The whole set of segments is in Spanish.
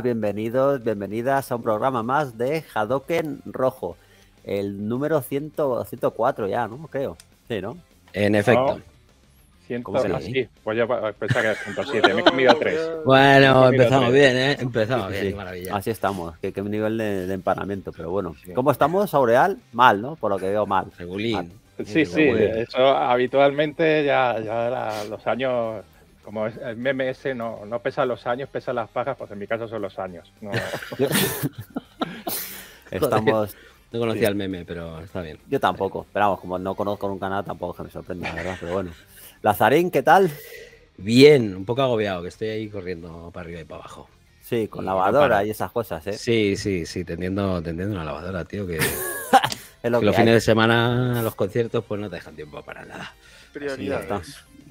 bienvenidos, bienvenidas a un programa más de Hadoken Rojo. El número 104 ya, ¿no? Creo. Sí, ¿no? En efecto. No. 100, sí. Pues ya pensaba que era 107, me he comido 3. Bueno, empezamos bien, ¿eh? Empezamos bien, maravilla. Así estamos, qué, qué nivel de, de, empanamiento, pero bueno. ¿Cómo estamos, Aureal? Mal, ¿no? Por lo que veo, mal. Regulín. Sí, sí, eso habitualmente ya, ya los años como el meme ese no, no pesa los años, pesa las pajas, pues en mi caso son los años. No... Estamos. No conocía el meme, pero está bien. Yo tampoco, pero vamos, como no conozco nunca nada tampoco que me sorprenda, la verdad, pero bueno. Lazarín, ¿qué tal? Bien, un poco agobiado, que estoy ahí corriendo para arriba y para abajo. Sí, con lavadora y esas cosas, ¿eh? Sí, sí, sí, tendiendo, tendiendo una lavadora, tío, que, los fines de semana, los conciertos, pues no te dejan tiempo para nada. Prioridad.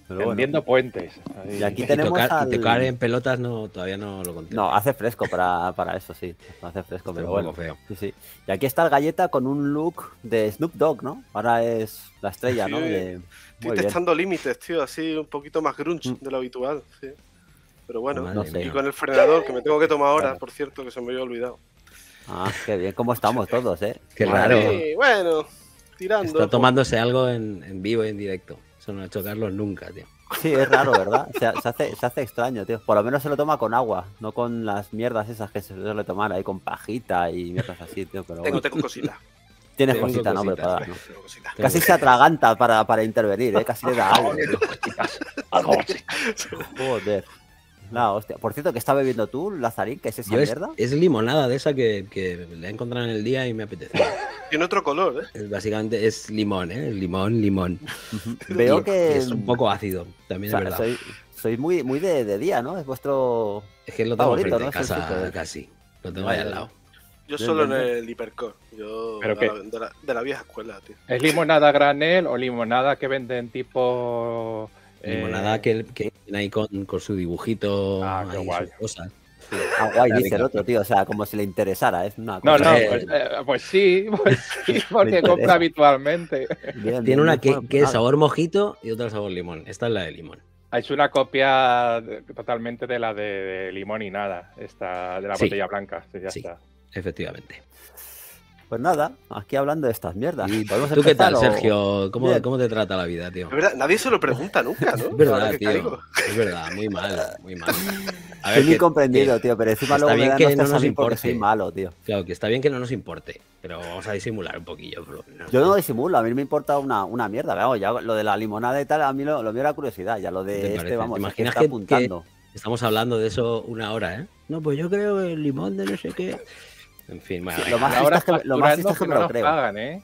Pero puentes. Y aquí tenemos tocar, tocar, en pelotas no, todavía no lo conté. No, hace fresco para, eso, sí. Hace fresco, pero bueno. Y aquí está el galleta con un look de Snoop Dogg, ¿no? Ahora es la estrella, ¿no? De... Estoy testando límites, tío, así un poquito más grunge mm. de lo habitual, sí. Pero bueno, y con el frenador que me tengo que tomar ahora, por cierto, que se me había olvidado. Ah, qué bien, cómo estamos todos, ¿eh? Qué raro. bueno, tirando. Está tomándose algo en, en vivo y en directo. Eso no ha hecho nunca, tío. Sí, es raro, ¿verdad? Se, hace, se hace extraño, tío. Por lo menos se lo toma con agua, no con las mierdas esas que se suele tomar ahí con pajita y mierdas así, tío. Pero tengo, tengo cosita. Tienes cosita, no, ¿no? Para Casi se atraganta para, para intervenir, ¿eh? Casi le da ah, algo. Joder. Por cierto, ¿qué está bebiendo tú, Lazarín? ¿Qué es esa mierda? Es, limonada de esa que, le la he encontrado en el día y me apetece. Tiene otro color, ¿eh? básicamente es limón, ¿eh? Limón, limón. Veo que. Es un poco ácido, también es verdad. Soy, sois muy, de, día, ¿no? Es vuestro. Es que lo favorito, ¿no? casa casi. Lo tengo ahí al lado. Yo solo en el hipercore. Yo de, la, vieja escuela, tío. ¿Es limonada granel o limonada que venden tipo. Eh, limonada que, ahí con, su dibujito, ah, cosas. Ah, dice el otro, tío. O sea, como si le interesara. Es no, no, pues, eh, eh, pues, sí, pues porque compra habitualmente. Tiene una que, que es pues sabor mojito y otra sabor limón. Esta es la de limón. Ah, es una copia totalmente de la de, limón y nada, esta de la botella blanca. efectivamente. Pues nada, aquí hablando de estas mierdas. ¿Y ¿Tú qué tal, Sergio? ¿Cómo, te trata la vida, tío? Es verdad, nadie se lo pregunta nunca, ¿no? Es verdad, tío. Es verdad, muy mal, muy mal. Estoy muy comprendido, tío, pero encima luego bien me que no nos importe. soy malo, tío. Claro, que está bien que no nos importe, pero vamos a disimular un poquillo. Bro. Yo no disimulo, a mí me importa una, una mierda, vamos, ya lo de la limonada y tal, a mí lo, lo mío era curiosidad, ya lo de este, vamos, ¿Te que apuntando. Que estamos hablando de eso una hora, ¿eh? No, pues yo creo que el limón de no sé qué. En fin, bueno, lo, más ahora es que, me lo creo. Pagan, ¿eh?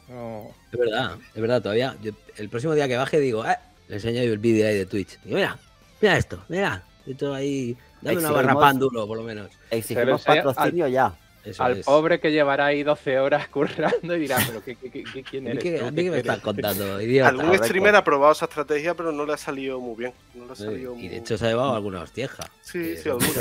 Es verdad, es verdad, todavía. Yo, el próximo día que baje digo, eh, le enseño yo el vídeo ahí de Twitch. Digo, mira, mira esto, mira. Esto ahí, dame una barra pan duro, por lo menos. Exigimos patrocinio ya al pobre que llevará ahí 12 horas currando y dirá, pero qué, qué, quién eres? ¿Qué, me estás contando? Idiota, Algún streamer ha probado esa estrategia, pero no le ha salido muy bien. y de hecho se ha llevado algunas tiejas. Sí, sí, algunas.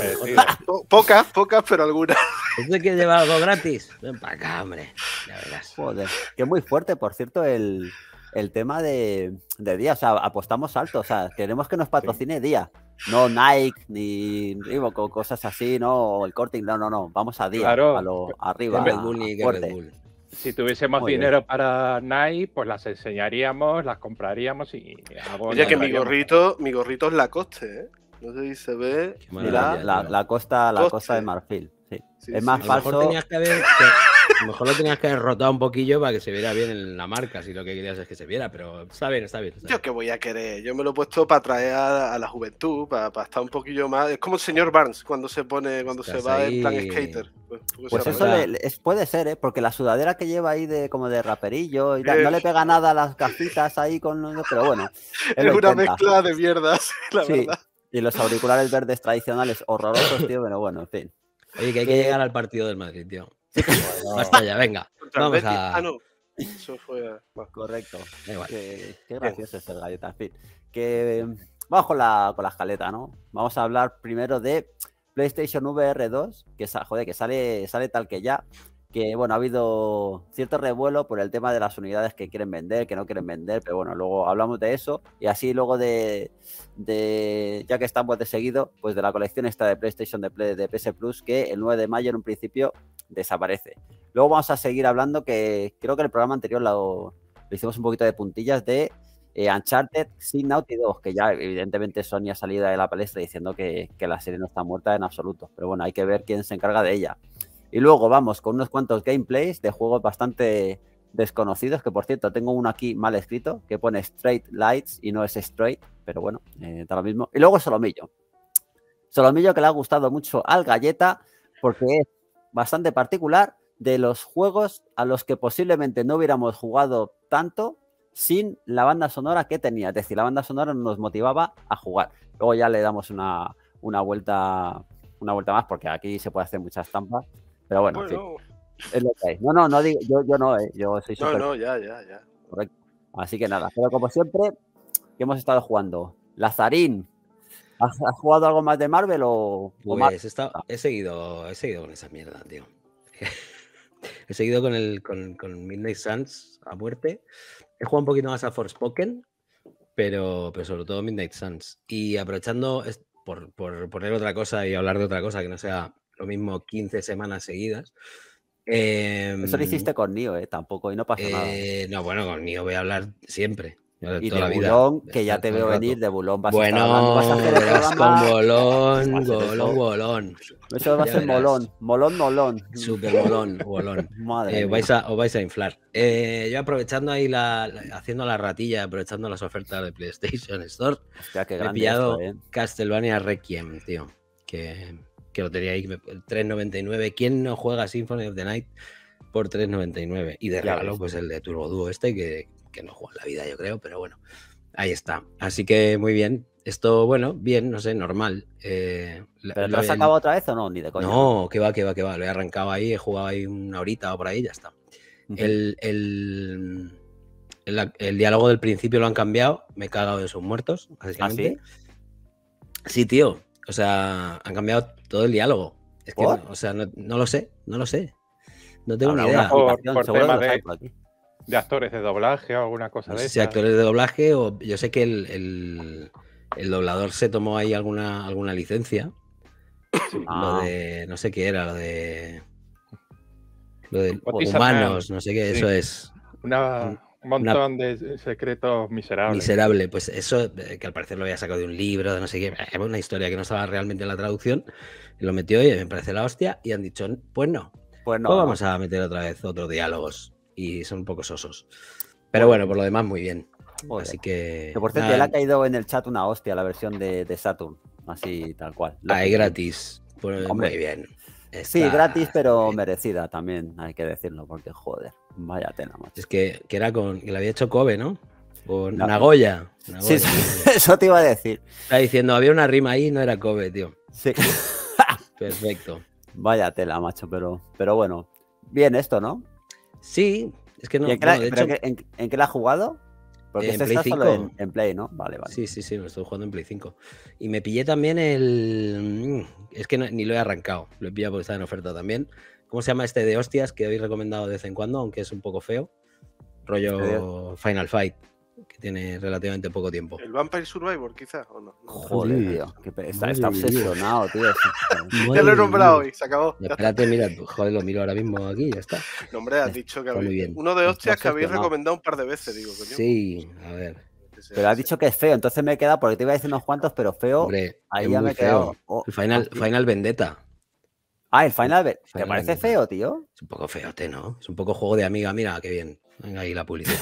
pocas, pocas, pero algunas. ¿Este quiere llevar algo gratis? Ven para acá, hombre. Ya verás. Joder, que es muy fuerte, por cierto, el el tema de, de Día. O sea, apostamos alto. O sea, queremos que nos patrocine Día. No Nike ni cosas así, ¿no? el corting. No, no, no. Vamos a Día. A lo, arriba. Bull. Si tuviésemos dinero para Nike, pues las enseñaríamos, las compraríamos y... Oye, que mi gorrito, mi gorrito es ¿eh? No sé si se ve. La, la costa de Marfil es más falso. Mejor tenías mejor lo tenías que haber rotado un poquillo para que se viera bien en la marca, si lo que querías es que se viera, pero está bien, está bien. Yo que voy a querer, yo me lo he puesto para traer a, la juventud, para, estar un poquillo más. Es como el señor Barnes cuando se pone, pues cuando se va en plan skater. Pues, pues, pues eso puede ser, ¿eh? porque la sudadera que lleva ahí de como de raperillo y tal, no le pega nada a las gafitas ahí con. Pero bueno. Es una mezcla de mierdas, la Y los auriculares verdes tradicionales horrorosos, tío, pero bueno, en fin. Oye, que hay que eh, llegar al partido del Madrid, tío. Basta ya, venga. Vamos a... Ah, no. Eso fue. Ah, Correcto. Qué, qué, gracioso el galleta. En fin, que vamos con la, con la escaleta, ¿no? Vamos a hablar primero de PlayStation VR 2, que, que sale, sale tal que ya que bueno, ha habido cierto revuelo por el tema de las unidades que quieren vender, que no quieren vender, pero bueno, luego hablamos de eso y así luego de, ya que estamos de seguido, pues de la colección esta de PlayStation de, de PS Plus que el 9 de mayo en un principio desaparece. Luego vamos a seguir hablando que creo que en el programa anterior lo, hicimos un poquito de puntillas de eh, Uncharted sin Naughty 2, que ya evidentemente Sony ha salido de la palestra diciendo que la serie no está muerta en absoluto, pero bueno, hay que ver quién se encarga de ella. Y luego vamos con unos cuantos gameplays de juegos bastante desconocidos, que por cierto tengo uno aquí mal escrito, que pone Straight Lights y no es Straight, pero bueno, eh, da lo mismo. Y luego Solomillo. Solomillo que le ha gustado mucho al galleta porque es bastante particular de los juegos a los que posiblemente no hubiéramos jugado tanto sin la banda sonora que tenía. Es decir, la banda sonora nos motivaba a jugar. Luego ya le damos una, una vuelta una vuelta más porque aquí se puede hacer muchas trampas pero bueno, es lo que hay. No, no, no digo, yo, no, eh, yo soy No, no, ya, ya, ya. Así que nada, pero como siempre, ¿qué hemos estado jugando? Lazarín, ¿has, jugado algo más de Marvel o...? Pues he, seguido, he seguido con esa mierda, tío. he seguido con, el, con, con Midnight Suns a muerte. He jugado un poquito más a Forspoken, pero, pero sobre todo Midnight Suns. Y aprovechando por, por, poner otra cosa y hablar de otra cosa que no sea lo mismo 15 semanas seguidas. Eso lo hiciste em, con Nio, ¿eh? Tampoco, y no pasó nada. Eh, no, bueno, con Nio voy a hablar siempre. Y de Bulón, que ya te veo venir, de Bulón vas bueno, a estar verás con Bolón, Bolón, Bolón. Eso va a ser Molón, Molón, Molón. Super Molón, Bolón. Madre eh, vais a, os vais a inflar. Eh, yo aprovechando ahí, la, haciendo la ratilla, aprovechando las ofertas de PlayStation Store, he pillado Castlevania Requiem, tío, que que lo tenía ahí, 3.99. ¿Quién no juega Symphony of the Night por 3.99? Y de regalo, pues el de Turbo Duo este, que, no juega en la vida, yo creo, pero bueno, ahí está. Así que muy bien. Esto, bueno, bien, no sé, normal. Eh, ¿Pero lo, has sacado otra vez o no? Ni de coño No, que va, que va, que va. Lo he arrancado ahí, he jugado ahí una horita o por ahí, ya está. el, diálogo del principio lo han cambiado. Me he cagado de esos muertos, así ¿Ah, sí? sí, tío. O sea, han cambiado todo el diálogo. Es que, o sea, no, lo sé, no lo sé. No tengo ni idea. Por, por temas de, de, actores de doblaje o alguna cosa de Si actores de doblaje o yo sé que el, el, doblador se tomó ahí alguna, alguna licencia. Ah. de, no sé qué era, lo de... Lo de humanos, no sé qué, eso es. Una, un montón de secretos miserables. Miserable, pues eso, eh, que al parecer lo había sacado de un libro, de no sé qué, era eh, una historia que no estaba realmente en la traducción, y lo metió y me parece la hostia, y han dicho, pues no. Pues no. Pues vamos a meter otra vez otros diálogos, y son un poco sosos. Pero pues bueno, por lo demás, muy bien. Así que. por cierto, le ha caído en el chat una hostia la versión de, Saturn, así tal cual. Ahí gratis. Pues muy bien. Sí, gratis, pero merecida también, hay que decirlo, porque joder. Vaya tela, macho. Es que, era con. Que la había hecho Kobe, ¿no? Con Nagoya. Sí, eso te iba a decir. Estaba diciendo, había una rima ahí y no era Kobe, tío. Sí. Perfecto. Vaya tela, macho, pero, pero bueno. Bien esto, ¿no? Sí, es que no. ¿En, qué, la, ¿en, ha jugado? Porque en este Play en, Play, ¿no? Vale, vale. Sí, sí, sí, Lo estoy jugando en Play 5. Y me pillé también el. Es que ni lo he arrancado. Lo he pillado porque está en oferta también. ¿Cómo se llama este de hostias que habéis recomendado de vez en cuando, aunque es un poco feo? Rollo este Final Fight, que tiene relativamente poco tiempo. ¿El Vampire Survivor, quizás? ¿o no? Joder, tío. está, obsesionado, tío. ya lo he nombrado y se acabó. Espérate, mira, joder, lo miro ahora mismo aquí y ya está. Nombre has dicho que habéis... Uno de hostias que habéis recomendado un par de veces, digo, Sí, a ver. Pero has dicho que es feo, entonces me he quedado, porque te iba a decir unos cuantos, pero feo. Hombre, ahí ya me he quedado. Oh, Final, Final Vendetta. Ah, el Final Bet. ¿Te parece feo, tío? Es un poco feote, ¿no? Es un poco juego de amiga. Mira, qué bien. Venga ahí la publicidad.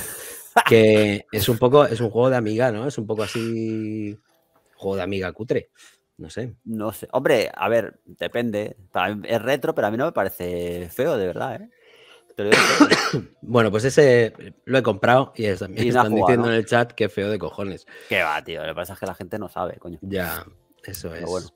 que es un poco, es un juego de amiga, ¿no? Es un poco así. Juego de amiga cutre. No sé. No sé. Hombre, a ver, depende. es retro, pero a mí no me parece feo, de verdad, ¿eh? bueno, pues ese lo he comprado y también están diciendo en el chat que feo de cojones. Que va, tío. Lo que pasa es que la gente no sabe, coño. Ya, eso es. Bueno.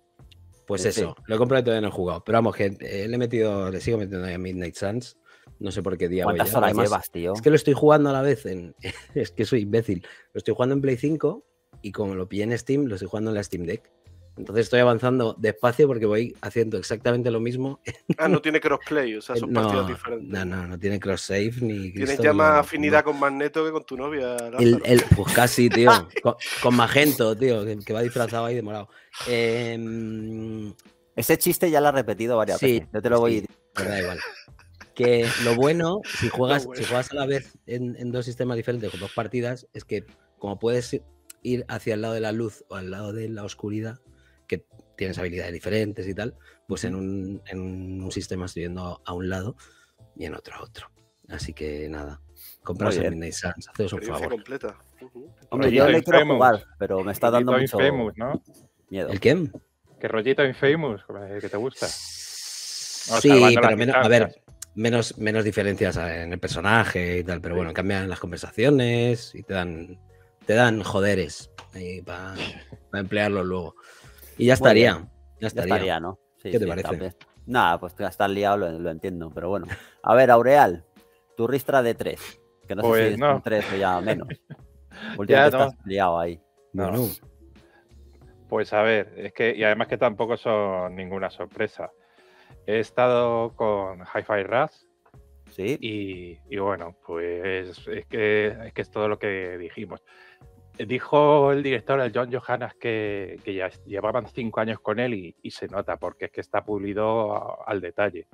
Pues eso, lo he comprado y todavía no he jugado. Pero vamos, que eh, le he metido, le sigo metiendo a Midnight Suns. No sé por qué día ¿Cuántas voy ¿eh? horas llevas, tío? Es que lo estoy jugando a la vez. es que soy imbécil. Lo estoy jugando en Play 5 y como lo pillé en Steam, lo estoy jugando en la Steam Deck. Entonces estoy avanzando despacio porque voy haciendo exactamente lo mismo. Ah, no tiene crossplay, o sea, son partidas diferentes. No, no, no tiene cross save ni. Tienes ya más afinidad con Magneto que con tu novia. El, pues casi, tío. con, Magento, tío, que, va disfrazado ahí de morado. Em, Ese chiste ya lo has repetido varias sí, veces. Yo te lo voy a da igual. Que lo bueno, si juegas, si juegas a la vez en, en dos sistemas diferentes, con dos partidas, es que como puedes ir hacia el lado de la luz o al lado de la oscuridad, que tienes habilidades diferentes y tal, pues en un, en un sistema estoy yendo a un lado y en otro a otro. Así que nada, compraos el Midnight Suns, hacedos un favor. Completa. Hombre, yo le quiero jugar, pero me está dando mucho ¿no? miedo. ¿El qué? ¿Qué rollito Infamous? que te gusta? sí, pero menos, a ver, menos, menos diferencias en el personaje y tal, pero bueno, cambian las conversaciones y te dan, te dan joderes para emplearlo luego. Y ya estaría. ya estaría. ¿no? Sí, ¿Qué te parece? Nada, pues estás liado lo, entiendo, pero bueno. A ver, Aureal, tu ristra de tres. Que no sé si pues es un o ya menos. Ya no. estás liado ahí. No, no. Pues a ver, es que, y además que tampoco son ninguna sorpresa. He estado con Hi-Fi Raz. Sí. Y, y, bueno, pues es que es todo lo que dijimos dijo el director, el John Johannes, que, ya llevaban cinco años con él y, se nota porque es que está pulido al detalle.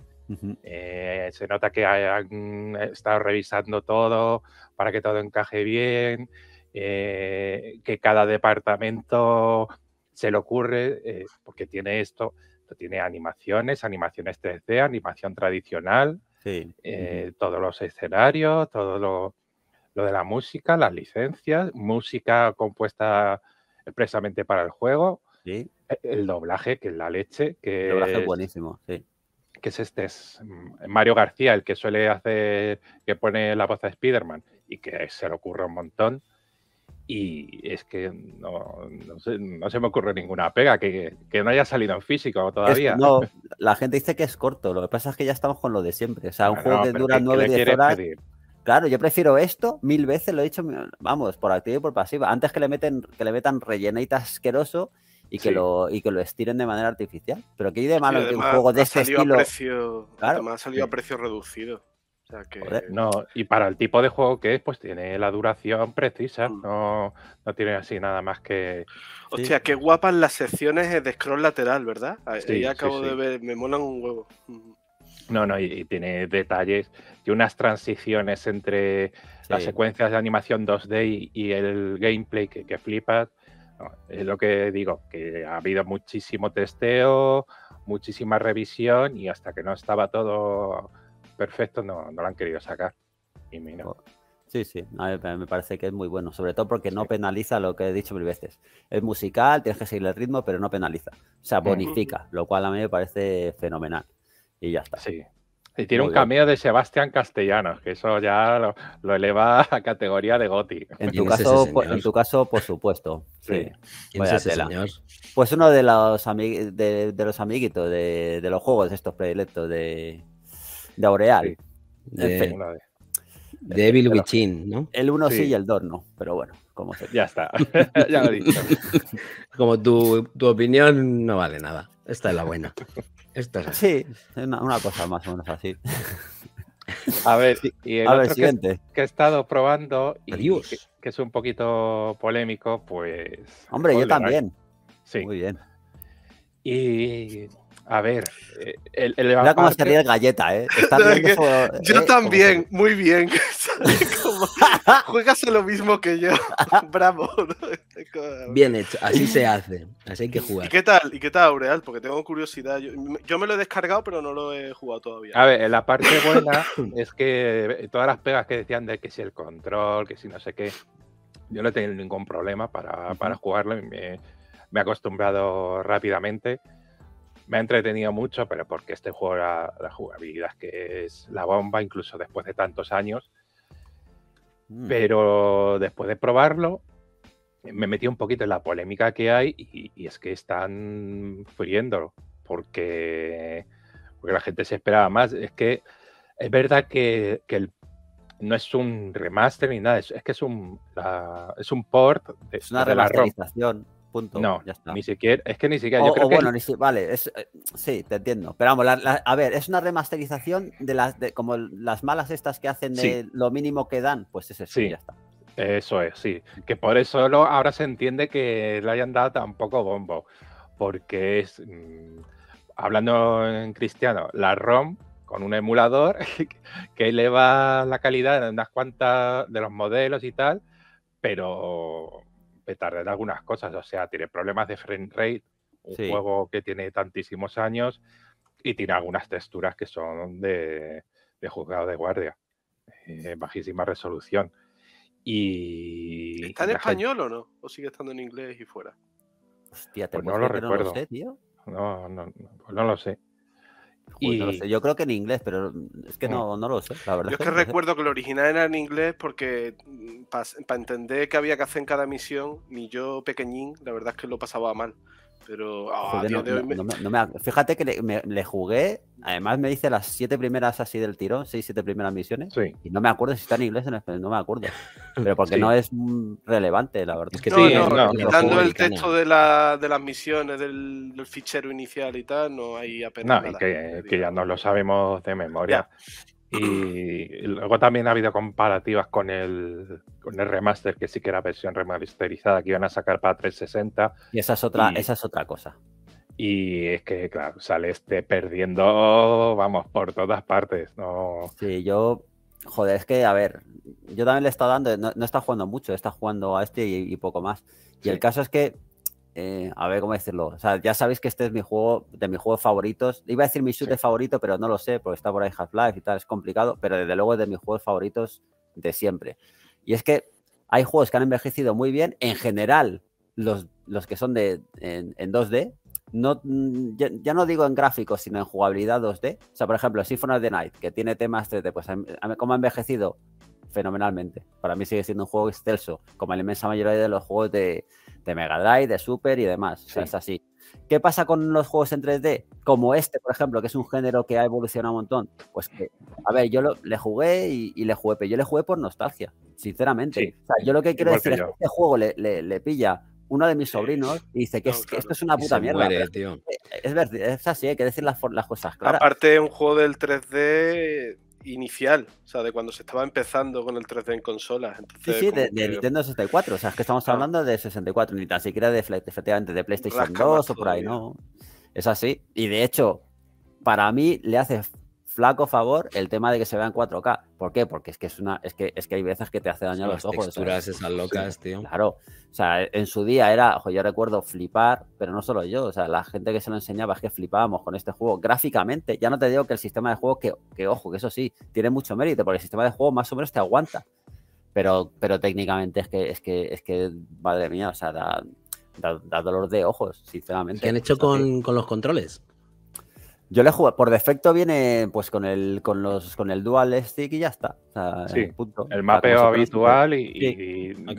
Eh, se nota que han estado revisando todo para que todo encaje bien, eh, que cada departamento se le ocurre, eh, porque tiene esto, tiene animaciones, animaciones 3D, animación tradicional, todos los escenarios, todos los lo de la música, las licencias, música compuesta expresamente para el juego, e, el doblaje, que es la leche, que el doblaje es buenísimo, sí. Que es este, es mm, Mario García, el que suele hacer, que pone la voz a Spider-Man y que se le ocurre un montón. Y es que no, no, se, me ocurre ninguna pega, que, que, no haya salido en físico todavía. no, la gente dice que es corto, lo que pasa es que ya estamos con lo de siempre. O sea, un juego que dura 9-10 horas. Claro, yo prefiero esto mil veces, lo he dicho, vamos, por activo y por pasiva, antes que le, meten, que le metan rellenita asqueroso y que, lo, y que lo estiren de manera artificial. Pero que hay de malo un juego de ese estilo. claro. Además, ha salido a precio reducido. O que... No, y para el tipo de juego que es, pues tiene la duración precisa, mm. no, no tiene así nada más que. Hostia, qué guapas las secciones de scroll lateral, ¿verdad? Ya acabo de ver, me molan un huevo. Mm. No, no, y, tiene detalles, y unas transiciones entre las secuencias de animación 2D y, el gameplay que, que flipas. es lo que digo, que ha habido muchísimo testeo, muchísima revisión y hasta que no estaba todo perfecto no, lo han querido sacar. Y oh, Sí, sí, a mí me parece que es muy bueno, sobre todo porque no penaliza lo que he dicho mil veces. Es musical, tienes que seguir el ritmo, pero no penaliza. O sea, bonifica, lo cual a mí me parece fenomenal y ya está. Sí. Y tiene un cameo de Sebastián Castellanos, que eso ya lo, eleva a categoría de Goti. En tu, caso, pues, tu caso, por supuesto. Sí. Pues uno de los, de, de, los amiguitos de, los juegos estos predilectos de, Aureal. De, ¿no? El uno sí. y el 2 no, pero bueno, como se... Ya está, ya lo he dicho. como tu opinión no vale nada. Esta es la buena. Sí, es Sí, una, cosa más o menos así. A ver, el siguiente. Que, he estado probando y que, que, es un poquito polémico, pues. Hombre, yo también. Sí. Muy bien. Y a ver, eh, el, el Mira cómo se ríe el galleta, ¿eh? yo también, muy bien. Juegase lo mismo que yo. Bravo. bien hecho, así se hace. Así hay que jugar. ¿Y qué tal, ¿Y qué tal Aureal? Porque tengo curiosidad. Yo, me lo he descargado, pero no lo he jugado todavía. A ver, la parte buena es que eh, todas las pegas que decían de que si el control, que si no sé qué, yo no he tenido ningún problema para, jugarlo. Me, me he acostumbrado rápidamente me ha entretenido mucho, pero porque este juego, la, jugabilidad que es la bomba, incluso después de tantos años. Mm. Pero después de probarlo, me metí un poquito en la polémica que hay y, es que están friéndolo, porque, porque la gente se esperaba más. Es que es verdad que, no es un remaster ni nada, es, que es un, es un port. es una remasterización. Punto. No, ya está. Ni siquiera, es que ni siquiera. yo creo bueno, vale, eh, sí, te entiendo. Pero vamos, a ver, es una remasterización de las de, como las malas estas que hacen de lo mínimo que dan, pues es eso, sí. ya está. Eso es, sí. Que por eso ahora se entiende que le hayan dado tampoco poco bombo. Porque es, mm, hablando en cristiano, la ROM con un emulador que eleva la calidad de unas cuantas de los modelos y tal, pero Tardar en algunas cosas, o sea, tiene problemas de frame rate, un juego que tiene tantísimos años y tiene algunas texturas que son de, de juzgado de guardia, eh, bajísima resolución. Y, ¿Está en español o no? ¿O sigue estando en inglés y fuera? Hostia, te pues no lo recuerdo. No tío. No, no, no, pues no lo sé. Yo creo que en inglés, pero es que no, lo sé, la verdad. Yo que, recuerdo que lo original era en inglés porque mm, para entender qué había que hacer en cada misión, ni yo pequeñín, la verdad es que lo pasaba mal pero fíjate que le, jugué, además me dice las siete primeras así del tirón, seis, siete primeras misiones, y no me acuerdo si está en inglés en español, no me acuerdo, pero porque no es relevante, la verdad. Es que el texto de, las misiones, del, fichero inicial y tal, no hay apenas. No, que, ya no lo sabemos de memoria. Y luego también ha habido comparativas con el, remaster, que sí que era versión remasterizada que iban a sacar para 360. Y esa es otra, otra cosa. Y es que, claro, sale este perdiendo, vamos, por todas partes. No... Sí, yo, joder, es que, a ver, yo también le he estado dando, no, está jugando mucho, está jugando a este y, poco más. Y el caso es que eh, a ver cómo decirlo. O sea, ya sabéis que este es mi juego, de mis juegos favoritos. Iba a decir mi shooter favorito, pero no lo sé, porque está por ahí Half-Life y tal, es complicado, pero desde luego es de mis juegos favoritos de siempre. Y es que hay juegos que han envejecido muy bien, en general, los, los que son de, en, 2D, no, mm, ya, no digo en gráficos, sino en jugabilidad 2D. O sea, por ejemplo, Symphony of the Night, que tiene temas 3D, pues como ha envejecido fenomenalmente. Para mí sigue siendo un juego excelso, como la inmensa mayoría de los juegos de, Mega Drive, de Super y demás. O sea, es así. ¿Qué pasa con los juegos en 3D? Como este, por ejemplo, que es un género que ha evolucionado un montón. Pues que, a ver, yo le jugué y, le jugué, pero yo le jugué por nostalgia, sinceramente. O sea, yo lo que quiero decir es que este juego le, pilla uno de mis sobrinos y dice que, esto es una puta mierda. Eh, es, es, así, hay que decir las, cosas claras. Aparte, un juego del 3D inicial, o sea, de cuando se estaba empezando con el 3D en consolas. sí, sí, de, Nintendo 64, o sea, es que estamos hablando de 64, ni tan siquiera de, efectivamente de PlayStation 2 o por ahí, ¿no? Es así. Y de hecho, para mí le hace flaco favor el tema de que se vea en 4K. ¿Por qué? Porque es que es una, es que, es que hay veces que te hace daño a los ojos. texturas esas locas, tío. Claro. O sea, en su día era, ojo, yo recuerdo flipar, pero no solo yo. O sea, la gente que se lo enseñaba es que flipábamos con este juego. Gráficamente, ya no te digo que el sistema de juego, que, que ojo, que eso sí, tiene mucho mérito, porque el sistema de juego más o menos te aguanta. Pero, pero técnicamente es que, es que, es que, madre mía, o sea, da, dolor de ojos, sinceramente. ¿Qué han hecho con, con los controles? Yo le juego, por defecto viene pues con el, con los, con el dual stick y ya está. sí, el mapeo habitual y, ah,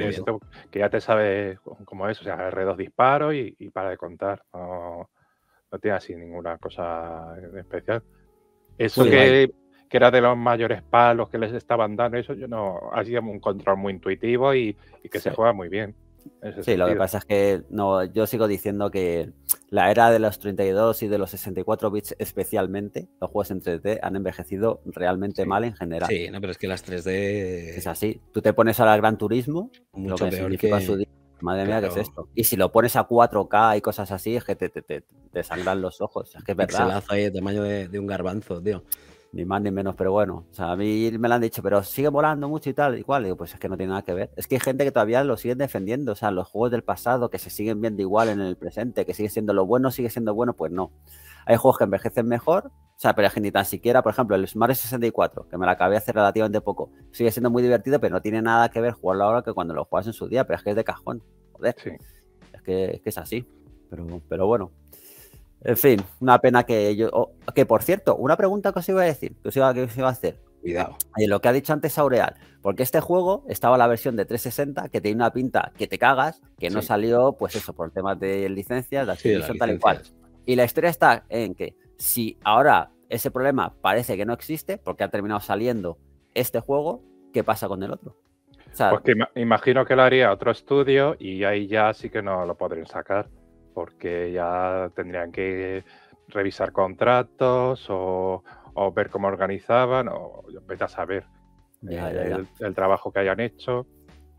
que ya te sabes cómo es, o sea, R 2 disparo y, para de contar. No, tiene así ninguna cosa especial. Eso que, era de los mayores palos que les estaban dando, eso yo no, hacía un control muy intuitivo y, que se juega muy bien. Sí, lo que pasa es que no, yo sigo diciendo que la era de los 32 y de los 64 bits especialmente, los juegos en 3D han envejecido realmente mal en general. Sí, no, pero es que las 3D... Es así. Tú te pones a la Gran Turismo, lo que significa su día. Madre mía, ¿qué es esto? Y si lo pones a 4K y cosas así, es que te, te, sangran los ojos. Es que es verdad. Pixelazo ahí tamaño de, de, un garbanzo, tío ni más ni menos, pero bueno, o sea, a mí me lo han dicho, pero sigue volando mucho y tal, y cual, digo, pues es que no tiene nada que ver. Es que hay gente que todavía lo sigue defendiendo, o sea, los juegos del pasado que se siguen viendo igual en el presente, que sigue siendo lo bueno, sigue siendo bueno, pues no. Hay juegos que envejecen mejor, o sea, pero es que ni tan siquiera, por ejemplo, el Smart 64, que me la acabé hace relativamente poco, sigue siendo muy divertido, pero no tiene nada que ver jugarlo ahora que cuando lo juegas en su día, pero es que es de cajón, joder. Es, que, es así, pero, pero bueno, en fin, una pena que yo. Oh, que por cierto, una pregunta que os iba a decir, que os iba, a hacer. Cuidado. Y lo que ha dicho antes Aureal, porque este juego estaba la versión de 360 que tiene una pinta que te cagas, que no salió, pues eso, por temas de licencias, de sí, tal y cual. Y la historia está en que si ahora ese problema parece que no existe, porque ha terminado saliendo este juego, ¿qué pasa con el otro? pues que imagino que lo haría otro estudio y ahí ya sí que no lo podrían sacar porque ya tendrían que revisar contratos o, ver cómo organizaban, o vete a saber eh, El, trabajo que hayan hecho.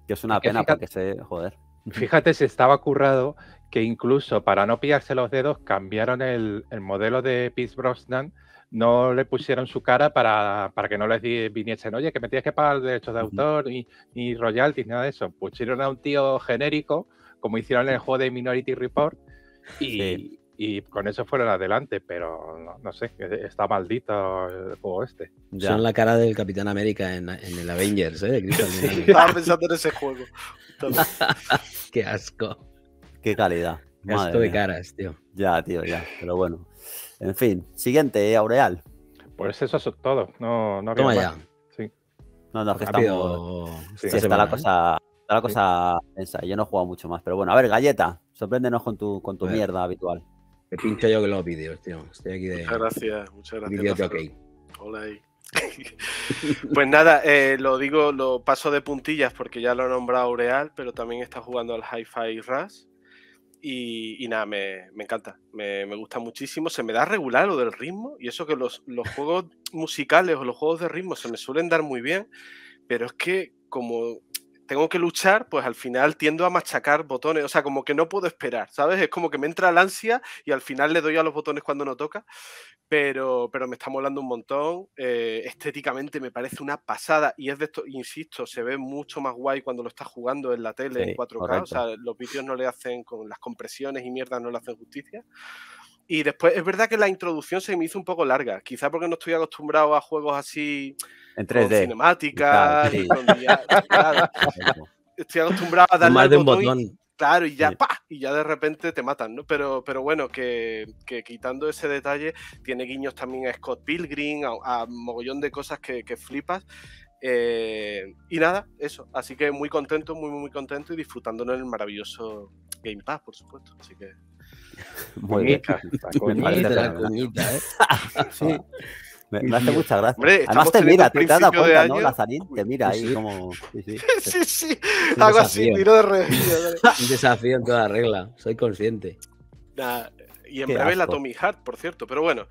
es una pena fíjate, porque se. Joder. Fíjate, se estaba currado que incluso para no pillarse los dedos cambiaron el, modelo de Pete Brosnan, no le pusieron su cara para, que no les viniesen, oye, que me tienes que pagar derechos de autor ni, ni royalties, nada de eso. Pusieron a un tío genérico, como hicieron en el juego de Minority Report, y, con eso fueron adelante, pero no, sé, e-, está maldito el juego este. Son la cara del Capitán América en, el Avengers, ¿eh? estaba pensando en ese juego. Qué asco. Qué calidad. Esto de caras, tío. Ya, tío, ya. Pero bueno. En fin, siguiente, eh, Aureal. Pues eso es todo. No, no ya. Sí. No, no, que Sí, está, la ¿eh? cosa, la cosa. Yo no he jugado mucho más. Pero bueno, a ver, galleta. Sorpréndenos con tu, con tu mierda habitual. Me pincho yo con los vídeos, tío. Estoy aquí de. Muchas gracias, muchas gracias. Hola ahí. pues nada, eh, lo digo, lo paso de puntillas porque ya lo he nombrado Aureal, pero también está jugando al Hi-Fi Rush. Y, nada, me, encanta, me, gusta muchísimo. Se me da regular lo del ritmo y eso que los, los juegos musicales o los juegos de ritmo se me suelen dar muy bien, pero es que como tengo que luchar, pues al final tiendo a machacar botones, o sea, como que no puedo esperar, ¿sabes? Es como que me entra la ansia y al final le doy a los botones cuando no toca, pero, pero me está molando un montón, eh, estéticamente me parece una pasada y es de esto, insisto, se ve mucho más guay cuando lo estás jugando en la tele en 4K, o sea, los vídeos no le hacen con las compresiones y mierda no le hacen justicia. Y después, es verdad que la introducción se me hizo un poco larga, quizá porque no estoy acostumbrado a juegos así en 3D. estoy acostumbrado a darle Más botón. Y, claro, y ya, y ya de repente te matan, ¿no? Pero, pero bueno, que, quitando ese detalle, tiene guiños también a Scott Pilgrim, a, mogollón de cosas que, flipas. Eh, y nada, eso. Así que muy contento, muy, muy contento y disfrutándonos en el maravilloso Game Pass, por supuesto. Así que Muy bien. La cuñita, ¿eh? Me, hace mucha gracia. Además te mira, te, da das cuenta, ¿no? Lazarín te mira ahí sí. como... Sí, sí, algo así, miro de revés. Un desafío en toda regla, soy consciente. y en breve la Tommy Hart, por cierto, pero bueno.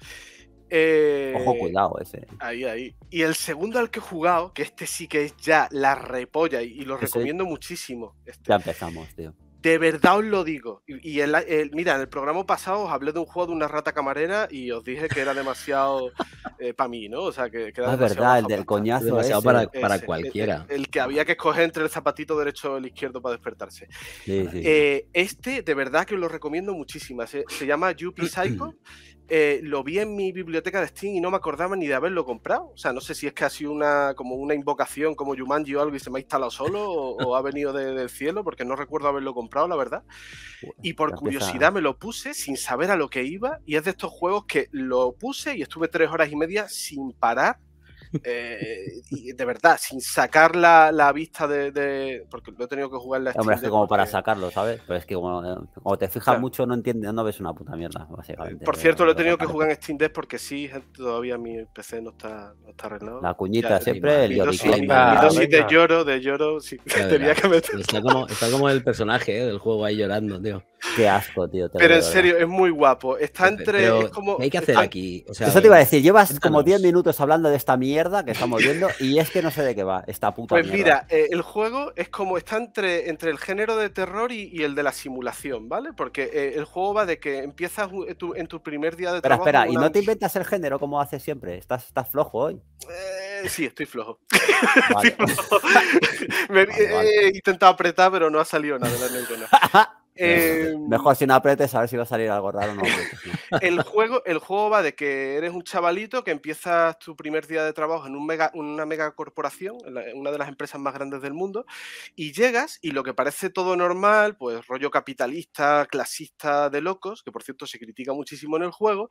Eh, Ojo, cuidado ese. Ahí, ahí. Y el segundo al que he jugado, que este sí que es ya la repolla y, lo recomiendo muchísimo. Este ya empezamos, tío. De verdad os lo digo. Y, mira, en el programa pasado os hablé de un juego de una rata camarera y os dije que era demasiado eh, para mí, ¿no? O sea, que, era ah, Es verdad, el del coñazo. Demasiado para, cualquiera. El, que había que escoger entre el zapatito derecho o el izquierdo para despertarse. Eh, este, de verdad que os lo recomiendo muchísimo. Se, llama Yuppie Psycho. Eh, lo vi en mi biblioteca de Steam y no me acordaba ni de haberlo comprado. O sea, no sé si es que ha sido una, como una invocación como Jumanji o algo y se me ha instalado solo o, ha venido del cielo, porque no recuerdo haberlo comprado, la verdad. Y por curiosidad me lo puse sin saber a lo que iba y es de estos juegos que lo puse y estuve tres horas y media sin parar eh, de verdad, sin sacar la, la vista de, Porque lo he tenido que jugar la Steam Hombre, es que como para sacarlo, ¿sabes? Pero es que como, eh, te fijas mucho, no entiendes, no ves una puta mierda, básicamente. Por cierto, lo he tenido que jugar en Steam Deck porque sí, todavía mi PC no está, no está arreglado. La cuñita siempre, el dosis, de lloro, de lloro, que Está como, está como el personaje ¿eh? del juego ahí llorando, tío. Qué asco, tío. pero en serio, es muy guapo. Está entre. es como, hay que hacer aquí? Eso te iba a decir, llevas como 10 minutos hablando de esta mierda que estamos viendo y es que no sé de qué va esta puta Pues mira, eh, el juego es como está entre, entre el género de terror y, el de la simulación, ¿vale? Porque eh, el juego va de que empiezas eh, en tu primer día de terror. trabajo... Espera, espera, y no te inventas el género como haces siempre, estás, estás flojo hoy. sí, estoy flojo. He intentado apretar, pero no ha salido nada de la Eh, Mejor sin apretes a ver si va a salir algo raro o no. el, juego, el juego va de que eres un chavalito que empiezas tu primer día de trabajo en una mega corporación, una de las empresas más grandes del mundo, y llegas y lo que parece todo normal, pues rollo capitalista, clasista de locos, que por cierto se critica muchísimo en el juego,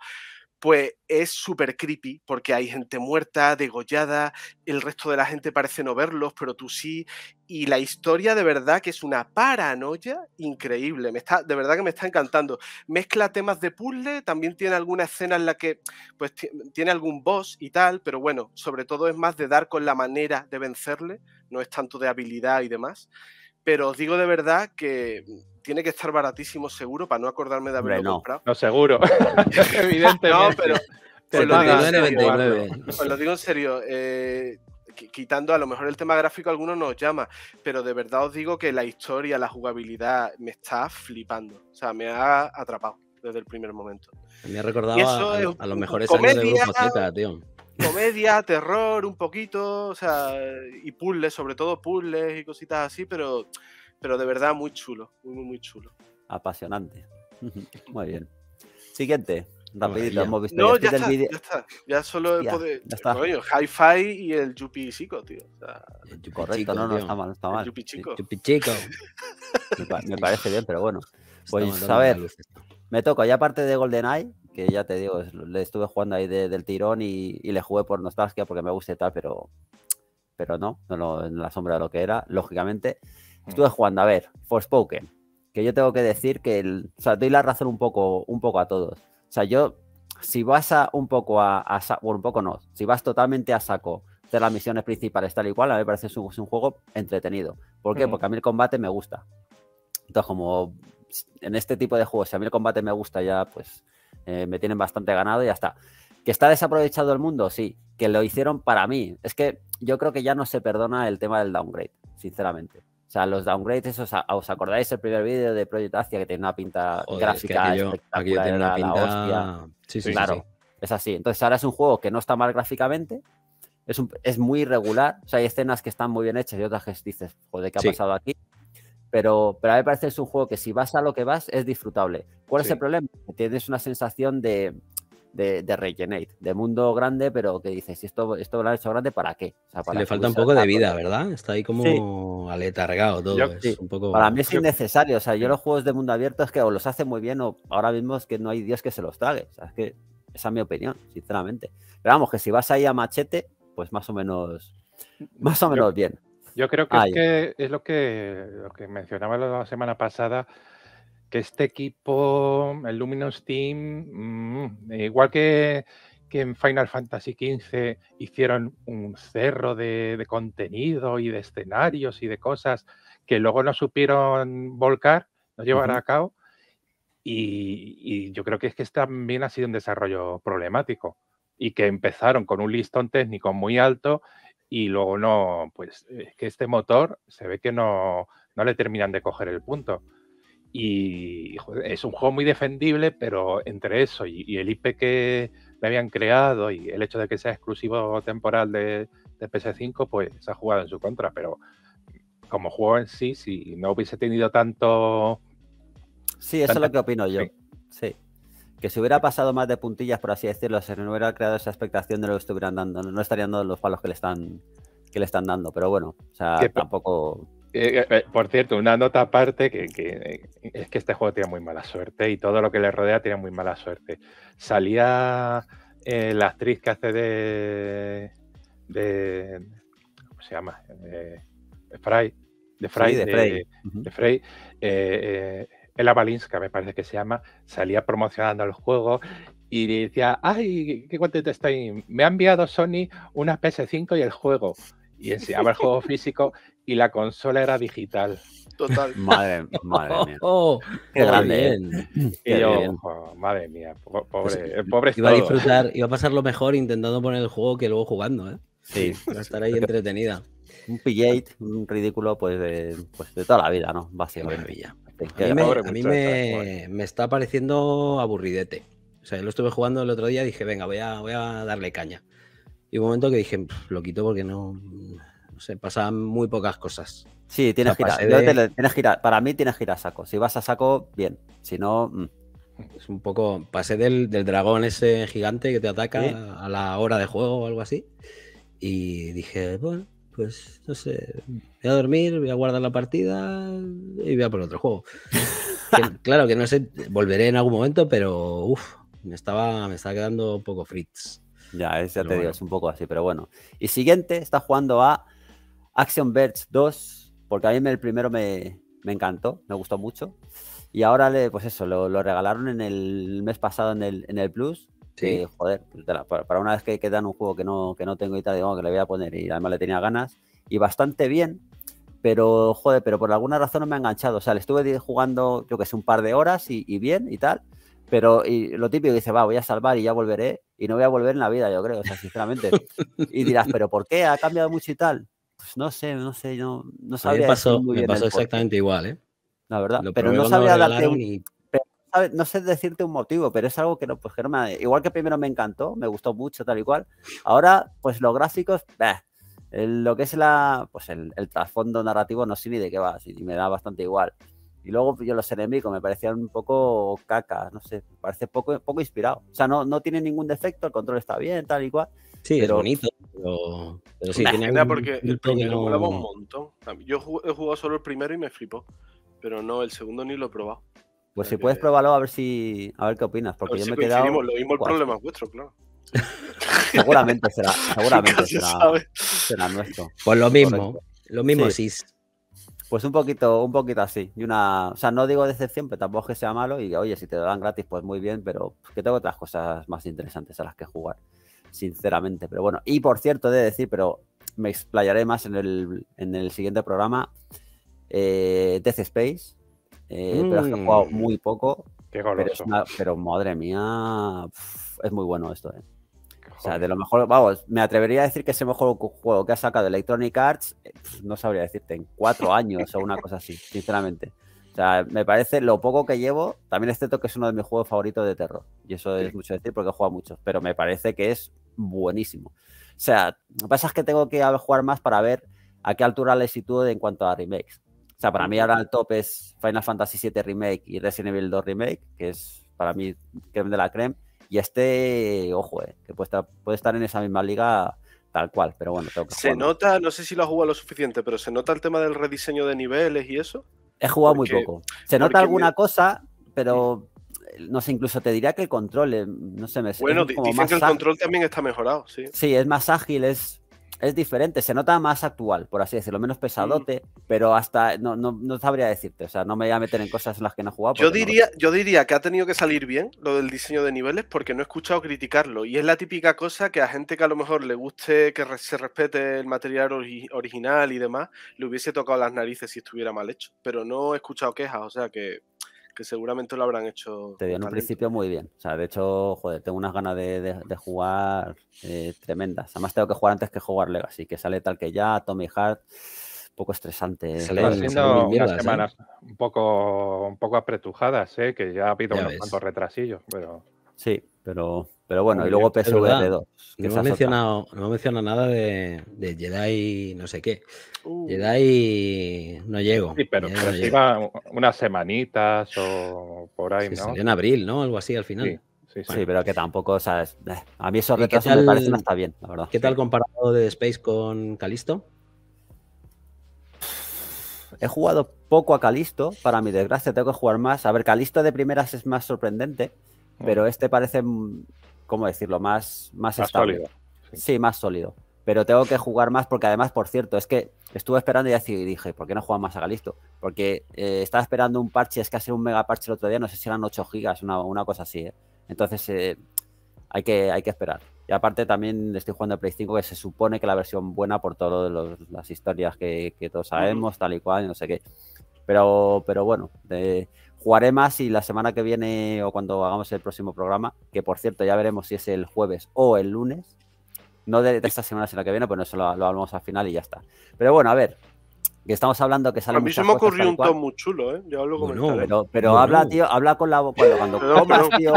pues es súper creepy porque hay gente muerta, degollada, el resto de la gente parece no verlos, pero tú sí, y la historia de verdad que es una paranoia increíble, me está, de verdad que me está encantando. Mezcla temas de puzzle, también tiene alguna escena en la que pues tiene algún boss y tal, pero bueno, sobre todo es más de dar con la manera de vencerle, no es tanto de habilidad y demás. Pero os digo de verdad que tiene que estar baratísimo seguro para no acordarme de haberlo comprado. No, seguro. Evidentemente. No, pero. Os lo, digo en serio, os lo digo en serio, quitando a lo mejor el tema gráfico, alguno nos llama, pero de verdad os digo que la historia, la jugabilidad me está flipando. O sea, me ha atrapado desde el primer momento. Me ha recordado a, a, los mejores años de Grupo Z, tío comedia, terror, un poquito, o sea, y puzzles, sobre todo puzzles y cositas así, pero, pero de verdad muy chulo, muy, muy muy chulo. Apasionante. muy bien. Siguiente. Rapidito, hemos visto no, ya, está, ya está, ya solo el poder, Hi-Fi y el Yupi Chico, tío. correcto, no, no está mal, está mal. yupi chico. me, parece bien, pero bueno. Pues a ver, me toca, ya aparte de Golden GoldenEye, que ya te digo, le estuve jugando ahí del tirón y, le jugué por nostalgia porque me gusta y tal, pero, pero no, no, en la sombra de lo que era, lógicamente. Mm. Estuve jugando, a ver, Forspoken, que yo tengo que decir que, el, o doy la razón un poco, un poco a todos. O sea, yo, si vas a un poco a, saco, un poco no, si vas totalmente a saco de las misiones principales tal y cual, a mí me parece un, un juego entretenido. ¿Por qué? Mm. Porque a mí el combate me gusta. Entonces, como en este tipo de juegos, si a mí el combate me gusta ya, pues eh, me tienen bastante ganado y ya está. ¿Que está desaprovechado el mundo? Sí. ¿Que lo hicieron para mí? Es que yo creo que ya no se perdona el tema del downgrade, sinceramente. O sea, los downgrades, os, os acordáis el primer vídeo de Project Asia que tenía una pinta gráfica tiene una pinta... Sí, claro, es así. Entonces ahora es un juego que no está mal gráficamente, es, es muy irregular, o sea, hay escenas que están muy bien hechas y otras que dices, joder, ¿qué ha pasado aquí? pero, a mí me parece que es un juego que si vas a lo que vas es disfrutable. ¿Cuál es el problema? tienes una sensación de, de, de mundo grande, pero que dices, esto, esto lo han hecho grande, ¿para qué? le falta un poco de vida, ¿verdad? Está ahí como aletargado todo. Para mí es innecesario. O sea, yo los juegos de mundo abierto es que o los hace muy bien o ahora mismo es que no hay Dios que se los trague. esa es mi opinión, sinceramente. Pero vamos, que si vas ahí a machete, pues más o menos, más o menos bien. Yo creo que, es, ah, lo que mencionaba la semana pasada, que este equipo, el Luminous Team, mm, igual que, en Final Fantasy XV hicieron un cerro de, contenido y de escenarios y de cosas que luego no supieron volcar, no llevar a cabo. Y, y, yo creo que es que también ha sido un desarrollo problemático y que empezaron con un listón técnico muy alto y luego no, pues es que este motor se ve que no, no le terminan de coger el punto. Y es un juego muy defendible, pero entre eso y, el IP que le habían creado y el hecho de que sea exclusivo temporal de, de PS5, pues se ha jugado en su contra. Pero como juego en sí, si no hubiese tenido tanto... Sí, eso es lo que opino yo. sí que si hubiera pasado más de puntillas, por así decirlo, se no hubiera creado esa expectación de lo que estuvieran dando, no estarían dando los palos que le están, que le están dando, pero bueno, o sea, tampoco... Eh, eh, eh, por cierto, una nota aparte, que, es que este juego tiene muy mala suerte y todo lo que le rodea tiene muy mala suerte. Salía la actriz que hace de... de ¿Cómo se llama? de Frey. De Frey. de, Frey. El Balinska, me parece que se llama, salía promocionando el juego y decía, ay, qué contento estoy, me ha enviado Sony una PS5 y el juego. Y enseñaba el juego físico y la consola era digital. Total. Madre, mía. Oh, qué oh, grande. ¿eh? madre mía, pobre, pues el pobre Iba a disfrutar, iba a pasar lo mejor intentando poner el juego que luego jugando, ¿eh? Sí. Va estar ahí entretenida. Un pillate, un ridículo, pues, pues de, toda la vida, ¿no? Va a ser Maravilla. A mí, ¿eh? me, está pareciendo aburridete. O sea, yo lo estuve jugando el otro día y dije, venga, voy a, voy a darle caña. Y un momento que dije, lo quito porque no, no sé, pasan muy pocas cosas. Sí, tienes, que Para mí tienes que a saco. Si vas a saco, bien. Si no... Mm. Es un poco... Pasé del, dragón ese gigante que te ataca a la hora de juego o algo así. Y dije, bueno, pues no sé, voy a dormir, voy a guardar la partida y voy a por otro juego. claro que no sé, volveré en algún momento, pero uff, me estaba, me estaba quedando un poco fritz. Ya, es, ya te es un poco así, pero bueno. Y siguiente, está jugando a Action Birds 2, porque a mí el primero me, encantó, me gustó mucho. Y ahora, le, pues eso, lo, regalaron en el, el mes pasado en el, en el Plus Sí, eh, joder, pues, para una vez que, quedan un juego que no, que no tengo y tal, digo, que le voy a poner y además le tenía ganas y bastante bien, pero joder, pero por alguna razón no me ha enganchado. O sea, le estuve jugando, yo que sé, un par de horas y, bien y tal, pero lo típico dice, va, voy a salvar y ya volveré y no voy a volver en la vida, yo creo, o sea, sinceramente. Y dirás, pero ¿por qué? ¿Ha cambiado mucho y tal? Pues no sé, no sé, yo no sabía me pasó exactamente igual, ¿eh? La verdad, pero no sabía darte un no sé decirte un motivo, pero es algo que no, pues que no Igual que primero me encantó, me gustó mucho, tal y cual. Ahora, pues los gráficos, lo que es la, pues el, trasfondo narrativo no sé ni de qué va, y me da bastante igual. Y luego yo los enemigos me parecían un poco caca, no sé, parece poco, poco inspirado. O sea, no, no tiene ningún defecto, el control está bien, tal y cual. Sí, pero... es bonito, pero, sí, porque el primero un montón. Yo he jugado solo el primero y me flipó, pero no, el segundo ni lo he probado. Pues si puedes probarlo a ver si a ver qué opinas, porque yo me he quedado. Lo mismo el problema vuestro, claro. seguramente será, seguramente será, nuestro. Pues lo mismo, pues, lo mismo sí. Pues un poquito, un poquito así. Y una, o sea, no digo decepción, pero tampoco es que sea malo. Y oye, si te lo dan gratis, pues muy bien, pero que tengo otras cosas más interesantes a las que jugar, sinceramente. Pero bueno, y por cierto, he de decir, pero me explayaré más en el, siguiente programa. Eh, Death Space, eh, mm. pero es he jugado muy poco. pero, madre mía, es muy bueno esto, eh. O sea, de lo mejor, vamos, me atrevería a decir que es el mejor juego que ha sacado Electronic Arts, eh, no sabría decirte, en cuatro años o una cosa así, sinceramente. O sea, me parece lo poco que llevo, también es cierto que es uno de mis juegos favoritos de terror, y eso es mucho decir porque he jugado muchos, pero me parece que es buenísimo. O sea, lo que pasa es que tengo que jugar más para ver a qué altura le sitúo en cuanto a remakes. O sea, para mí ahora el top es Final Fantasy VII Remake y Resident Evil 2 Remake, que es para mí creme de la creme. Y este, ojo, eh, que puede estar, en esa misma liga tal cual, pero bueno. Tengo que se nota, no sé si lo ha jugado lo suficiente, pero se nota el tema del rediseño de niveles y eso. He jugado muy poco. Se nota alguna cosa, pero no sé, incluso te diría que el control, eh, no sé, me Bueno, dicen que el control también está mejorado, sí. Sí, es más ágil, es es diferente, se nota más actual, por así decirlo, menos mm. pesadote, pero hasta no, sabría decirte, o sea, no me voy a meter en cosas en las que no he jugado. Yo diría, yo diría que ha tenido que salir bien lo del diseño de niveles porque no he escuchado criticarlo y es la típica cosa que a gente que a lo mejor le guste que se respete el material original y demás, le hubiese tocado las narices si estuviera mal hecho, pero no he escuchado quejas, o sea que que seguramente lo habrán hecho. Te en un principio muy bien. O sea, de hecho, joder, tengo unas ganas de, jugar eh, tremendas. Además, tengo que jugar antes que jugar Legacy, que sale tal que ya, Tommy Hart, un poco estresante. Se ¿eh? le unas ¿eh? semanas un, poco, un poco apretujadas, ¿eh? que ya ha habido unos cuantos retrasillos, pero. Sí, pero pero bueno, y luego PSVR 2. No ha mencionado, nada de, Jedi no sé qué. Uh. Jedi no llego. Sí, pero, pero unas semanitas o por ahí, en abril, ¿no? Algo así al final. Sí, sí, pero que tampoco, o sea, eh, a mí esos retrasos me parecen hasta bien, la verdad. ¿Qué tal comparado de Space con Calisto? He jugado poco a Calisto, para mi desgracia tengo que jugar más. A ver, Calisto de primeras es más sorprendente, mm. pero este parece ¿cómo decirlo? Más, más, estable. Sólido, sí. más sólido. Pero tengo que jugar más porque además, por cierto, es que estuve esperando y dije, ¿por qué no juega más a Galisto? Porque eh, estaba esperando un parche, es que hace un mega parche el otro día, no sé si eran 8 gigas, una, una cosa así. ¿eh? Entonces eh, hay, que, hay que esperar. Y aparte también estoy jugando el Play 5, que se supone que la versión buena por todas las historias que, todos sabemos, tal y cual, no sé qué. Pero, pero bueno, de, jugaré más y la semana que viene o cuando hagamos el próximo programa, que por cierto ya veremos si es el jueves o el lunes, no de, esta semana, sino la que viene, pues eso lo, lo hablamos al final y ya está. Pero bueno, a ver, que estamos hablando que sale A mí se me ocurrió un ton muy chulo, ¿eh? Ya hablo con no, Pero, habla, tío, habla con la boca. Cuando, comas, tío,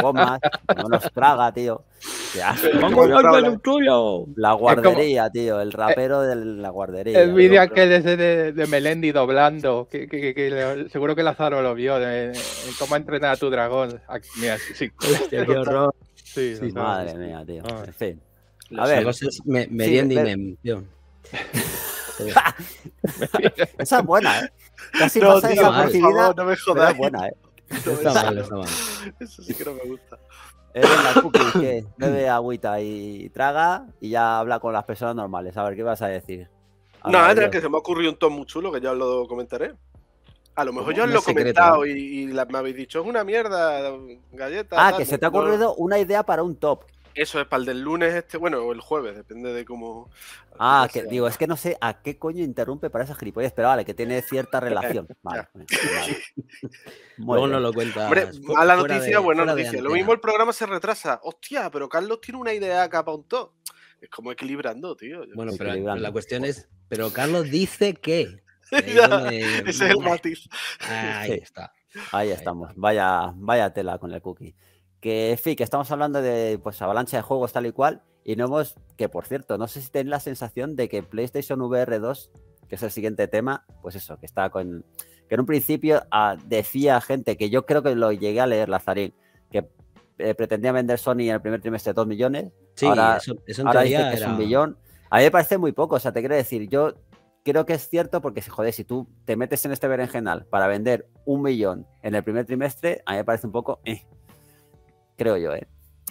comas, no nos traga, tío. tuyo. La guardería, tío, el rapero de la guardería. El vídeo que desde de, de, Melendi doblando, que, que, que, seguro que Lazaro lo vio, de, cómo entrenar a tu dragón. Ah, mira, sí, qué horror. Sí, sí, madre mía, tío. Ah. En fin. A ver, me, me sí, tío. esa es buena, ¿eh? Casi no, pasa esa no me jodas. Es buena, ¿eh? Eso sí que no me gusta. Es la cookies que bebe agüita y traga y ya habla con las personas normales. A ver, ¿qué vas a decir? No, no, que se me ha ocurrido un top muy chulo que ya os lo comentaré. A lo mejor yo os lo he comentado y, me habéis dicho, es una mierda, galleta. Ah, que se te ha ocurrido una idea para un top. Eso es para el del lunes este, bueno, o el jueves, depende de cómo. Ah, digo, es que no sé a qué coño interrumpe para esas gilipollas, pero vale, que tiene cierta relación. Vale. vale. no lo cuenta. mala noticia, buena noticia. Lo mismo el programa se retrasa. Hostia, pero Carlos tiene una idea acá para un Es como equilibrando, tío. Bueno, pero la cuestión es, pero Carlos dice que. Ese es el matiz. Ahí está. Ahí, Ahí estamos. Vaya, vaya tela con el cookie. Que, que estamos hablando de pues, avalancha de juegos tal y cual, y no hemos, que por cierto, no sé si tenéis la sensación de que PlayStation VR 2, que es el siguiente tema, pues eso, que está con, que en un principio ah, decía gente, que yo creo que lo llegué a leer, Lazarín, que eh, pretendía vender Sony en el primer trimestre 2 millones, ahora, eso, ahora dice que es un millón A mí me parece muy poco, o sea, te quiero decir, yo creo que es cierto porque, joder, si tú te metes en este berenjenal para vender un millón en el primer trimestre, a mí me parece un poco... Eh, creo yo, ¿eh?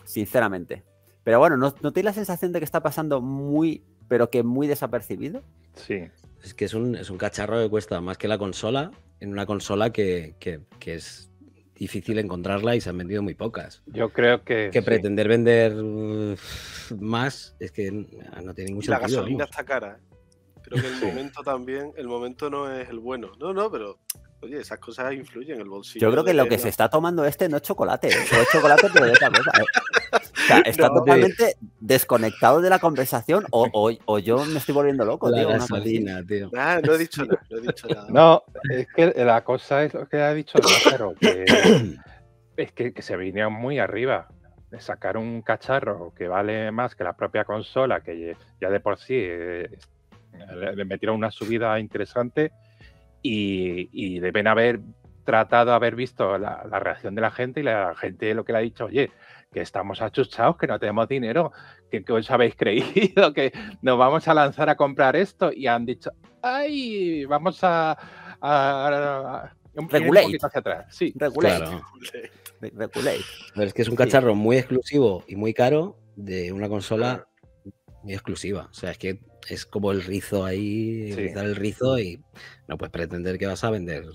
sinceramente. Pero bueno, ¿no, ¿no la sensación de que está pasando muy, pero que muy desapercibido? Sí. Es que es un, cacharro que cuesta más que la consola, en una consola que, que, que es difícil encontrarla y se han vendido muy pocas. Yo creo que. Que pretender vender mm, más es que no tiene mucho sentido. La gasolina está cara. ¿eh? Creo que el momento también, el momento no es el bueno. No, no, pero Oye, esas cosas influyen en el bolsillo. Yo creo que lo que se está tomando este no es chocolate, no ¿eh? es chocolate, pero de otra cosa. ¿eh? O sea, está totalmente desconectado de la conversación o, o, yo me estoy volviendo loco, ah, no he dicho nada, he dicho nada. No, es que la cosa es lo que ha dicho Lázaro, que es que, se venía muy arriba. De sacar un cacharro que vale más que la propia consola, que ya de por sí eh, le metieron una subida interesante y, y deben haber tratado, haber visto la, reacción de la gente y la gente lo que le ha dicho, oye, que estamos achuchados, que no tenemos dinero, que, os habéis creído, que nos vamos a lanzar a comprar esto y han dicho, ay, vamos a... a, Sí. Regulate. es que es un cacharro muy exclusivo y muy caro de una consola muy exclusiva. O sea, es que es como el rizo ahí, sí. el rizo y no puedes pretender que vas a vender.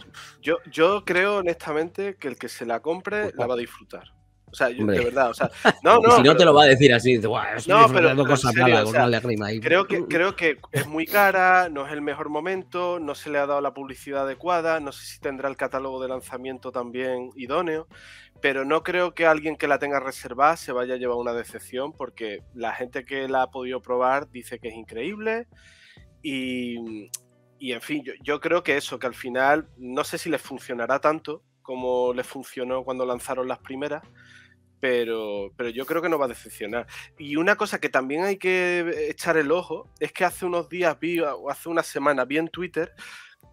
Yo, yo creo honestamente que el que se la compre la va a disfrutar. O sea, yo, de verdad, o sea, no, no. si no te lo va a decir así, no, pero, cosas serio, rima ahí. Creo que, creo que es muy cara, no es el mejor momento, no se le ha dado la publicidad adecuada, no sé si tendrá el catálogo de lanzamiento también idóneo pero no creo que alguien que la tenga reservada se vaya a llevar una decepción porque la gente que la ha podido probar dice que es increíble y, en fin, yo, creo que eso, que al final no sé si les funcionará tanto como les funcionó cuando lanzaron las primeras, pero, pero yo creo que no va a decepcionar. Y una cosa que también hay que echar el ojo es que hace unos días vi, o hace una semana vi en Twitter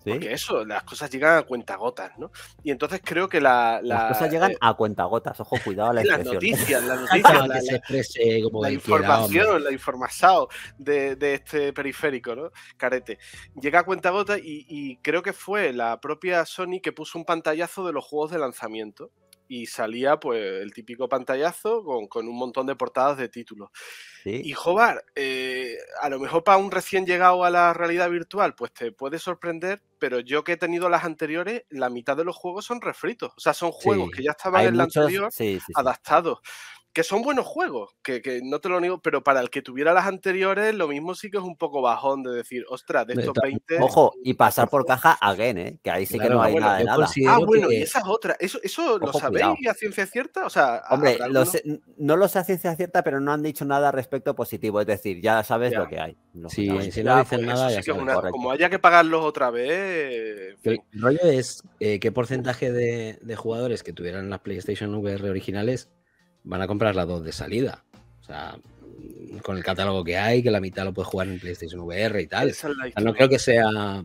porque eso, las cosas llegan a cuentagotas, ¿no? Y entonces creo que la. las cosas llegan eh, a cuentagotas, ojo, cuidado a la expresión. Las noticias, las noticias. la, información, la información de, este periférico, ¿no? Carete. Llega a cuentagotas y, y creo que fue la propia Sony que puso un pantallazo de los juegos de lanzamiento y salía pues el típico pantallazo con, un montón de portadas de títulos. Y Jobar, eh, a lo mejor para un recién llegado a la realidad virtual, pues te puede sorprender, pero yo que he tenido las anteriores, la mitad de los juegos son refritos, o sea, son juegos que ya estaban en la anterior adaptados que son buenos juegos, que, no te lo digo pero para el que tuviera las anteriores, lo mismo sí que es un poco bajón de decir, ostras, de estos 20. Ojo, y pasar por caja a ¿eh? que ahí sí que no hay nada de nada. Ah, bueno, y esa es otra. ¿Eso, lo sabéis a ciencia cierta? O sea, Hombre, no lo sé a ciencia cierta, pero no han dicho nada respecto positivo, es decir, ya sabes lo que hay. si no dicen pues nada, Como haya que pagarlos otra vez. El rollo es eh, qué porcentaje de, de jugadores que tuvieran las PlayStation VR originales van a comprar las dos de salida. O sea, con el catálogo que hay, que la mitad lo puedes jugar en PlayStation VR y tal. no creo que sea.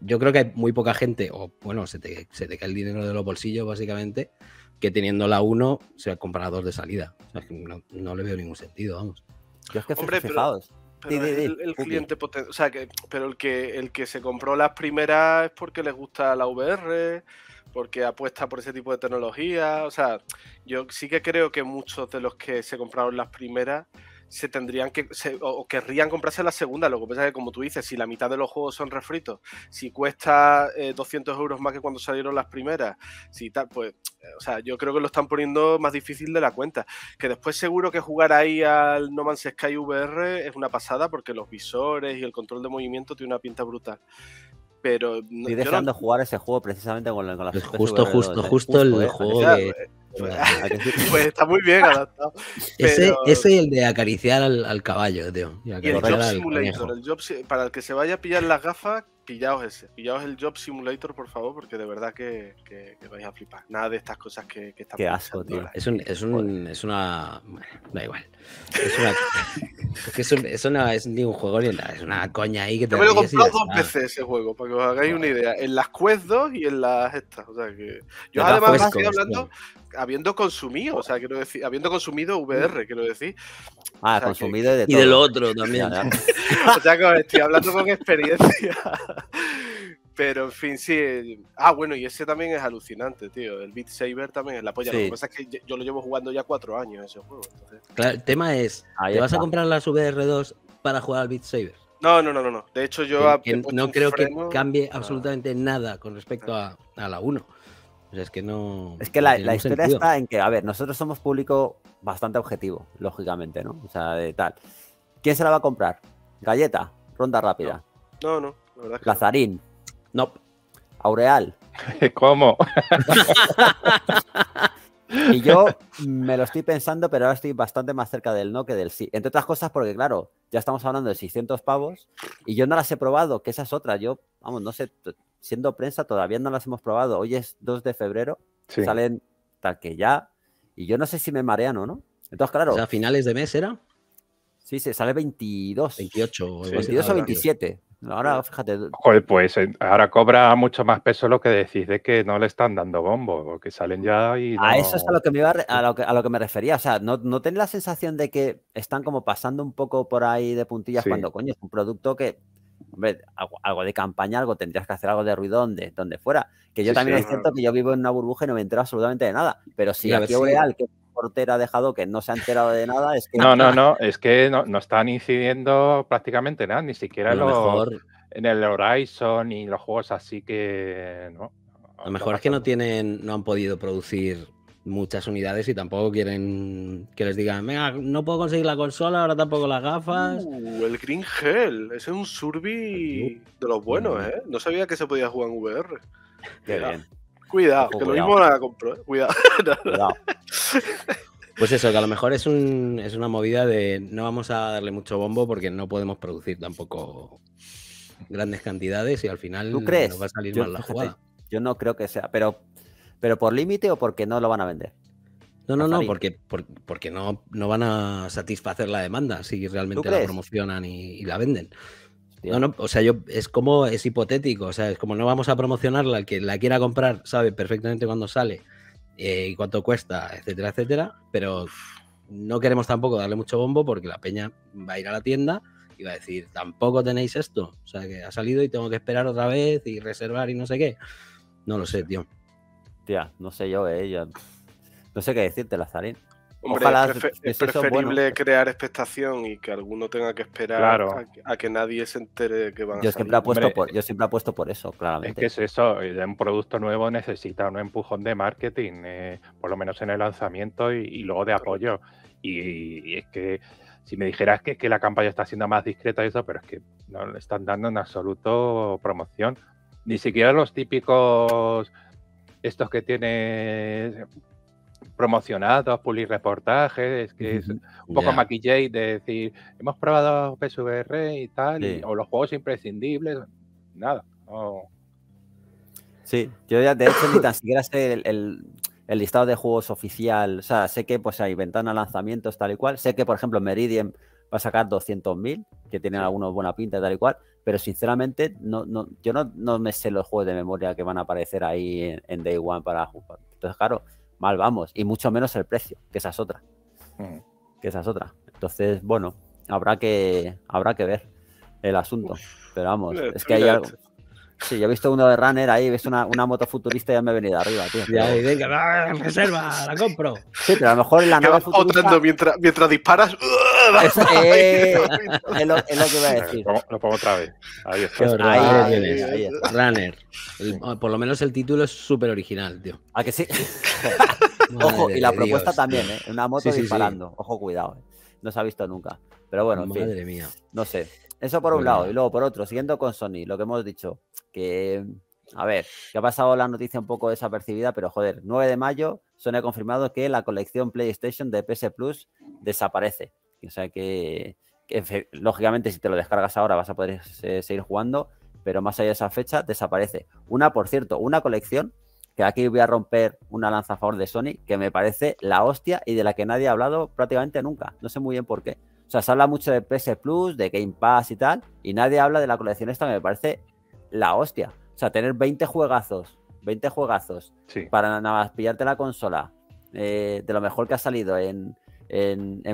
Yo creo que hay muy poca gente, o bueno, se te, se te cae el dinero de los bolsillos, básicamente, que teniendo la 1 se compra la 2 de salida. O sea, que no, le veo ningún sentido, vamos. Yo es que pero el, cliente potencial, o sea, que, pero el que el que se compró las primeras es porque les gusta la VR, porque apuesta por ese tipo de tecnología. O sea, yo sí que creo que muchos de los que se compraron las primeras se tendrían que o querrían comprarse la segunda. Lo que pasa es que, como tú dices, si la mitad de los juegos son refritos, si cuesta 200 eh, euros más que cuando salieron las primeras, si pues, o sea, yo creo que lo están poniendo más difícil de la cuenta. Que después, seguro que jugar ahí al No Man's Sky VR es una pasada porque los visores y el control de movimiento tiene una pinta brutal pero... Estoy deseando jugar ese juego precisamente con, la, con las... Pues justo, justo, justo el juego de... Eh, pues, ah, pues, está muy bien adaptado. Ese, es el de acariciar al, caballo, tío. el Job Simulator, el job, para el que se vaya a pillar las gafas, pillaos ese. Pillaos el Job Simulator, por favor, porque de verdad que, vais a flipar. Nada de estas cosas que, que están Qué asco, tío. Es, un, es, un, es una. da igual. Es una. es que eso, no es ni un juego ni nada. Es una coña ahí que te. Yo me lo he comprado dos veces ese juego, para que os hagáis una idea. En las Quest 2 y en las estas. O sea que. Yo además estoy hablando habiendo consumido, o sea, quiero decir, habiendo consumido VR, mm. quiero decir. Ah, consumido de todo. y del otro también. o sea, que estoy hablando con experiencia. Pero en fin, sí. Ah, bueno, y ese también es alucinante, tío. El Beat Saber también es la polla. Lo que pasa es que yo lo llevo jugando ya cuatro años ese juego. Claro, el tema es, ¿te vas a comprar las VR2 para jugar al Beat Saber? No, no, no, no. De hecho, yo. no creo que cambie ah. absolutamente nada con respecto a, a la 1 es que no. Es que la, historia está en que, a ver, nosotros somos público bastante objetivo, lógicamente, ¿no? O sea, de tal. ¿Quién se la va a comprar? ¿Galleta? ¿Ronda rápida? No, no, ¿Lazarín? No. ¿Aureal? ¿Cómo? y yo me lo estoy pensando, pero ahora estoy bastante más cerca del no que del sí. Entre otras cosas, porque claro, ya estamos hablando de 600 pavos y yo no las he probado, que esas otras, yo, vamos, no sé, siendo prensa todavía no las hemos probado. Hoy es 2 de febrero, salen tal que ya, y yo no sé si me marean o no. Entonces, claro. ¿A finales de mes era? Sí, se sale 22. 28. 22 o 27. Ahora, fíjate. Joder, pues eh, ahora cobra mucho más peso lo que decís de que no le están dando bombo, o que salen ya y. A eso es a lo que me, iba a, lo que, me refería. O sea, no, no tenés la sensación de que están como pasando un poco por ahí de puntillas cuando, coño, es un producto que hombre, algo, de campaña, algo tendrías que hacer algo de ruido donde, donde fuera. Que yo también es cierto que yo vivo en una burbuja y no me entero absolutamente de nada. Pero si aquí al que portero ha dejado que no se ha enterado de nada, es que. No, no, no, es que no, están incidiendo prácticamente nada, ni siquiera lo en el Horizon y los juegos así que. No, a lo mejor es que no tienen, no han podido producir muchas unidades y tampoco quieren que les digan, venga, no puedo conseguir la consola, ahora tampoco las gafas. el Green Hell, ese es un surby de los buenos, mm. ¿eh? No sabía que se podía jugar en VR. Cuidado, que lo mismo la compro, ¿eh? Cuidado. Pues eso, que a lo mejor es, una movida de no vamos a darle mucho bombo porque no podemos producir tampoco grandes cantidades y al final nos va a salir mal la jugada. Yo no creo que sea, pero ¿Pero por límite o porque no lo van a vender? No, no, no, porque, porque no, no van a satisfacer la demanda si realmente la promocionan y, la venden. o sea, yo es como es hipotético, o sea, es como no vamos a promocionarla, el que la quiera comprar sabe perfectamente cuándo sale eh, y cuánto cuesta, etcétera, etcétera, pero no queremos tampoco darle mucho bombo porque la peña va a ir a la tienda y va a decir, tampoco tenéis esto, o sea, que ha salido y tengo que esperar otra vez y reservar y no sé qué. No lo sé, tío no sé yo, eh. no sé qué decirte, Lazarín. es, preferible crear expectación y que alguno tenga que esperar a, que, nadie se entere que van yo a siempre puesto, Yo siempre apuesto por eso, claramente. Es que es eso, un producto nuevo necesita un empujón de marketing, eh, por lo menos en el lanzamiento y, luego de apoyo. Y, es que si me dijeras que, que la campaña está siendo más discreta y eso, pero es que no le están dando en absoluto promoción. Ni siquiera los típicos estos que tiene promocionados, reportajes, que es un poco maquillaje de decir, hemos probado PSVR y tal, o los juegos imprescindibles, nada. Sí, yo ya de hecho ni tan siquiera sé el, listado de juegos oficial, o sea, sé que pues hay ventana lanzamientos tal y cual, sé que por ejemplo Meridian va a sacar 200.000, que tienen algunos buena pinta tal y cual, pero sinceramente no, no, yo no, me sé los juegos de memoria que van a aparecer ahí en, Day One para jugar. Entonces, claro, mal vamos, y mucho menos el precio, que esa es otra. Mm. Que esa es otra. Entonces, bueno, habrá que, habrá que ver el asunto. Pero vamos, es que hay algo, Sí, yo he visto uno de runner ahí, ves una, una moto futurista y ya me he venido arriba, tío. Y ahí, venga, reserva, la compro. Sí, pero a lo mejor la nueva futurista... Mientras, mientras disparas... Eh, es, lo, que iba a decir. Lo, pongo, otra vez. Ahí está. Ahí, ahí, Runner. Oh, por lo menos el título es súper original, tío. ¿A que sí? Ojo, y la propuesta también, ¿eh? Una moto disparando. Ojo, cuidado. ¿eh? No se ha visto nunca. Pero bueno, Madre mía. No sé. Eso por un lado. Y luego por otro, siguiendo con Sony, lo que hemos dicho que, a ver, que ha pasado la noticia un poco desapercibida, pero joder, 9 de mayo, Sony ha confirmado que la colección PlayStation de PS Plus desaparece. O sea que, lógicamente, si te lo descargas ahora vas a poder eh, seguir jugando, pero más allá de esa fecha, desaparece. Una, por cierto, una colección que aquí voy a romper una lanza a favor de Sony, que me parece la hostia y de la que nadie ha hablado prácticamente nunca. No sé muy bien por qué. O sea, se habla mucho de PS Plus, de Game Pass y tal, y nadie habla de la colección esta que me parece la hostia. O sea, tener 20 juegazos, 20 juegazos para nada más pillarte la consola eh, de lo mejor que ha salido en,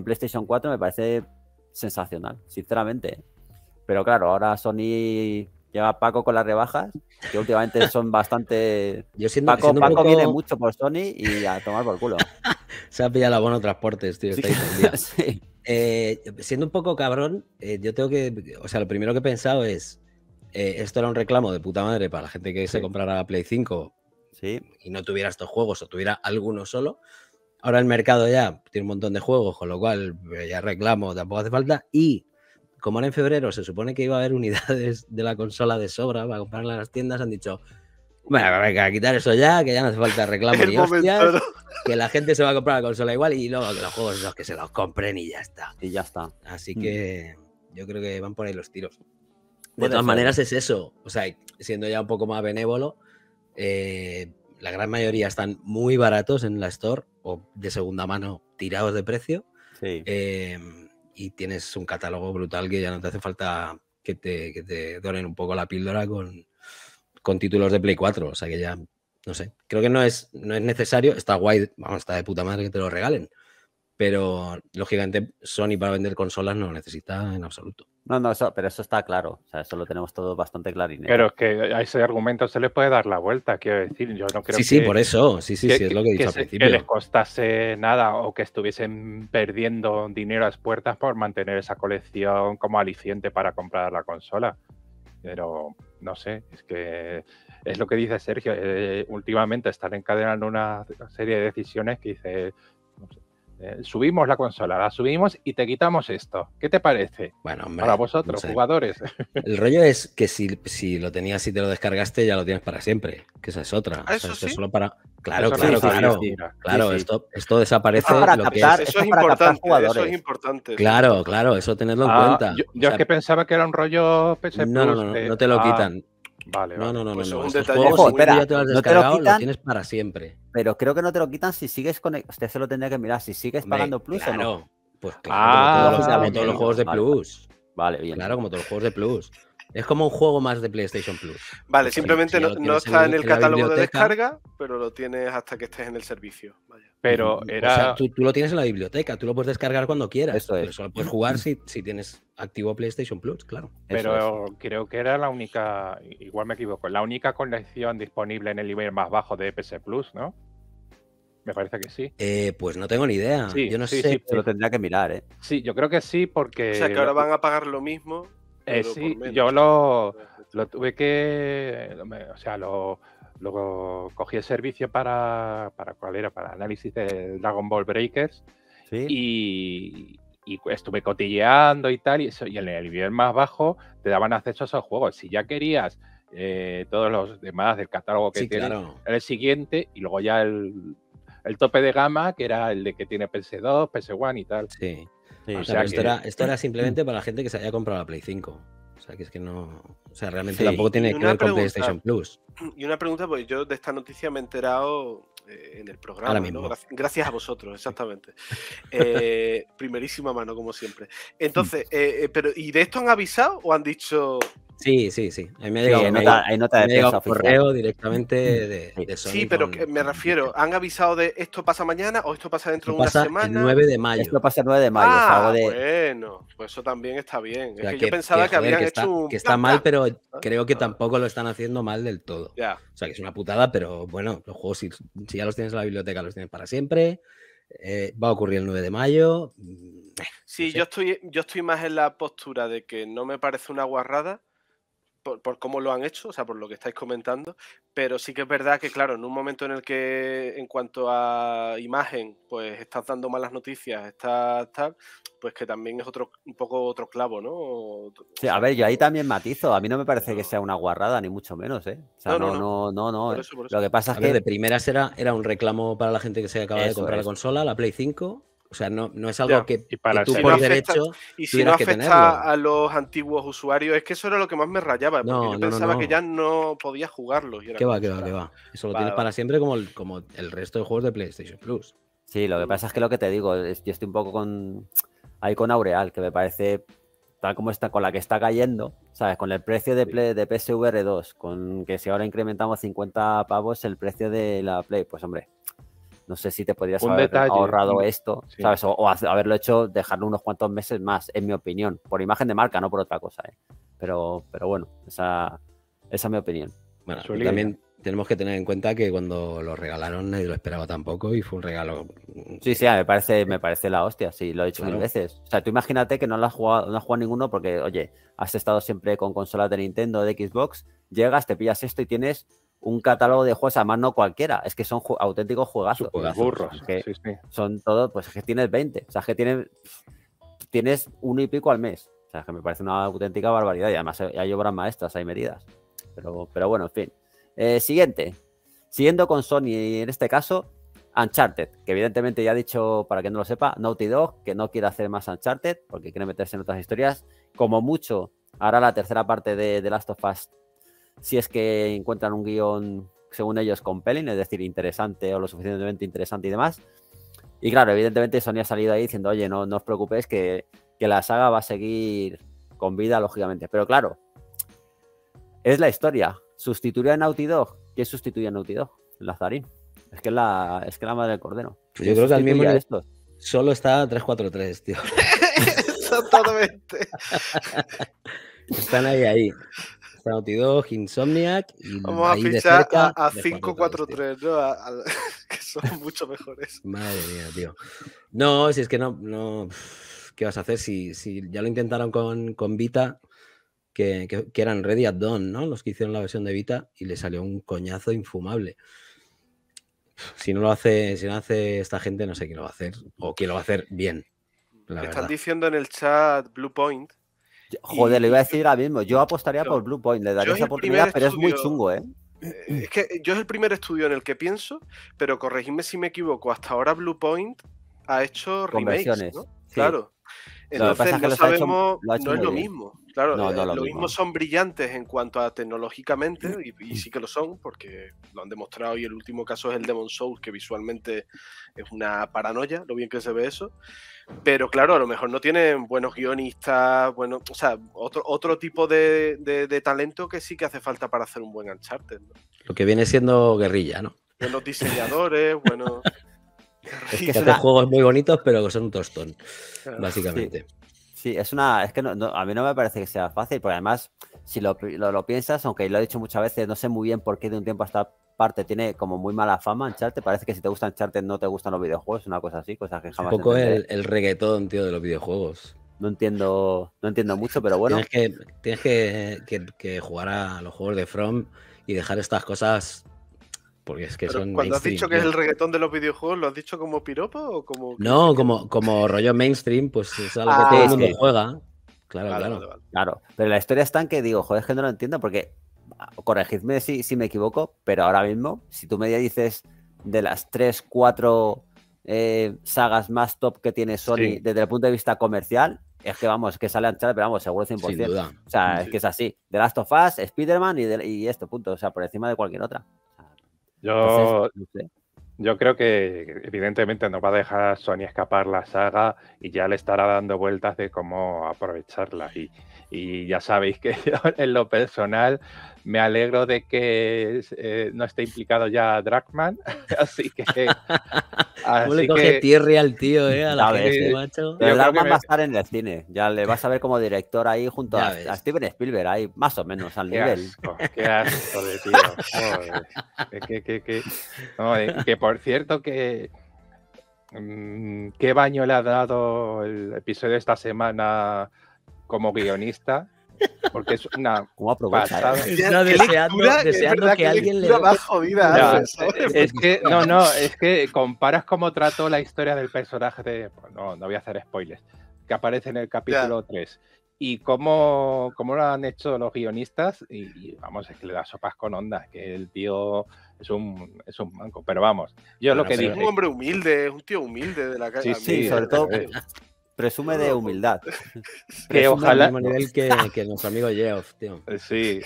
PlayStation 4 me parece sensacional, sinceramente. Pero claro, ahora Sony lleva Paco con las rebajas, que últimamente son bastante... Yo Paco, viene mucho por Sony y a tomar por culo. Se ha pillado la bono transportes, tío. Eh, siendo un poco cabrón, eh, yo tengo que... O sea, lo primero que he pensado es eh, esto era un reclamo de puta madre para la gente que se comprara la Play 5 y no tuviera estos juegos o tuviera alguno solo. Ahora el mercado ya tiene un montón de juegos, con lo cual eh, ya reclamo, tampoco hace falta. Y como ahora en febrero se supone que iba a haber unidades de la consola de sobra para comprarla en las tiendas, han dicho, bueno, venga, quitar eso ya, que ya no hace falta reclamo ni hostias, que la gente se va a comprar la consola igual y luego los juegos esos que se los compren y ya está. Y ya está. Así mm. que yo creo que van por ahí los tiros. De todas maneras es eso. O sea, siendo ya un poco más benévolo, eh, la gran mayoría están muy baratos en la store o de segunda mano tirados de precio. Em, y tienes un catálogo brutal que ya no te hace falta que te, donen un poco la píldora con, con títulos de Play 4. O sea que ya, no sé, creo que no es, no es necesario. Está guay, vamos, está de puta madre que te lo regalen pero lógicamente Sony para vender consolas no necesita en absoluto. No, no, eso, pero eso está claro, o sea, eso lo tenemos todo bastante claro Pero es que a ese argumento se le puede dar la vuelta, quiero decir, yo no creo que... Sí, sí, por eso, sí, sí, sí, es lo que he al principio. Que les costase nada o que estuviesen perdiendo dinero a las puertas por mantener esa colección como aliciente para comprar la consola. Pero, no sé, es que es lo que dice Sergio, eh, últimamente están encadenando una serie de decisiones que dice eh, subimos la consola, la subimos y te quitamos esto. ¿Qué te parece? Bueno, para vosotros, jugadores. El rollo es que si, si lo tenías y te lo descargaste, ya lo tienes para siempre. Que esa es otra. Ah, eso es solo para. Claro, claro, claro. esto, esto desaparece. Ah, lo que es. Eso es, importante, Eso es importante. Claro, claro, eso tenedlo en ah, cuenta. Yo, es que pensaba que era un rollo no, no, no, no, te lo quitan Vale, no, no, pues no, no. no. pero te lo has descargado, lo, tienes para siempre. Pero creo que no te lo quitan si sigues con. Usted se lo tendría que mirar si sigues pagando Plus o no. Pues claro, como, todos, los, ah, juegos de Plus. vale, bien. Claro, como todos los juegos de Plus. Es como un juego más de PlayStation Plus. Vale, simplemente no, está en el, catálogo de descarga, pero lo tienes hasta que estés en el servicio. Pero era. O sea, tú, lo tienes en la biblioteca, tú lo puedes descargar cuando quieras. Eso es. solo puedes jugar si, tienes activo PlayStation Plus, claro. Pero creo que era la única, igual me equivoco, la única conexión disponible en el nivel más bajo de PS Plus, ¿no? Me parece que sí. Eh, pues no tengo ni idea. yo no sé. pero tendría que mirar, ¿eh? Sí, yo creo que sí, porque. O sea, que ahora van a pagar lo mismo eh, sí, yo lo, tuve que. O sea, luego cogí el servicio para. cuál era? Para análisis de Dragon Ball Breakers. Y, estuve cotilleando y tal, y, en el nivel más bajo te daban acceso a esos juegos. Si ya querías eh, todos los demás del catálogo que tiene el siguiente, y luego ya el, el, tope de gama, que era el de que tiene PS2, PS1 y tal. Sí esto, era, simplemente para la gente que se haya comprado la Play 5. O sea, que es que no. O sea, realmente tampoco tiene que ver con PlayStation Plus. Y una pregunta, pues yo de esta noticia me he enterado eh, en el programa. Gracias a vosotros, exactamente. Eh, primerísima mano, como siempre. Entonces, mm. eh, pero ¿y de esto han avisado o han dicho.? Sí, sí, sí. hay, nota, de correo directamente mm. de, Sony Sí, pero me refiero, ¿han avisado de esto pasa mañana o esto pasa dentro de una pasa semana? El 9 de mayo. Esto pasa el 9 de mayo. Ah, bueno, pues eso también está bien. es que, yo pensaba que, habían hecho un... Que está mal, pero creo que tampoco lo están haciendo mal del todo. O sea, que es una putada, pero bueno, los juegos sí ya los tienes en la biblioteca, los tienes para siempre. Eh, va a ocurrir el 9 de mayo. Mm, eh, sí, yo, estoy, yo estoy más en la postura de que no me parece una guarrada, por, cómo lo han hecho, o sea, por lo que estáis comentando, pero sí que es verdad que, claro, en un momento en el que, en cuanto a imagen, pues estás dando malas noticias, está tal, pues que también es otro, un poco otro clavo, ¿no? sí, a ver, yo ahí también matizo, a mí no me parece que sea una guarrada, ni mucho menos, ¿eh? O sea, no, no, no, no, eh. Lo que pasa es que... de primeras era, era un reclamo para la gente que se acaba de comprar la consola, la Play 5, o sea, no, es algo que, y para no afecta, derecho Y si no afecta a los antiguos usuarios, es que eso era lo que más me rayaba, porque yo pensaba que ya no podía jugarlo. Que va, que va, que va? Eso lo tienes para siempre como el, como el resto de juegos de PlayStation Plus. Sí, lo que pasa es que lo que te digo, yo estoy un poco con ahí con Aureal, que me parece tal como está, con la que está cayendo, ¿sabes? Con el precio de, play, de PSVR 2, con que si ahora incrementamos 50 pavos el precio de la Play, pues hombre, no sé si te podrías haber ahorrado esto, ¿sabes? O, haberlo hecho, dejarlo unos cuantos meses más, en mi opinión, por imagen de marca, no por otra cosa, ¿eh? Pero, pero bueno, esa, esa es mi opinión. Bueno, también tenemos que tener en cuenta que cuando lo regalaron nadie lo esperaba tampoco y fue un regalo. Mm, sí, sí, me parece, me parece la hostia, sí, lo he dicho mil veces. O sea, tú imagínate que no lo has jugado, no jugado ninguno porque, oye, has estado siempre con consolas de Nintendo, de Xbox, llegas, te pillas esto y tienes un catálogo de juegos, además no cualquiera, es que son auténticos juegazos. burros, que Son todos, pues es que tienes 20, o sea, es que tienes, tienes uno y pico al mes. O sea, que me parece una auténtica barbaridad y además hay obras maestras, hay medidas. Pero, pero bueno, en fin. Eh, siguiente. Siguiendo con Sony, en este caso, Uncharted, que evidentemente ya ha dicho, para que no lo sepa, Naughty Dog, que no quiere hacer más Uncharted porque quiere meterse en otras historias. Como mucho, Ahora la tercera parte de The Last of Us si es que encuentran un guión, según ellos, compelling, es decir, interesante o lo suficientemente interesante y demás. Y claro, evidentemente Sony ha salido ahí diciendo, oye, no, no os preocupéis que, la saga va a seguir con vida, lógicamente. Pero claro, es la historia. Sustituir a Naughty Dog? ¿Quién sustituye a Naughty Dog? Lazarín. Es que la, es que la madre del cordero. Pues yo creo que solo está 343, tío. Exactamente. Están ahí, ahí. Insomniac. Vamos a fichar a, 543, ¿no? que son mucho mejores. Madre mía, tío. No, si es que no. no ¿Qué vas a hacer? Si, ya lo intentaron con, con Vita, que, eran Ready at Dawn, ¿no? Los que hicieron la versión de Vita y le salió un coñazo infumable. Si no lo hace, si no hace esta gente, no sé quién lo va a hacer. O quién lo va a hacer bien. están diciendo en el chat Blue Point Joder, le iba a decir ahora mismo. Yo apostaría por Blue Point, le daría esa oportunidad, pero es muy chungo, ¿eh? ¿eh? Es que yo es el primer estudio en el que pienso, pero corregidme si me equivoco. Hasta ahora Blue Point ha hecho remakes, ¿no? Claro. Entonces no, sabemos, no es lo mismo. Claro, no, eh, lo, mismo. son brillantes en cuanto a tecnológicamente, y, y, sí que lo son, porque lo han demostrado, y el último caso es el Demon Souls, que visualmente es una paranoia, lo bien que se ve eso. Pero claro, a lo mejor no tienen buenos guionistas, bueno, o sea, otro, otro tipo de, talento que sí que hace falta para hacer un buen Uncharted. Lo que viene siendo guerrilla, ¿no? Buenos diseñadores, bueno... Es que hacen juegos muy bonitos, pero que son un tostón, básicamente. Sí. es una. Es que a mí no me parece que sea fácil, porque además, si lo, lo, piensas, aunque lo he dicho muchas veces, no sé muy bien por qué de un tiempo hasta parte tiene como muy mala fama en te Parece que si te gustan Uncharted no te gustan los videojuegos, una cosa así, cosas que jamás. Un poco el, el, reggaetón, tío, de los videojuegos. No entiendo, no entiendo mucho, pero bueno. Tienes, que, tienes que, jugar a los juegos de From y dejar estas cosas porque es que son cuando has dicho que es el reggaetón de los videojuegos, ¿lo has dicho como piropo o como.? No, como, como rollo mainstream, pues es algo que ah, todo el mundo juega. Claro, claro. Claro. Pero la historia es tan que digo, joder, es que no lo entiendo porque corregidme si, si me equivoco, pero ahora mismo, si tú me dices de las 3, 4 eh, sagas más top que tiene Sony desde el punto de vista comercial, es que vamos, que sale ancha pero vamos, seguro 100%. O sea, es que es así. The Last of Us, Spider-Man y, esto, punto. O sea, por encima de cualquier otra. Yo, creo que evidentemente no va a dejar Sony escapar la saga y ya le estará dando vueltas de cómo aprovecharla. Y, y ya sabéis que en lo personal me alegro de que eh, no esté implicado ya Dragman, así que... así le coge que... al tío, eh? A la vez, macho. Dragman va a estar en el cine, ya le vas a ver como director ahí junto a, Steven Spielberg, ahí más o menos al nivel. qué asco de tío. Eh, que, por cierto que... Mm, ¿Qué baño le ha dado el episodio de esta semana como guionista? Porque es una. ¿Cómo No, deseando, que, alguien le. no, es, que, no, no, es que comparas cómo trató la historia del personaje de. Pues, no, no voy a hacer spoilers. Que aparece en el capítulo 3 y cómo, cómo, lo han hecho los guionistas. Y, vamos, es que le da sopas con ondas, que el tío es un, es un manco. Pero vamos, yo lo que Es un hombre humilde, es un tío humilde de la calle. Sí, sí, sobre todo. Presume de humildad. que ojalá. El mismo nivel que, que nuestro amigo Geoff, tío. Eh, sí.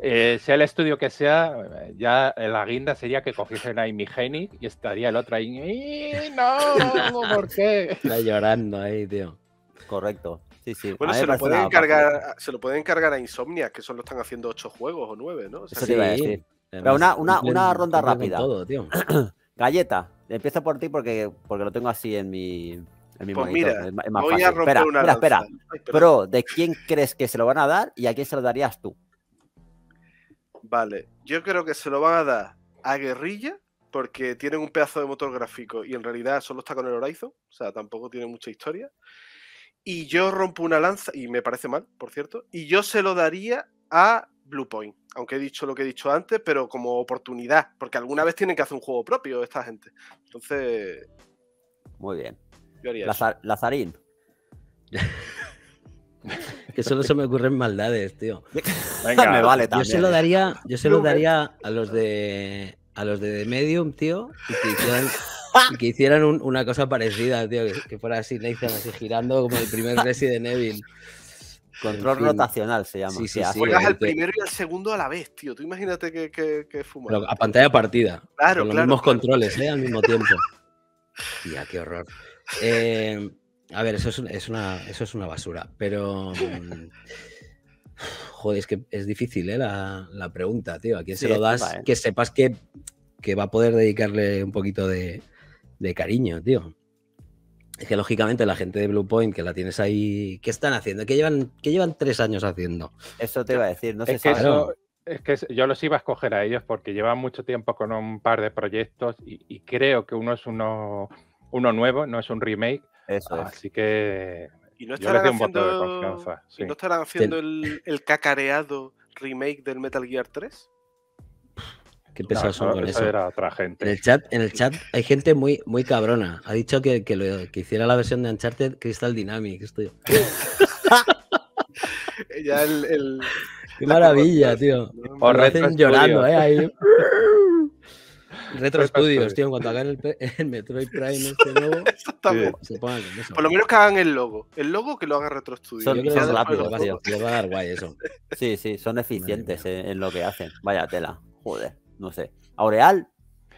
Eh, sea el estudio que sea, eh, ya la guinda sería que cogiesen a Amy y estaría el otro ahí. ¡No! ¿Por qué? Está llorando ahí, tío. Correcto. Sí, sí. Bueno, se lo, pueden encargar, a Insomnia, que solo están haciendo ocho juegos o nueve, ¿no? Sí. una, ronda rápida. Todo, tío. Galleta, empiezo por ti porque, porque lo tengo así en mi, pues mira, voy A romper una lanza Pero, ¿de quién crees que se lo van a dar y a quién se lo darías tú? Vale, yo creo que se lo van a dar a Guerrilla porque tienen un pedazo de motor gráfico y en realidad solo está con el Horizon, o sea, tampoco tiene mucha historia. Y yo rompo una lanza, y me parece mal, por cierto, y yo se lo daría a Bluepoint, aunque he dicho lo que he dicho antes, pero como oportunidad, porque alguna vez tienen que hacer un juego propio esta gente. Entonces... Muy bien. Lazarín. que solo se me ocurren maldades, tío. me vale también. Yo se lo ¿eh? daría, yo se lo daría a los de a los de Medium, tío, y que hicieran, una cosa parecida, tío, que, fuera así Nathan así girando como el primer Resident Evil. Control rotacional se llama. Sí, sí, sí Juegas el primero y el segundo a la vez, tío. Tú imagínate que, que, a pantalla partida. Claro, con los mismos controles, ¿eh? Al mismo tiempo. Tía, qué horror. Eh, a ver, eso es, una, eso es una basura, pero... Mm, joder, es que es difícil eh, la, pregunta, tío. ¿A quién se lo das? Eh. Que sepas que, va a poder dedicarle un poquito de, cariño, tío. Es que lógicamente la gente de Blue Point que la tienes ahí, ¿qué están haciendo? ¿Qué llevan, llevan tres años haciendo? Eso te iba a decir, no sé si. es que yo los iba a escoger a ellos porque llevan mucho tiempo con un par de proyectos y creo que uno es uno uno nuevo, no es un remake. Eso Así que ¿Y no estarán haciendo, el, cacareado remake del Metal Gear 3? Qué pesado son con eso. otra gente. En el chat, en el chat hay gente muy, muy cabrona. Ha dicho que, hiciera la versión de Uncharted Crystal Dynamics. Qué maravilla, tío. hacen llorando, eh, ahí. Retro Studios, tío, en hagan el, Metroid Prime este logo Por lo menos que hagan el logo. El logo que lo haga Retro Studios. Son, Sí, sí, son eficientes en, lo que hacen. Vaya tela. Joder, no sé. Aureal.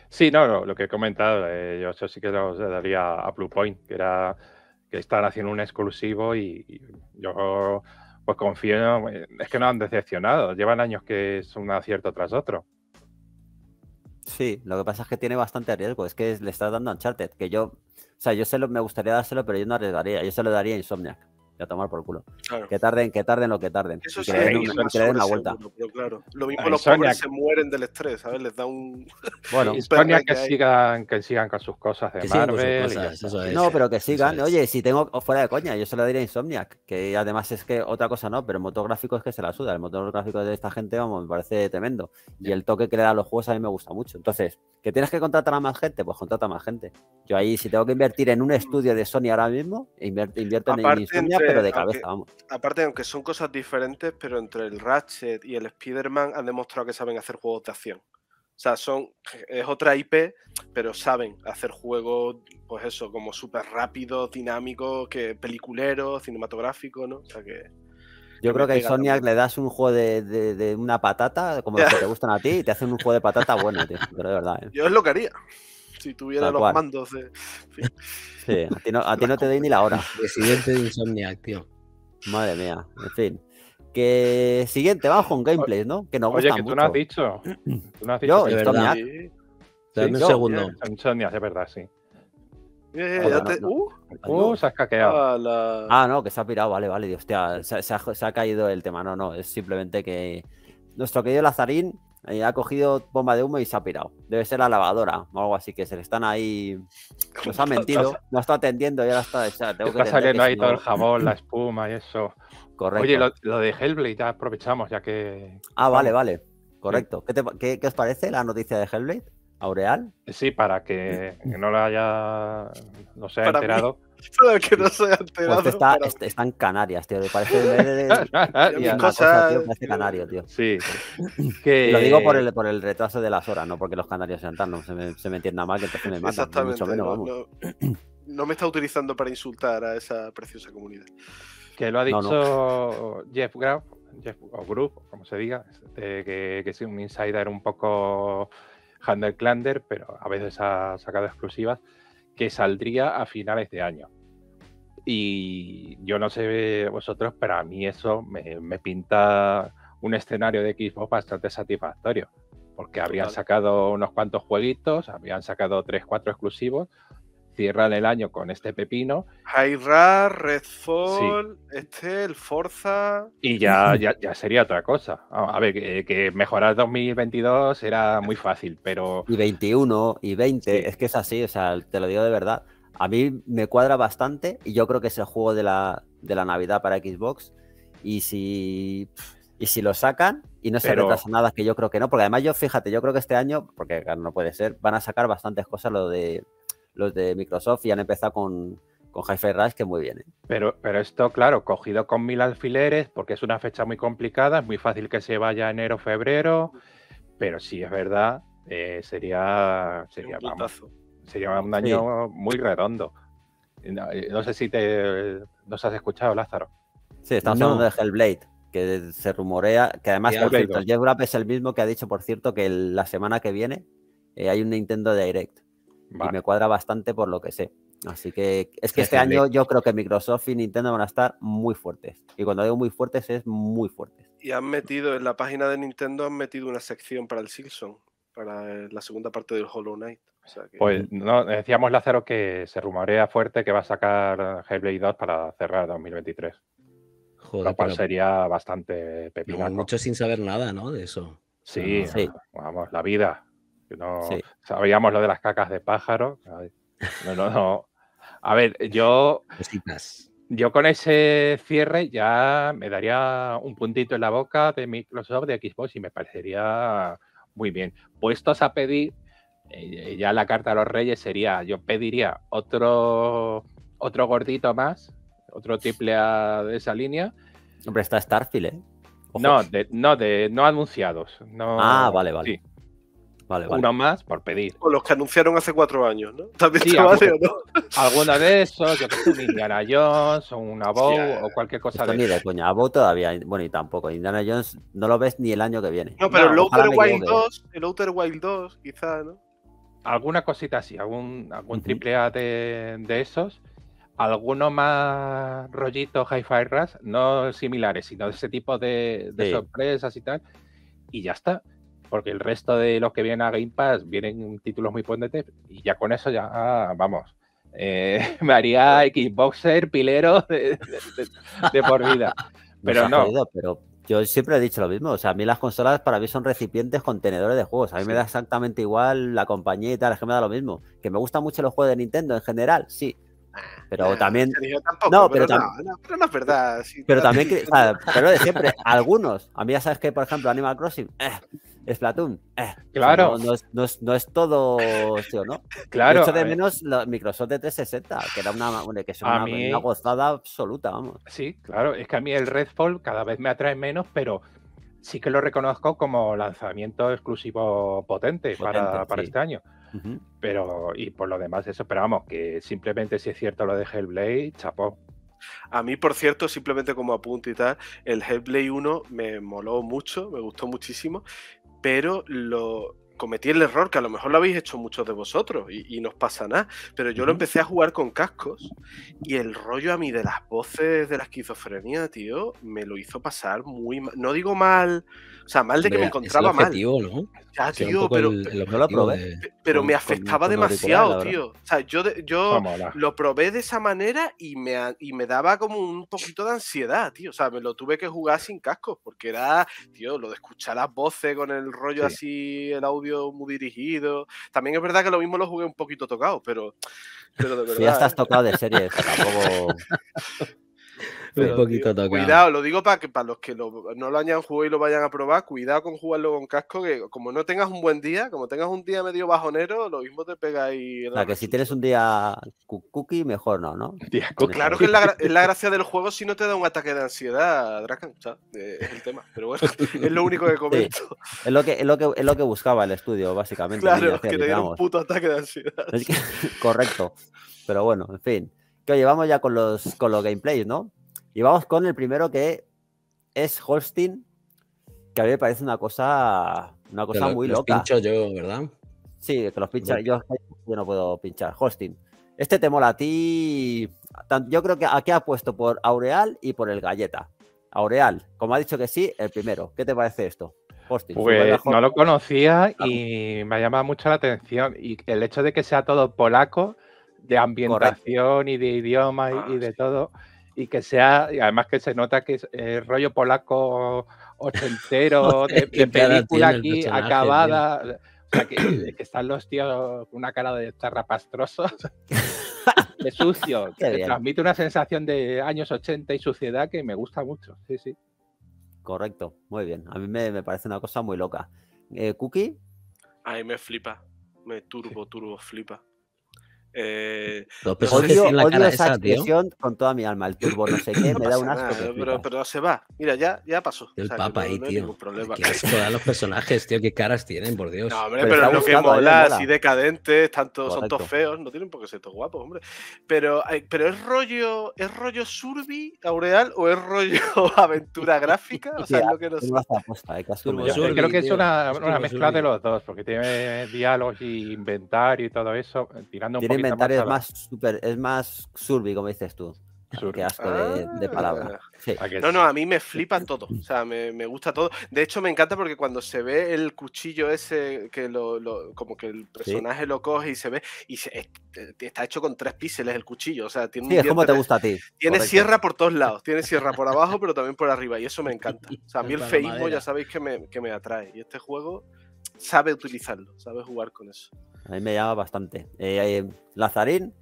Sí, no, lo que he comentado, eh, yo eso sí que lo daría a Blue Point, que era que están haciendo un exclusivo y, y yo pues confío, es que no han decepcionado, llevan años que es un acierto tras otro. Sí, lo que pasa es que tiene bastante riesgo. Es que le estás dando Uncharted, que yo, o sea, yo se me gustaría dárselo, pero yo no arriesgaría. Yo se lo daría a Insomniac a tomar por culo. Que tarden, que tarden lo que tarden. que, den, la vuelta. Lo mismo los pobres se mueren del estrés, ¿sabes? Les da un. Bueno, que, sigan, que sigan con sus cosas de No, pero que sigan. Oye, si tengo fuera de coña, yo se diría diré a Insomniac, que además es que otra cosa no, pero el motor es que se la suda. El motor gráfico de esta gente, vamos, me parece tremendo. Y el toque que le dan los juegos a mí me gusta mucho. Entonces, ¿que tienes que contratar a más gente? Pues contrata más gente. Yo ahí, si tengo que invertir en un mm. estudio de Sony ahora mismo, invierte invierto en Insomniac pero de cabeza, vamos. Aparte, aunque son cosas diferentes, pero entre el Ratchet y el Spider-Man han demostrado que saben hacer juegos de acción. O sea, son, es otra IP, pero saben hacer juegos, pues eso, como súper rápido dinámicos, que peliculeros, cinematográficos, ¿no? O sea que. Yo creo que a Insomniac le das un juego de, una patata, como que te gustan a ti, y te hacen un juego de patata bueno, tío. de verdad. Eh. Yo es lo que haría si tuviera los mandos. De... Eh, sí. sí, a ti no, a ti no te doy ni la hora. Presidente de Insomniac, tío. Madre mía, en fin. Que siguiente, vamos con gameplay, ¿no? Que no Oye, gusta que tú no has dicho. Tú no has dicho. Yo, Insomniac. Sí. Dame un segundo. Eh, Insomniac, es verdad, sí. Eh, ya te... Uh, uh, se has caqueado. La... Ah, no, que se ha pirado, vale, vale. Hostia, se, se, ha, se, ha, caído el tema. No, no, es simplemente que nuestro querido Lazarín eh, ha cogido bomba de humo y se ha pirado. Debe ser la lavadora o algo así, que se le están ahí. Nos ha mentido, no está atendiendo y ahora está. Ya, tengo está que no que todo el jabón, la espuma y eso. Correcto. Oye, lo, de Hellblade ya aprovechamos, ya que. Ah, vale, vale. Correcto. ¿Qué, os parece la noticia de Hellblade? ¿Aureal? Sí, para que, no lo haya. No se haya enterado. Están que no Pues este está, este, está, en Canarias, tío. Parece de, una cosa, tío, parece canario, tío. Sí. Que... Lo digo por el, por el retraso de las horas, no porque los canarios sean tan. No se me, se me entienda mal que entonces me Exactamente. Mucho menos, No, me está utilizando para insultar a esa preciosa comunidad. Que lo ha dicho Jeff Graf, Jeff, o como se diga, este, que, que es un insider un poco Handel Klander, pero a veces ha sacado exclusivas que saldría a finales de año. Y yo no sé vosotros, pero a mí eso me, pinta un escenario de Xbox bastante satisfactorio, porque habrían sacado unos cuantos jueguitos, habían sacado tres cuatro exclusivos, cierran el año con este pepino. High Red este, el Forza. Y ya, ya, sería otra cosa. A ver, eh, que, mejorar 2022 era muy fácil, pero. Y 21 y 20, es que es así, o sea, te lo digo de verdad. A mí me cuadra bastante y yo creo que es el juego de la, de la Navidad para Xbox. Y si. Y si lo sacan y no se retrasan nada, que yo creo que no, porque además yo, fíjate, yo creo que este año, porque no puede ser, van a sacar bastantes cosas lo de los de Microsoft y han empezado con, con Hi-Fi Rush, que muy bien. ¿eh? Pero, pero esto, claro, cogido con mil alfileres, porque es una fecha muy complicada, es muy fácil que se vaya enero, febrero, pero si es verdad, eh, sería, sería, un, sería un año muy redondo. Eh, no, sé si te nos has escuchado, Lázaro. Sí, estamos hablando de Hellblade, que se rumorea, que además, el cierto, Jeff es el mismo que ha dicho, por cierto, que la semana que viene hay un Nintendo Direct. Y me cuadra bastante por lo que sé. Así que es que este año yo creo que Microsoft y Nintendo van a estar muy fuertes. Y cuando digo muy fuertes es muy fuertes. Y han metido en la página de Nintendo han metido una sección para el Silson, para la segunda parte del Hollow Knight. Pues no, decíamos Lázaro que se rumorea fuerte que va a sacar Hellblade 2 para cerrar 2023. Joder, lo cual sería bastante pepino mucho sin saber nada, ¿no? De eso. Sí, sí. vamos, la vida. No, Sabíamos lo de las cacas de pájaro. No, no, no. A ver, yo. Yo con ese cierre ya me daría un puntito en la boca de Microsoft, de Xbox y me parecería muy bien. Puestos a pedir, eh, ya la carta a los reyes sería, yo pediría otro, otro gordito más, otro triple A de esa línea. Hombre, está Starfield, ¿eh? No, de, no, de no anunciados. No, ah, vale, vale uno más por pedir. O los que anunciaron hace cuatro años, ¿no? También sí, ¿o no? Alguna de esos, yo que Indiana Jones, o una Bow, o cualquier cosa de Ni todavía, bueno, y tampoco. Indiana Jones no lo ves ni el año que viene. No, pero el Outer Wild 2, el Outer Wild 2, quizá, ¿no? Alguna cosita así, algún, algún triple A de, esos alguno más rollito Hi-Fi Rush, no similares, sino de ese tipo de, sorpresas y tal, y ya está porque el resto de los que vienen a Game Pass vienen títulos muy potentes y ya con eso ya, ah, vamos, eh, me haría Xboxer, pilero de, por vida. Pero no. pero yo siempre he dicho lo mismo. O sea, a mí las consolas para mí son recipientes contenedores de juegos. A mí me da exactamente igual la compañía y tal. Es que me da lo mismo. Que me gustan mucho los juegos de Nintendo en general, sí. Pero también. no, pero, es verdad. pero también. pero de siempre, algunos. A mí ya sabes que, por ejemplo, Animal Crossing. Eh, es Splatoon. Eh, claro. no, es, todo, ¿no? Claro. Mucho de menos Microsoft de 360, que era una, que es una, gozada absoluta, vamos. Sí, claro. Es que a mí el Redfall cada vez me atrae menos, pero sí que lo reconozco como lanzamiento exclusivo potente, para, para este año. Pero, y por lo demás, eso, pero vamos, que simplemente si es cierto lo de Hellblade, chapó. A mí, por cierto, simplemente como apunte y tal, el Hellblade 1 me moló mucho, me gustó muchísimo, pero lo, cometí el error, que a lo mejor lo habéis hecho muchos de vosotros y, y no os pasa nada, pero yo lo empecé a jugar con cascos y el rollo a mí de las voces de la esquizofrenia, tío, me lo hizo pasar muy mal. No digo mal o sea, mal de que me encontraba mal. ¿no? Ya, tío, pero, me afectaba demasiado, tío. O sea, yo, yo lo probé de esa manera y me, me daba como un poquito de ansiedad, tío. O sea, me lo tuve que jugar sin cascos porque era, tío, lo de escuchar las voces con el rollo así, el audio muy dirigido. También es verdad que lo mismo lo jugué un poquito tocado, pero, pero de verdad. ya estás ¿eh? tocado de series, tampoco. cuidado, lo digo para que para los que no lo hayan jugado y lo vayan a probar, cuidado con jugarlo con casco, que como no tengas un buen día, como tengas un día medio bajonero, lo mismo te pega ahí. O sea, que si tienes un día cookie, mejor no, ¿no? claro que es la, gracia del juego si no te da un ataque de ansiedad, Drakan, eh, es el tema. Pero bueno, es lo único que comento. es, lo que, lo lo que buscaba el estudio, básicamente. Claro, que te diera un puto ataque de ansiedad. correcto. Pero bueno, en fin. Que oye, vamos ya con los, con los gameplays, ¿no? Y vamos con el primero que es Holstein, que a mí me parece una cosa, una cosa muy los pincho yo, ¿verdad? Sí, que los pincho Yo, yo, no puedo pinchar. Holstein. Este te mola a ti. Yo creo que aquí ha puesto por Aureal y por el Galleta. Aureal, como ha dicho que sí, el primero. ¿Qué te parece esto? Hostia, pues no lo conocía ah. y me ha llamado mucho la atención. Y el hecho de que sea todo polaco, de ambientación y de idioma y, ah, de todo, y que sea, y además que se nota que es eh, rollo polaco ochentero, de, película aquí acabada. O sea, que, están los tíos con una cara de tarrapastrosos, de sucio, que transmite una sensación de años 80 y suciedad que me gusta mucho. Sí, sí. Correcto, muy bien. A mí me, parece una cosa muy loca. ¿Eh, ¿Cookie? A mí me flipa, me turbo, turbo flipa. Eh, Los odio, la cara esa, expresión con toda mi alma. El turbo no sé qué, me da un asco. pero, pero, se va. Mira, ya, ya pasó. El o sea, papa no, ahí, tío. Qué los personajes, tío. Qué caras tienen, por Dios. No, hombre, pero, lo que mola, así decadentes, tanto, son todos feos, no tienen por qué ser todos guapos, hombre. Pero, eh, pero es rollo, es rollo surbi, aureal, o es rollo aventura gráfica. O sea, lo que nos... creo que es una, una mezcla de los dos, porque tiene diálogos y inventario y todo eso, tirando un poquito es más, super, es más surbi, como dices tú. Ah, qué asco de, ah. palabra. No, no, a mí me flipa todo. O sea, me, gusta todo. De hecho, me encanta porque cuando se ve el cuchillo ese, que lo, como que el personaje lo coge y se ve, y está hecho con tres píxeles el cuchillo. O sea, tiene te gusta ti. Tiene sierra por todos lados. Tiene sierra por abajo, pero también por arriba. Y eso me encanta. O sea, a mí el feísmo ya sabéis que me, que me atrae. Y este juego sabe utilizarlo, sabe jugar con eso. A mí me llama bastante. Eh, eh, Lazarín.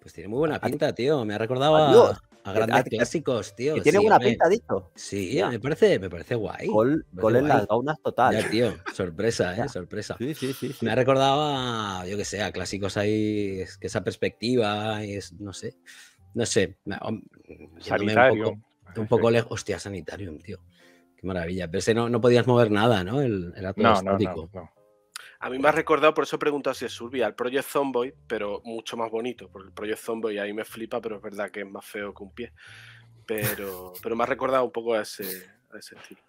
Pues tiene muy buena pinta, tío. Me ha recordado a, grandes clásicos, tío. tiene buena pinta, dicho. Sí, me parece, me parece guay. Gol, en las gaunas total. Ya, tío. Sorpresa, eh, sorpresa. Sí, sí, sí, Me ha recordado a, yo qué sé, a clásicos ahí, que esa perspectiva, es, no sé. No sé. Sanitario. Un poco, un poco lejos. Hostia, sanitario, tío. Qué maravilla. Pero ese no, podías mover nada, ¿no? El, estático. A mí me ha recordado, por eso he preguntado si es Survival, el Project Zomboid, pero mucho más bonito, porque el Project Zomboid ahí me flipa, pero es verdad que es más feo que un pie. Pero, pero me ha recordado un poco a ese, estilo.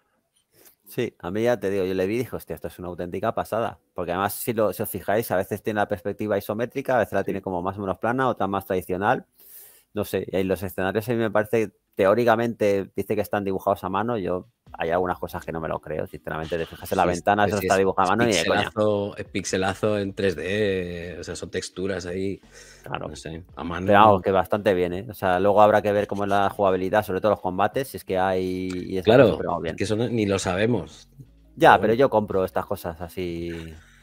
Sí, a mí ya te digo, yo le vi y dije, hostia, esto es una auténtica pasada. Porque además, si, os fijáis, a veces tiene la perspectiva isométrica, a veces la tiene como más o menos plana, otra más tradicional. No sé, y los escenarios a mí me parece, teóricamente, dice que están dibujados a mano. Yo hay algunas cosas que no me lo creo, sinceramente. Te fijas en la ventana, se pues eso está dibujado a mano y pixelazo, coña. pixelazo eh, en 3D, o sea, son texturas ahí. Claro. No sé, a mano. que bastante bien, ¿eh? O sea, luego habrá que ver cómo es la jugabilidad, sobre todo los combates, si es que hay. Y claro, que eso ni lo sabemos. Ya, pero yo compro estas cosas así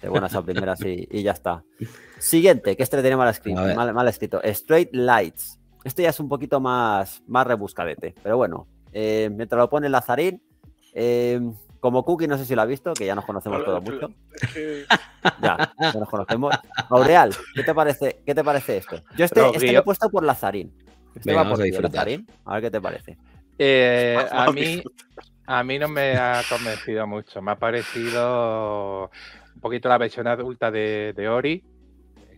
de buenas a primeras y, ya está. Siguiente, que este tiene mal escrito, mal, escrito. Straight Lights. Esto ya es un poquito más, más rebuscadete, pero bueno. Eh, mientras lo pone Lazarín, eh, como Cookie, no sé si lo ha visto, que ya nos conocemos todos mucho. ya, ya nos conocemos. Aureal, ¿qué te parece, qué te parece esto? Yo estoy este puesto por Lazarín. Este va por Lazarín. a ver qué te parece. Eh, a, mí, a mí no me ha convencido mucho. Me ha parecido un poquito la versión adulta de, Ori.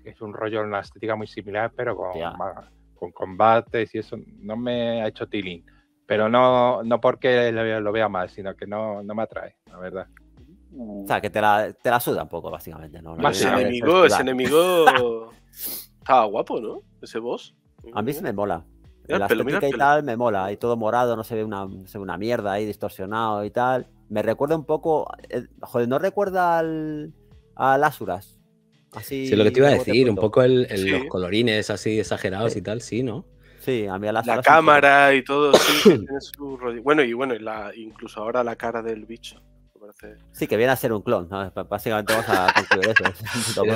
Que es un rollo, en una estética muy similar, pero con, con, combates y eso. No me ha hecho tilín. Pero no, no porque lo, vea mal, sino que no, me atrae, la verdad. O sea, que te la, te suda un poco, básicamente. ¿no? enemigo, ese enemigo. Estaba guapo, ¿no? Ese boss. A mí se me mola. El la y tal me mola. Y todo morado, no se ve una, se una mierda ahí, distorsionado y tal. Me recuerda un poco. Eh, joder, ¿no recuerda al, Asuras? Así. Sí, lo que te iba a decir, un poco el, los colorines así exagerados y tal, sí, ¿no? Sí, a mí a La cámara y todo, sí, su Bueno, y bueno, incluso ahora la cara del bicho. Sí, que viene a ser un clon, básicamente vamos a concluir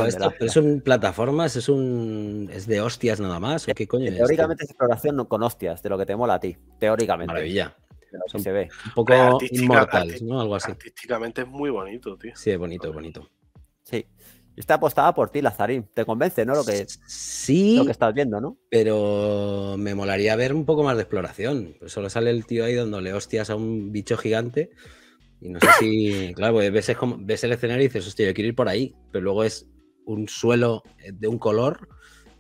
eso. ¿Es un plataformas? ¿Es un es de hostias nada más? qué coño Teóricamente es, exploración con hostias, de lo que te mola a ti, teóricamente. Maravilla. se ve. Un poco inmortal, ¿no? Algo así. Artísticamente es muy bonito, tío. Sí, es bonito, es bonito. Sí, Está apostada por ti, Lazarín. Te convence, ¿no? Lo que, sí, lo que estás viendo, ¿no? Pero me molaría ver un poco más de exploración. Pues solo sale el tío ahí donde le hostias a un bicho gigante. Y no sé si. claro, pues ves, ves el escenario y dices, hostia, yo quiero ir por ahí. Pero luego es un suelo eh, de un color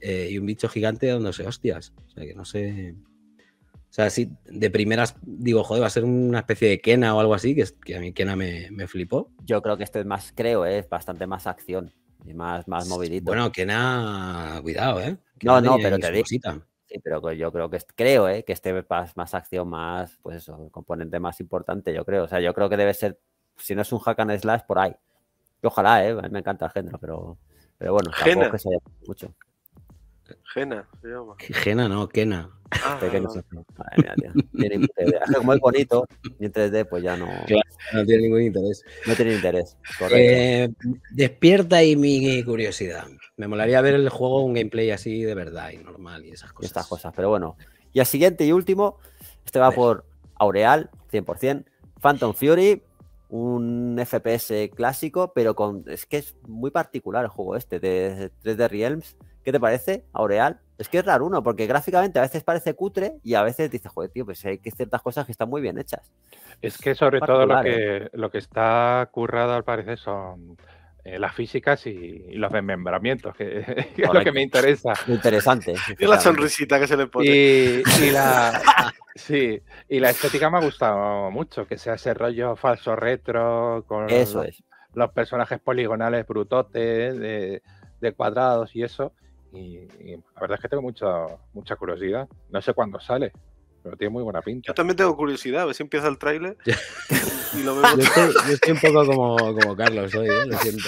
eh, y un bicho gigante donde se hostias. O sea, que no sé. O sea, si de primeras digo, joder, va a ser una especie de Kena o algo así, que, a mí Kena me, flipó. Yo creo que este es más, creo, eh, es bastante más acción y más, más movidito. Bueno, que nada, cuidado, ¿eh? no, no, pero te digo. Sí, pero yo creo que creo ¿eh? que este más, más acción, más, pues eso, el componente más importante, yo creo. O sea, yo creo que debe ser, si no es un hack and slash, por ahí. Ojalá, ¿eh? A me encanta el género, pero, pero bueno, tampoco Gena. que se mucho. Gena, se Gena, no, Kena. Ah. como es bonito, y en 3D, pues ya no. no tiene ningún interés. No tiene interés. Eh, despierta y mi curiosidad. Me molaría ver el juego un gameplay así de verdad y normal y esas cosas. estas cosas, pero bueno. Y al siguiente y último, este va por Aureal, 100%. Phantom Fury, un FPS clásico, pero con. Es que es muy particular el juego este, de 3D Realms ¿Qué te parece, Aureal? Es que es raro uno, porque gráficamente a veces parece cutre y a veces dices, joder, tío, pues hay ciertas cosas que están muy bien hechas. Es que sobre todo lo que, ¿eh? lo que está currado al parecer son eh, las físicas y, los desmembramientos, que, es lo que me interesa. Interesante. Y la sonrisita que se le pone. Y, la, sí, y la estética me ha gustado mucho, que sea ese rollo falso retro con los personajes poligonales brutotes de cuadrados y eso y, la verdad es que tengo mucha, mucha curiosidad. No sé cuándo sale, pero tiene muy buena pinta. Yo también tengo curiosidad, a ver si empieza el trailer Yo estoy, un poco como, Carlos hoy, ¿eh? lo siento.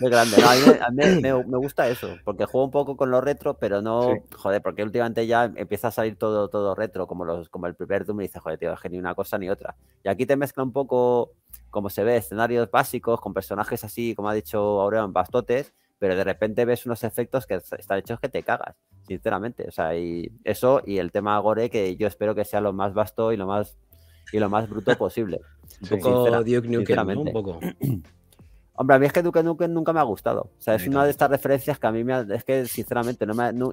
Muy grande. a mí, me, gusta eso, porque juego un poco con los retro, pero no, joder, porque últimamente ya empieza a salir todo, todo retro, como, los, como el primer Doom, y dices, joder, tío, es que ni una cosa ni otra. Y aquí te mezcla un poco, como se ve, escenarios básicos, con personajes así, como ha dicho en bastotes, pero de repente ves unos efectos que están hechos que te cagas, sinceramente. O sea, y eso y el tema Gore, que yo espero que sea lo más vasto y lo más y lo más bruto posible. un poco Hombre, a mí es que Duke Nukem nunca me ha gustado. O sea, es una de estas referencias que a mí me es que sinceramente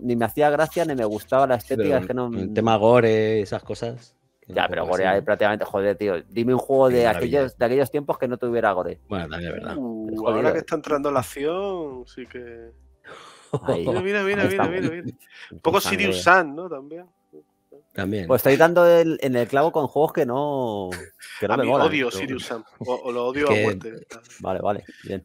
ni me hacía gracia ni me gustaba la estética. que no, el tema gore, esas cosas. Ya, pero gorea es prácticamente, joder, tío. Dime un juego de aquellos, de aquellos tiempos que no tuviera gore. Bueno, también verdad. Uh, ahora que está entrando la acción, sí que. mira, mira, mira, mira, Un poco Sirius Sam, ¿no? También. También. Pues estoy dando en el clavo con juegos que no. Que no me mí odio Sirius Sam. O, lo odio a muerte. Vale, vale, bien.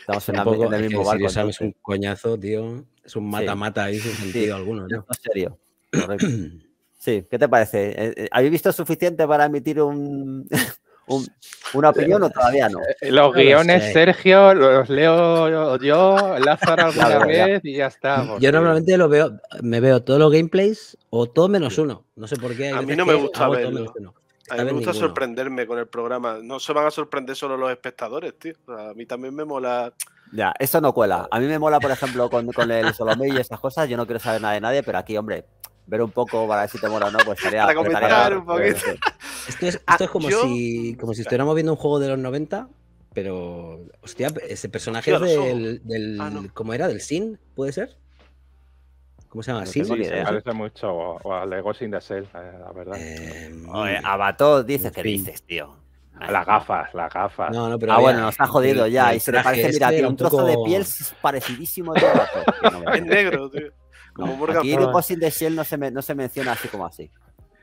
Estamos en, la, poco, en mismo Sam es un coñazo, tío. Es un mata-mata ahí sin sentido alguno, ¿no? En serio. Sí, ¿qué te parece? Eh, eh, ¿Habéis visto suficiente para emitir un, una opinión o todavía no? Eh, los guiones, Sergio, los leo yo, Lázaro alguna vez y ya está. Yo normalmente lo veo, me veo todos los gameplays o todo menos uno. No sé por qué. A mí no me gusta verlo. A mí me gusta sorprenderme con el programa. No se van a sorprender solo los espectadores, tío. a mí también me mola. Ya, eso no cuela. A mí me mola, por ejemplo, con, con el Solomé y esas cosas. Yo no quiero saber nada de nadie, pero aquí, hombre, ver un poco para ver si te mola o no, pues sería Para pues comentar un poquito. esto es, ah, esto es como, si, como si estuviéramos viendo un juego de los 90, pero. Hostia, ese personaje es del. del ah, ¿Cómo era? ¿Del Sin? ¿Puede ser? ¿Cómo se llama? ¿Sin? Sí, parece mucho o, a Lego Sin de Cell, eh, la verdad. Eh, Oye, felices dices que dices, tío. Las gafas, las gafas. No, no, pero ah, bueno, nos ha jodido ya. y se le parece, mira, este tiene un, trozo de piel parecidísimo de negro, tío. Aquí Freeman. no se, me, no se menciona así como así.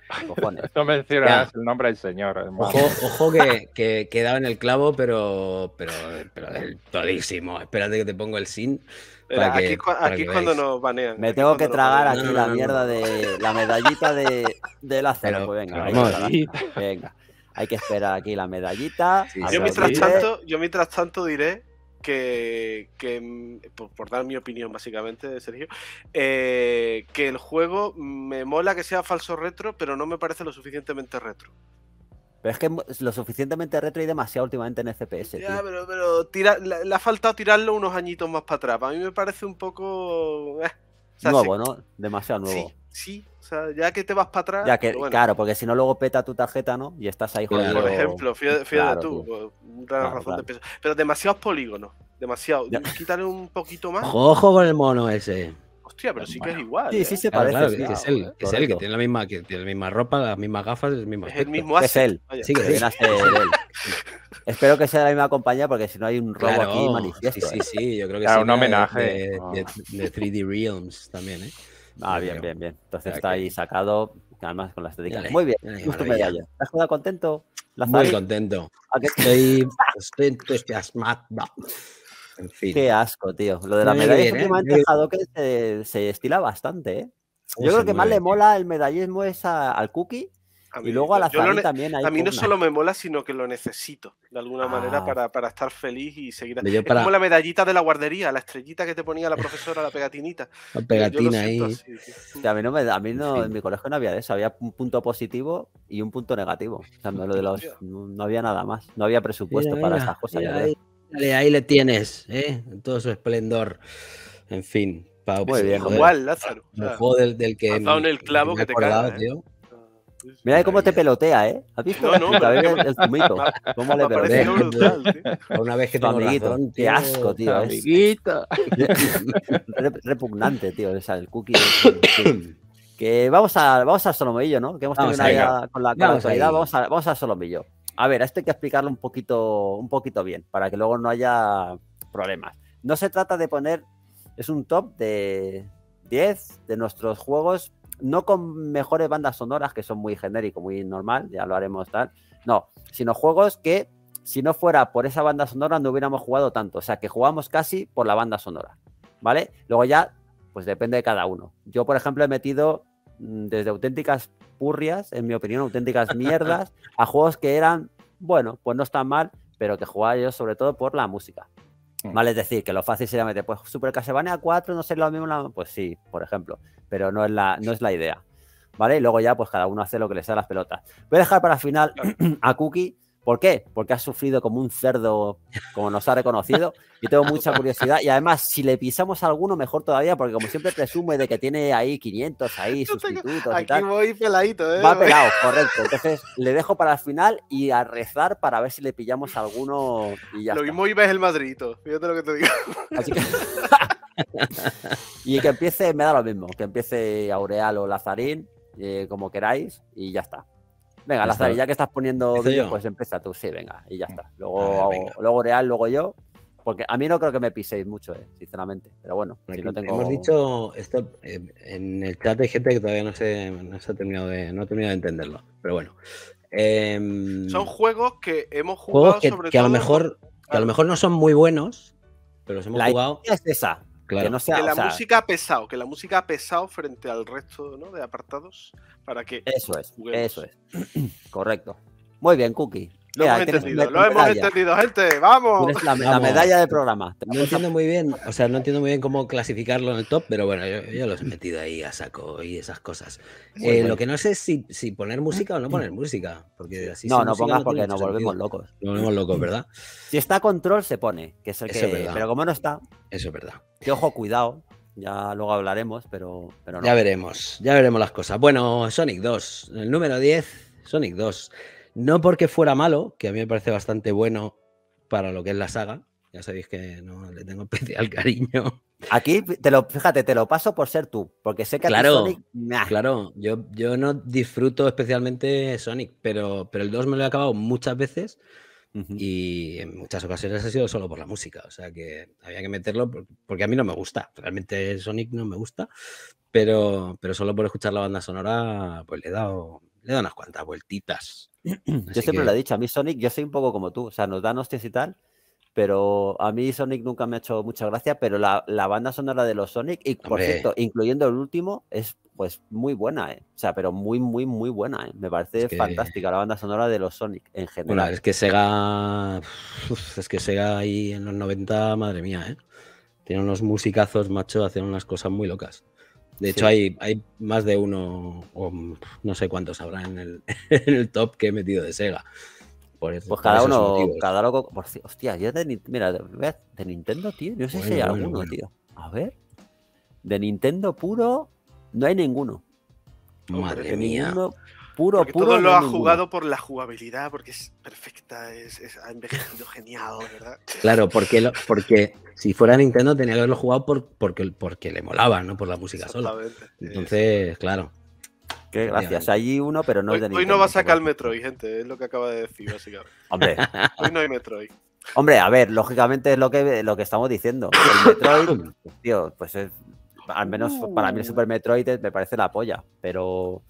Cojones. No mencionas el nombre del señor. Ojo, que, que, en el clavo, pero, pero, pero todísimo. Espérate que te pongo el sin. Eh, aquí, es cuando nos banean. Me tengo que tragar aquí la mierda de la medallita de, del acero. Pues venga, hay que, venga, hay que esperar aquí la medallita. yo, mientras tanto, yo mientras tanto diré que, por, dar mi opinión básicamente, Sergio, eh, que el juego me mola que sea falso retro, pero no me parece lo suficientemente retro. Pero es que lo suficientemente retro y demasiado últimamente en FPS. Ya, pero, pero le, ha faltado tirarlo unos añitos más para atrás. A mí me parece un poco... Eh, nuevo, ¿no? Demasiado nuevo. Sí, sí, ya que te vas para atrás. Claro, porque si no, luego peta tu tarjeta, ¿no? Y estás ahí Por ejemplo, fíjate, tú, pues, razón Pero demasiados polígonos, demasiado. Quítale un poquito más. Ojo con el mono ese. Hostia, pero sí que es igual. Sí, ¿eh? sí se parece. es él, es él que tiene la misma, que tiene la misma ropa, las mismas gafas, el mismo. Es el mismo Es él. Sí, que él. Espero que sea la misma compañía, porque si no hay un robo aquí manifiesto. Sí, sí, ¿eh? yo creo que sí. un homenaje. De, de, de, 3D Realms también, ¿eh? Ah, bien, bien, bien. Entonces está ahí sacado, además con la estética. Muy bien, justo medalla. ¿Estás contento? Muy contento. Estoy, estoy asmado. En fin. Qué asco, tío. Lo de la medalla que me dejado que se, se, estila bastante, ¿eh? Yo creo que más le mola el medallismo es al cookie y luego a la zona. también A mí no solo me mola, sino que lo necesito de alguna manera ah. para, estar feliz y seguir. Es como la medallita de la guardería, la estrellita que te ponía la profesora, la pegatinita. La pegatina ahí. a mí, no, a en mi colegio no había de eso, había un punto positivo y un punto negativo. no, de no había nada más, no había presupuesto para esas cosas. ahí, le tienes, ¿eh? todo su esplendor. En fin. Pau, Muy pues, igual, Lázaro. del, que. Me, el clavo que, te ¿eh? tío Mira cómo te pelotea, ¿eh? ¿Has visto? No, no, el zumito. ¿Cómo le pelotea? Una vez que tengo amiguito, qué asco, tío. Repugnante, tío, esa, el cookie. Este, que vamos a, vamos a Solomillo, ¿no? Que hemos tenido una con la, con vamos, a, vamos a Solomillo. A ver, esto hay que explicarlo un poquito, un poquito bien, para que luego no haya problemas. No se trata de poner, es un top de 10 de nuestros juegos no con mejores bandas sonoras, que son muy genéricos, muy normal, ya lo haremos tal, no, sino juegos que si no fuera por esa banda sonora no hubiéramos jugado tanto, o sea que jugamos casi por la banda sonora, ¿vale? Luego ya, pues depende de cada uno. Yo, por ejemplo, he metido mm, desde auténticas purrias, en mi opinión, auténticas mierdas, a juegos que eran, bueno, pues no están mal, pero que jugaba yo sobre todo por la música. Mm. ¿Vale? Es decir, que lo fácil sería meter, pues Super a 4 no sería lo mismo, pues sí, por ejemplo, pero no es la, no es la idea. ¿Vale? Y luego ya, pues cada uno hace lo que le sea las pelotas. Voy a dejar para final a Cookie ¿Por qué? Porque ha sufrido como un cerdo, como nos ha reconocido. y tengo mucha curiosidad y además, si le pisamos alguno, mejor todavía, porque como siempre presume de que tiene ahí 500, ahí sustitutos aquí y tal. voy peladito, ¿eh? Va pelado, correcto. Entonces, le dejo para el final y a rezar para ver si le pillamos alguno y ya Lo mismo iba es el madridito, fíjate lo que te digo. y que empiece, me da lo mismo, que empiece Aureal o Lazarín, eh, como queráis, y ya está. Venga, ya que estás poniendo vídeo, pues empieza tú, sí, venga, y ya está. Luego, luego Real, luego yo. Porque a mí no creo que me piséis mucho, eh, sinceramente. Pero bueno, si no tengo... hemos dicho esto eh, en el chat de gente que todavía no se, ha terminado de, no ha terminado de entenderlo. Pero bueno. Em, son juegos que hemos jugado que, sobre todo... a lo mejor, que a lo mejor no son muy buenos, pero los hemos La jugado. Es esa que, no sea, la o sea, música ha pesado, que la música ha pesado frente al resto ¿no? de apartados para que. Eso es, eso es. Correcto. Muy bien, Cookie. Lo hemos entendido, gente, vamos. La, medalla de programa. No entiendo muy bien, o sea, no entiendo muy bien cómo clasificarlo en el top, pero bueno, yo, lo he metido ahí a saco y esas cosas. Eh, lo que no sé es si, poner música o no poner música, porque así No, no pongas porque nos volvemos locos. Nos volvemos locos, ¿verdad? Si está control se pone, que es el pero como no está. Eso es verdad. Que ojo, cuidado. Ya luego hablaremos, pero, pero no. Ya veremos, ya veremos las cosas. Bueno, Sonic 2, el número 10, Sonic 2. No porque fuera malo, que a mí me parece bastante bueno para lo que es la saga. Ya sabéis que no le tengo especial cariño. Aquí, te lo, fíjate, te lo paso por ser tú, porque sé que claro, a Sonic, Claro, yo, yo no disfruto especialmente Sonic, pero, pero el 2 me lo he acabado muchas veces y en muchas ocasiones ha sido solo por la música. O sea que había que meterlo porque a mí no me gusta. Realmente Sonic no me gusta, pero, pero solo por escuchar la banda sonora, pues le he dado, le he dado unas cuantas vueltitas. yo siempre lo he dicho, a mí Sonic, yo soy un poco como tú, o sea, nos dan hostias y tal, pero a mí Sonic nunca me ha hecho mucha gracia, pero la, banda sonora de los Sonic, y por cierto, incluyendo el último, es pues muy buena, ¿eh? o sea, pero muy, muy, muy buena, ¿eh? me parece fantástica la banda sonora de los Sonic en general. Bueno, es que Sega, es que Sega ahí en los 90, madre mía, ¿eh? tiene unos musicazos, macho, hacen unas cosas muy locas. De hecho, hay, hay, más de uno, o no sé cuántos habrá en el, top que he metido de Sega. pues cada uno, cada loco. Hostia, yo de, mira, de Nintendo, tío, yo sé si hay alguno, tío. A ver, de Nintendo puro, no hay ninguno. Madre mía. Puro, Todo lo ha jugado por la jugabilidad, porque es perfecta, es, ha envejecido genial, ¿verdad? Claro, porque, porque si fuera Nintendo tenía que haberlo jugado por, porque, porque le molaba, no por la música sola. Entonces, claro. Qué gracias. Hay uno, pero no hoy, es de Hoy no va a sacar el Metroid, gente, es lo que acaba de decir, básicamente. Hombre. Hoy no hay Metroid. Hombre, a ver, lógicamente es lo que, lo que estamos diciendo. El Metroid, tío, pues es, al menos para mí el uh. Super Metroid me parece la polla, pero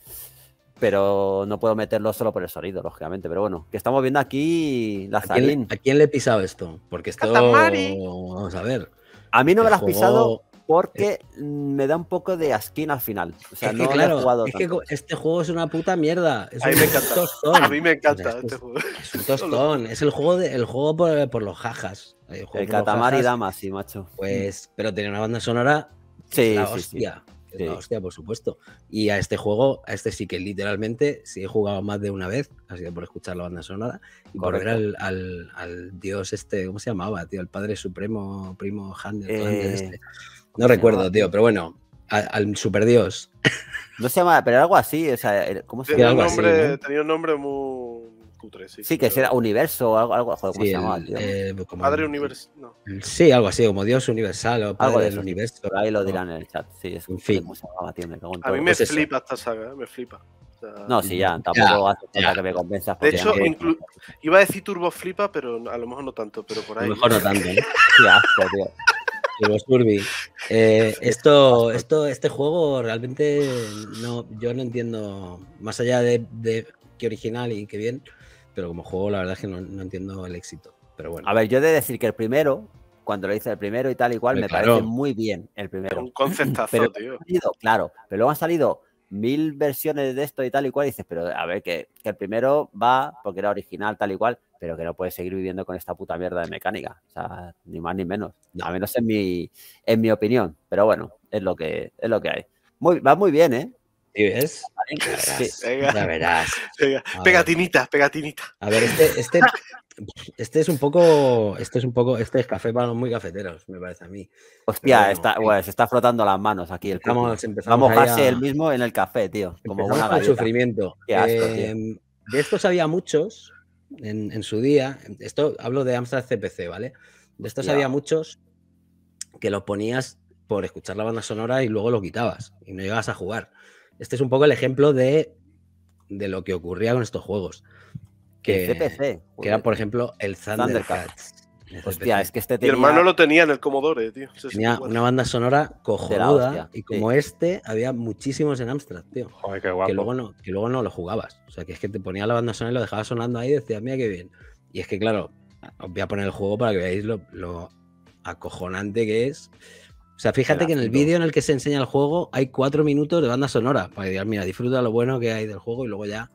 pero no puedo meterlo solo por el sonido, lógicamente. Pero bueno, que estamos viendo aquí la ¿A quién, ¿A quién le he pisado esto? Porque esto. Vamos a ver. A mí no me lo has pisado porque me da un poco de asquina al final. O sea, no claro, he jugado. Es que este juego es una puta mierda. a, mí me encanta. este juego. Es un tostón. es el juego, el juego por, los jajas. El, catamari y Dama, sí, macho. Pues, pero tiene una banda sonora. Sí, Sí hostia, por supuesto. Y a este juego, a este sí que literalmente, si he jugado más de una vez, ha sido por escuchar la banda sonora y por ver al, al, dios este, ¿cómo se llamaba, tío? El padre supremo, primo Handel. Este. Eh, no recuerdo, tío, pero bueno, al, super dios. No se llama, pero algo así, o ¿cómo se llama? tenía un nombre muy sí. que pero... será Universo o algo, algo se Padre Universal. Sí, algo así, como Dios Universal o Padre algo del Universo. Ahí lo dirán en el chat, sí. Es, un fin. tío, a mí me flipa esta saga, ¿eh? me flipa. No, sí, ya, tampoco hace falta que me convenzas. De hecho, iba a decir Turbo Flipa, pero a lo mejor no tanto, pero por ahí. A lo mejor no tanto, ¿eh? Qué asco, tío. Turbo eh, esto, esto, este juego realmente no, yo no entiendo. Más allá de, de original y qué bien, pero como juego la verdad es que no, entiendo el éxito. Pero bueno. A ver, yo he de decir que el primero, cuando lo hice el primero y tal y cual, me, parece muy bien el primero. Un conceptazo, tío. claro, pero luego han salido mil versiones de esto y tal y cual, dices, pero a ver, que, el primero va porque era original, tal y cual, pero que no puedes seguir viviendo con esta puta mierda de mecánica. O sea, ni más ni menos. No. A menos en mi, en mi opinión. Pero bueno, es lo que, es lo que hay. Muy, va muy bien, ¿eh? ¿Sí ves? Ya verás. Pegatinita, pegatinita. A ver, este, este, este, es un poco. Este es un poco. Este es café para los muy cafeteros, me parece a mí. Hostia, pues, se está frotando las manos aquí el Vamos a mojarse el mismo en el café, tío. Como una sufrimiento. Em, de estos había muchos en, su día. Esto hablo de Amstrad CPC, ¿vale? De estos había muchos que lo ponías por escuchar la banda sonora y luego lo quitabas y no llegabas a jugar este es un poco el ejemplo de, lo que ocurría con estos juegos. Que, que era, por ejemplo, el Thundercats. Hostia, este es que este tenía... Mi hermano lo tenía en el Commodore, tío. Tenía una banda sonora cojonuda y como este había muchísimos en Amstrad, tío. Que luego, no, lo jugabas. O sea, que es que te ponía la banda sonora y lo dejabas sonando ahí y decías, mira qué bien. Y es que, claro, os voy a poner el juego para que veáis lo, lo acojonante que es o sea, fíjate que en el vídeo en el que se enseña el juego hay cuatro minutos de banda sonora para que digas, mira, disfruta lo bueno que hay del juego y luego ya,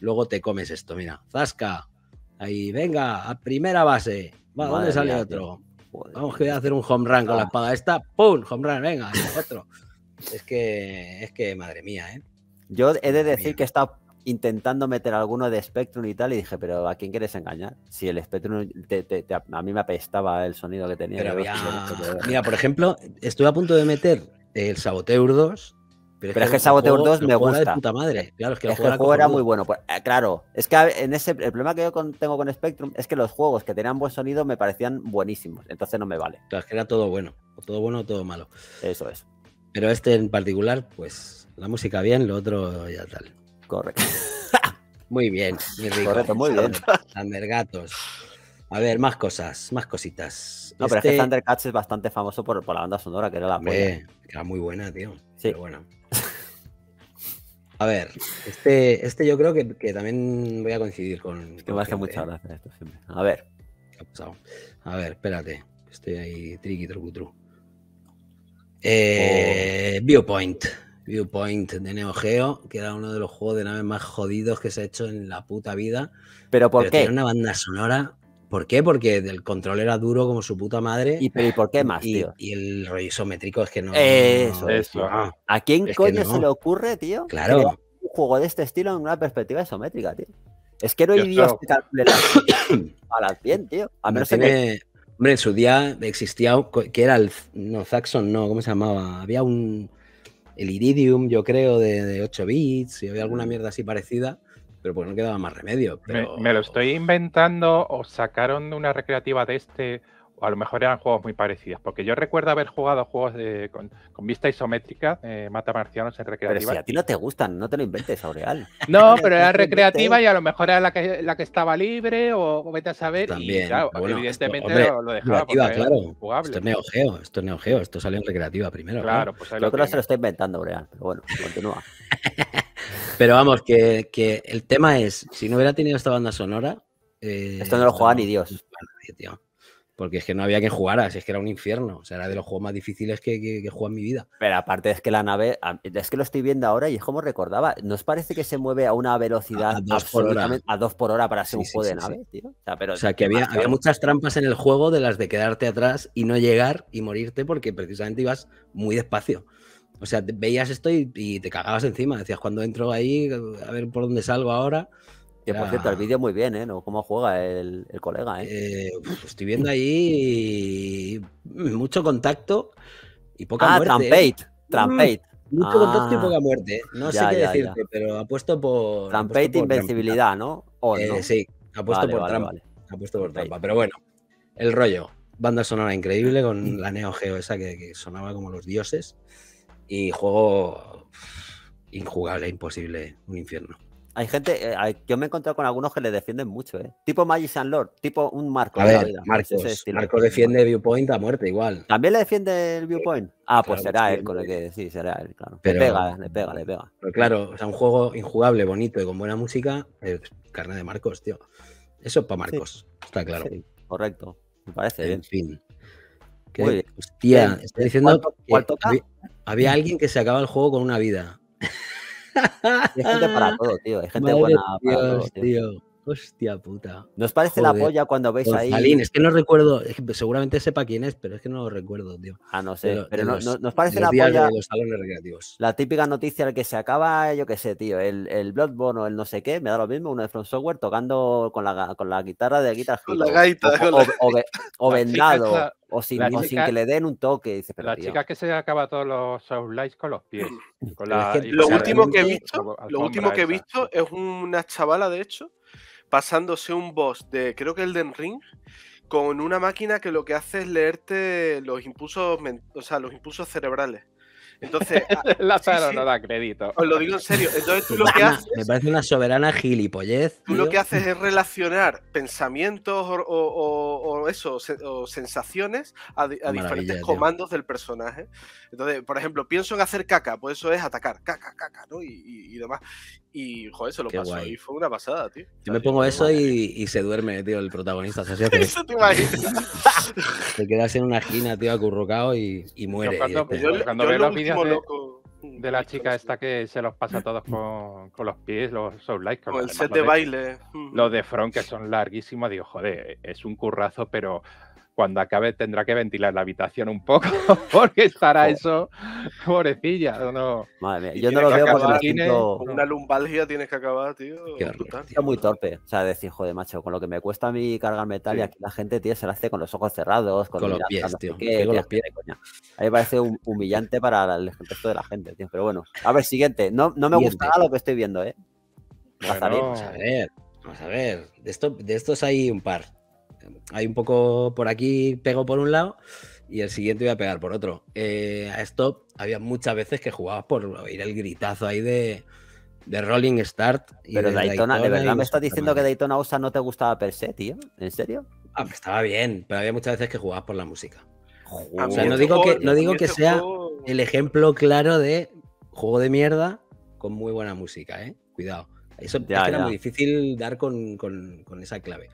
luego te comes esto, mira, zasca, ahí, venga, a primera base, ¿dónde sale otro? Vamos que voy a hacer un home run con la ah. espada esta, ¡pum! Home run, venga, otro. es que, es que, madre mía, ¿eh? Yo he de decir que está intentando meter alguno de Spectrum y tal, y dije, pero ¿a quién quieres engañar? Si el Spectrum a mí me apestaba el sonido que tenía. Mira, por ejemplo, estuve a punto de meter el Saboteur 2. Pero, es que el Saboteur 2 me gusta. puta madre. Claro, es que, el juego era muy bueno. Pues, eh, claro, es que en ese, el problema que yo tengo con Spectrum es que los juegos que tenían buen sonido me parecían buenísimos. Entonces no me vale. Claro, es que era todo bueno. O todo bueno o todo malo. Eso es. Pero este en particular, pues la música bien, lo otro ya tal. Correcto. muy este, bien, muy Correcto, muy bien. Thundergatos. A ver, más cosas, más cositas. No, pero este que es bastante famoso por, por la banda sonora, que era la Hombre, Era muy buena, tío. Sí. Pero bueno. A ver, este, este yo creo que, que también voy a coincidir con. Es que me hace muchas ¿eh? gracias esto siempre. A ver. ¿Qué ha A ver, espérate. Estoy ahí triqui, trucutru. Eh, oh. Viewpoint. Viewpoint de Neo que era uno de los juegos de naves más jodidos que se ha hecho en la puta vida. ¿Pero por qué? una banda sonora. ¿Por qué? Porque el control era duro como su puta madre. ¿Y, por qué más, tío? Y el rollo isométrico es que no. Eso, ¿A quién coño se le ocurre, tío? Claro. Un juego de este estilo en una perspectiva isométrica, tío. Es que no hay Dios a las 100, tío. A menos que. Hombre, en su día existía, que era el, no, Saxon, no, ¿cómo se llamaba? Había un, el Iridium, yo creo, de, 8 bits, y había alguna mierda así parecida, pero pues no quedaba más remedio. Me, me, lo estoy inventando, o sacaron una recreativa de este a lo mejor eran juegos muy parecidos, porque yo recuerdo haber jugado juegos con, vista isométrica, eh, Mata Marcianos en recreativa. Pero si a ti no te gustan, no te lo inventes, Aureal. No, pero era recreativa y a lo mejor era la que, la que estaba libre o, vete a saber. También, y claro, evidentemente lo, dejaba porque jugable. Esto es Neo Geo, esto es Neo Geo, esto salió en recreativa primero. Claro, ¿no? Pues creo que no se lo estoy inventando, Aureal, pero bueno, continúa. pero vamos, que, que, el tema es, si no hubiera tenido esta banda sonora... Eh, esto no lo jugaba ni Dios porque es que no había quien jugara, es que era un infierno, o sea, era de los juegos más difíciles que, que, he jugado en mi vida. Pero aparte es que la nave, es que lo estoy viendo ahora y es como recordaba, ¿nos parece que se mueve a una velocidad a dos por a dos por hora para ser un juego de nave, tío? O sea, que había, muchas trampas en el juego de las de quedarte atrás y no llegar y morirte porque precisamente ibas muy despacio. O sea, veías esto y te cagabas encima, decías, cuando entro ahí, a ver por dónde salgo ahora. Que por cierto, el vídeo muy bien, ¿eh? ¿Cómo juega el, colega, ¿eh? eh estoy viendo ahí mucho contacto y poca ah, muerte. ¿eh? Trampate, trampate. Mm, mucho contacto y ah. poca muerte. ¿eh? No sé qué decirte, pero pero apuesto por. Trampate e invencibilidad, ¿no? Sí, apuesto puesto por trampa. por trampa. Pero bueno, el rollo. Banda sonora increíble con la Neo Geo esa que sonaba como los dioses. Y juego injugable, imposible, un infierno. Hay gente, eh, yo me he encontrado con algunos que le defienden mucho, ¿eh? Tipo Magic and Lord, tipo un Marco. A ver, Marcos, Marcos defiende Viewpoint a muerte igual. ¿También le defiende el Viewpoint? Eh, ah, pues será él con el que sí, será él, claro. Pero, le pega, le pega, le pega. Pero claro, o sea, un juego injugable, bonito y con buena música, eh, carne de Marcos, tío. Eso es para Marcos, está claro. correcto, me parece en fin. hostia, diciendo ¿cuál, había, había alguien que se acaba el juego con una vida hay gente para todo, tío. Hay gente buena para todo, tío. Hostia puta. ¿Nos parece la polla cuando veis ahí? ahí? es que no recuerdo, seguramente sepa quién es, pero es que no lo recuerdo, tío. Ah, no sé, pero, nos parece la polla. La típica noticia al que se acaba, yo qué sé, tío, el, el Bloodborne o el no sé qué, me da lo mismo, uno de From Software tocando con la, guitarra de Guitar gaita, o, vendado. o sin, que le den un toque. la chica que se acaba todos los Souls con los pies. lo último que lo último que he visto es una chavala, de hecho, pasándose un boss de, creo que el Den Ring, con una máquina que lo que hace es leerte los impulsos, o sea, los impulsos cerebrales. Entonces, Lázaro ah, no da crédito. Os lo digo en serio. Entonces tú lo que haces. Me parece una soberana gilipollez. Tú lo que haces es relacionar pensamientos o, eso, o sensaciones a, diferentes comandos del personaje. Entonces, por ejemplo, pienso en hacer caca, pues eso es atacar, caca, caca, ¿no? Y, y demás. Y, joder, se lo pasó y fue una pasada, tío. Yo me pongo eso y, se duerme, tío, el protagonista. se, te queda en una esquina, tío, acurrucado y, y muere. cuando, este, veo los vídeos de, la chica esta que se los pasa todos con, los pies, los soul Con el set de, baile. Los de front que son larguísimos, digo, joder, es un currazo, pero cuando acabe tendrá que ventilar la habitación un poco, porque estará eso, pobrecilla, Madre mía, yo no lo veo acabar, Una lumbalgia tienes que acabar, tío. Qué muy torpe, o sea, decir, joder, macho, con lo que me cuesta a mí cargar metal y aquí la gente, tío, se la hace con los ojos cerrados, con, los pies, tío. con los pies. A mí me parece humillante para el contexto de la gente, tío, pero bueno. A ver, siguiente. No, no me gusta lo que estoy viendo, ¿eh? vamos a ver. Vamos a ver. De, esto, de estos hay un par hay un poco por aquí, pego por un lado y el siguiente voy a pegar por otro. Eh, a esto había muchas veces que jugabas por oír el gritazo ahí de, de Rolling Start. Pero Daytona, ¿de verdad me estás diciendo que Daytona Osa no te gustaba per se, tío? ¿En serio? Ah, pues estaba bien, pero había muchas veces que jugabas por la música. Este no digo que, no digo que sea el ejemplo claro de juego de mierda con muy buena música, ¿eh? Cuidado. Eso era muy difícil dar con, con esa clave.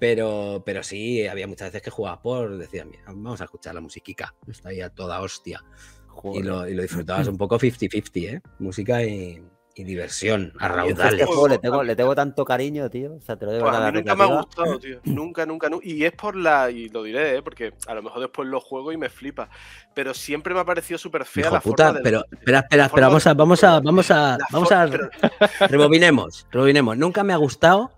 Pero, pero sí, había muchas veces que jugaba por, decía vamos a escuchar la musiquica, está ahí toda hostia. Y lo, disfrutabas un poco 50-50, ¿eh? Música y, diversión a raudales. Este le, tengo, le tengo tanto cariño, tío. O sea, te lo debo pues nunca me ha gustado, tío. Nunca, nunca, Y es por la. Y lo diré, ¿eh? porque a lo mejor después lo juego y me flipa. Pero siempre me ha parecido súper fea puta, Pero, espera, espera, espera. Vamos a. Vamos a. Vamos ¿eh? a. Vamos a. rebobinemos. Rebobinemos. Nunca me ha gustado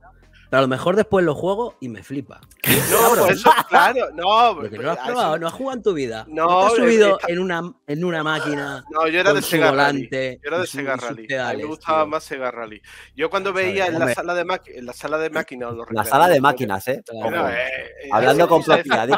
pero a lo mejor después lo juego y me flipa. No, por pues, eso, claro, no. Porque no has probado, no has jugado en tu vida. No, ¿No te has subido en, una, en una máquina. No, yo era de Sega volante, Yo era de Sega Rally. a mí me gustaba más Sega Rally. Yo cuando veía en la, sala de en la sala de máquinas. La sala de máquinas, ¿eh? eh, eh Hablando con propiedad.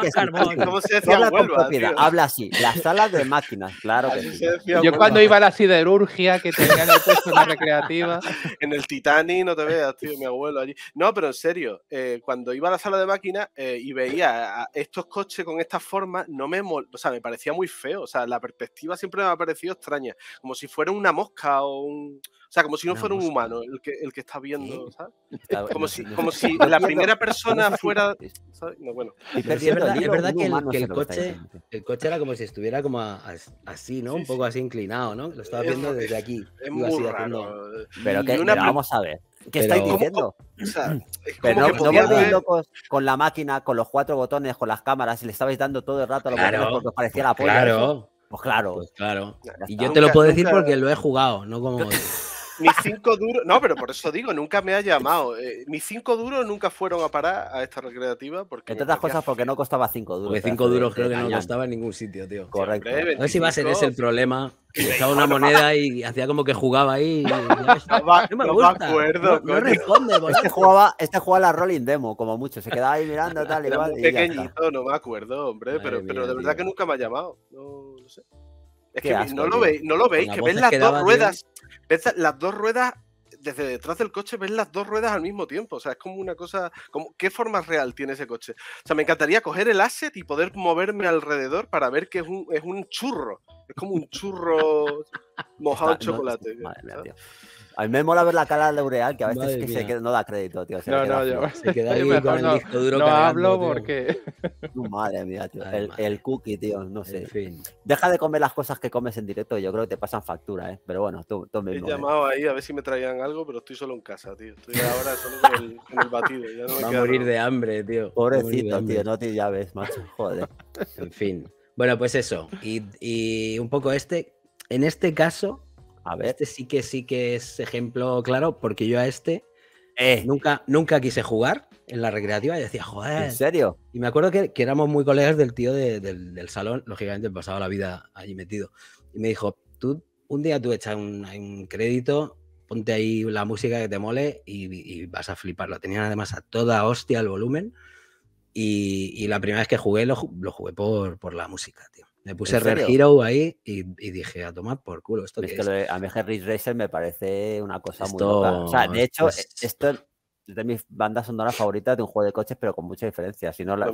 Habla así. La sala de máquinas, claro que sí. Yo cuando iba a la siderurgia que tenía en el puesto recreativa. En el Titanic, no te veas, tío, mi abuelo allí. No, pero en serio. Eh, cuando iba a la sala de máquinas eh, y veía estos coches con esta forma, no me o sea, me parecía muy feo. O sea, la perspectiva siempre me ha parecido extraña. Como si fuera una mosca o un. O sea, como si no fuera un humano el que, el que está viendo, como, si, la primera persona fuera. es verdad, que, el, coche, el coche era como si estuviera como así, ¿no? un poco así inclinado, ¿no? Lo estaba viendo desde aquí. Pero que, vamos a ver, ¿Qué estáis diciendo? Mm. no, con la máquina, con los cuatro botones, con las cámaras, y le estabais dando todo el rato a los porque os parecía la polla. Claro. Pues claro. Pues claro. Y yo te lo puedo decir porque lo he jugado, no como. mis cinco duros, no, pero por eso digo, nunca me ha llamado. Eh, mis cinco duros nunca fueron a parar a esta recreativa. porque Entre otras cosas, porque no costaba cinco duros. Porque cinco duros creo que no costaba en ningún sitio, tío. Correcto. no sé si va a ser ese el problema. Estaba una moneda y hacía como que jugaba ahí. no me, no acuerdo. No, responde. Este jugaba, este jugaba la Rolling Demo, como mucho. Se quedaba ahí mirando tal y tal pequeñito, no me acuerdo, hombre. pero, de verdad que nunca me ha llamado. No, no sé. Es que no, lo veis, no lo veis, que ven las dos ruedas. las dos ruedas desde detrás del coche ven las dos ruedas al mismo tiempo. O sea, es como una cosa. Como, ¿Qué forma real tiene ese coche? O sea, me encantaría coger el asset y poder moverme alrededor para ver que es un, churro. Es como un churro mojado en chocolate. A mí me mola ver la cara de Ureal, que a veces no da crédito, tío. no, no, yo. Se queda ahí con no, el disco duro No hablo porque. Madre mía, tío. el, cookie, tío, no sé. Deja de comer las cosas que comes en directo, yo creo que te pasan factura, ¿eh? Pero bueno, tú, tú mismo. He eh. llamado ahí a ver si me traían algo, pero estoy solo en casa, tío. Estoy ahora solo con el, con el batido. Ya Va a morir de hambre, tío. Pobrecito, tío, no te llaves, macho. Joder. en fin. Bueno, pues eso. y un poco este. En este caso a Este sí que sí que es ejemplo claro, porque yo a este eh. nunca, nunca quise jugar en la recreativa y decía, joder. ¿En serio? Y me acuerdo que, éramos muy colegas del tío del, salón, lógicamente he pasado la vida allí metido. Y me dijo, tú un día tú echas un, crédito, ponte ahí la música que te mole y, vas a fliparlo. Tenían además a toda hostia el volumen. Y, y, la primera vez que jugué lo, jugué por, por la música, tío. Me puse Red Hero ahí y, dije, a tomar por culo. ¿esto a mí Harry Racer me parece una cosa muy loca. de hecho, e, esto de mis bandas sonoras favoritas de un juego de coches, pero con mucha diferencia. Si no, no,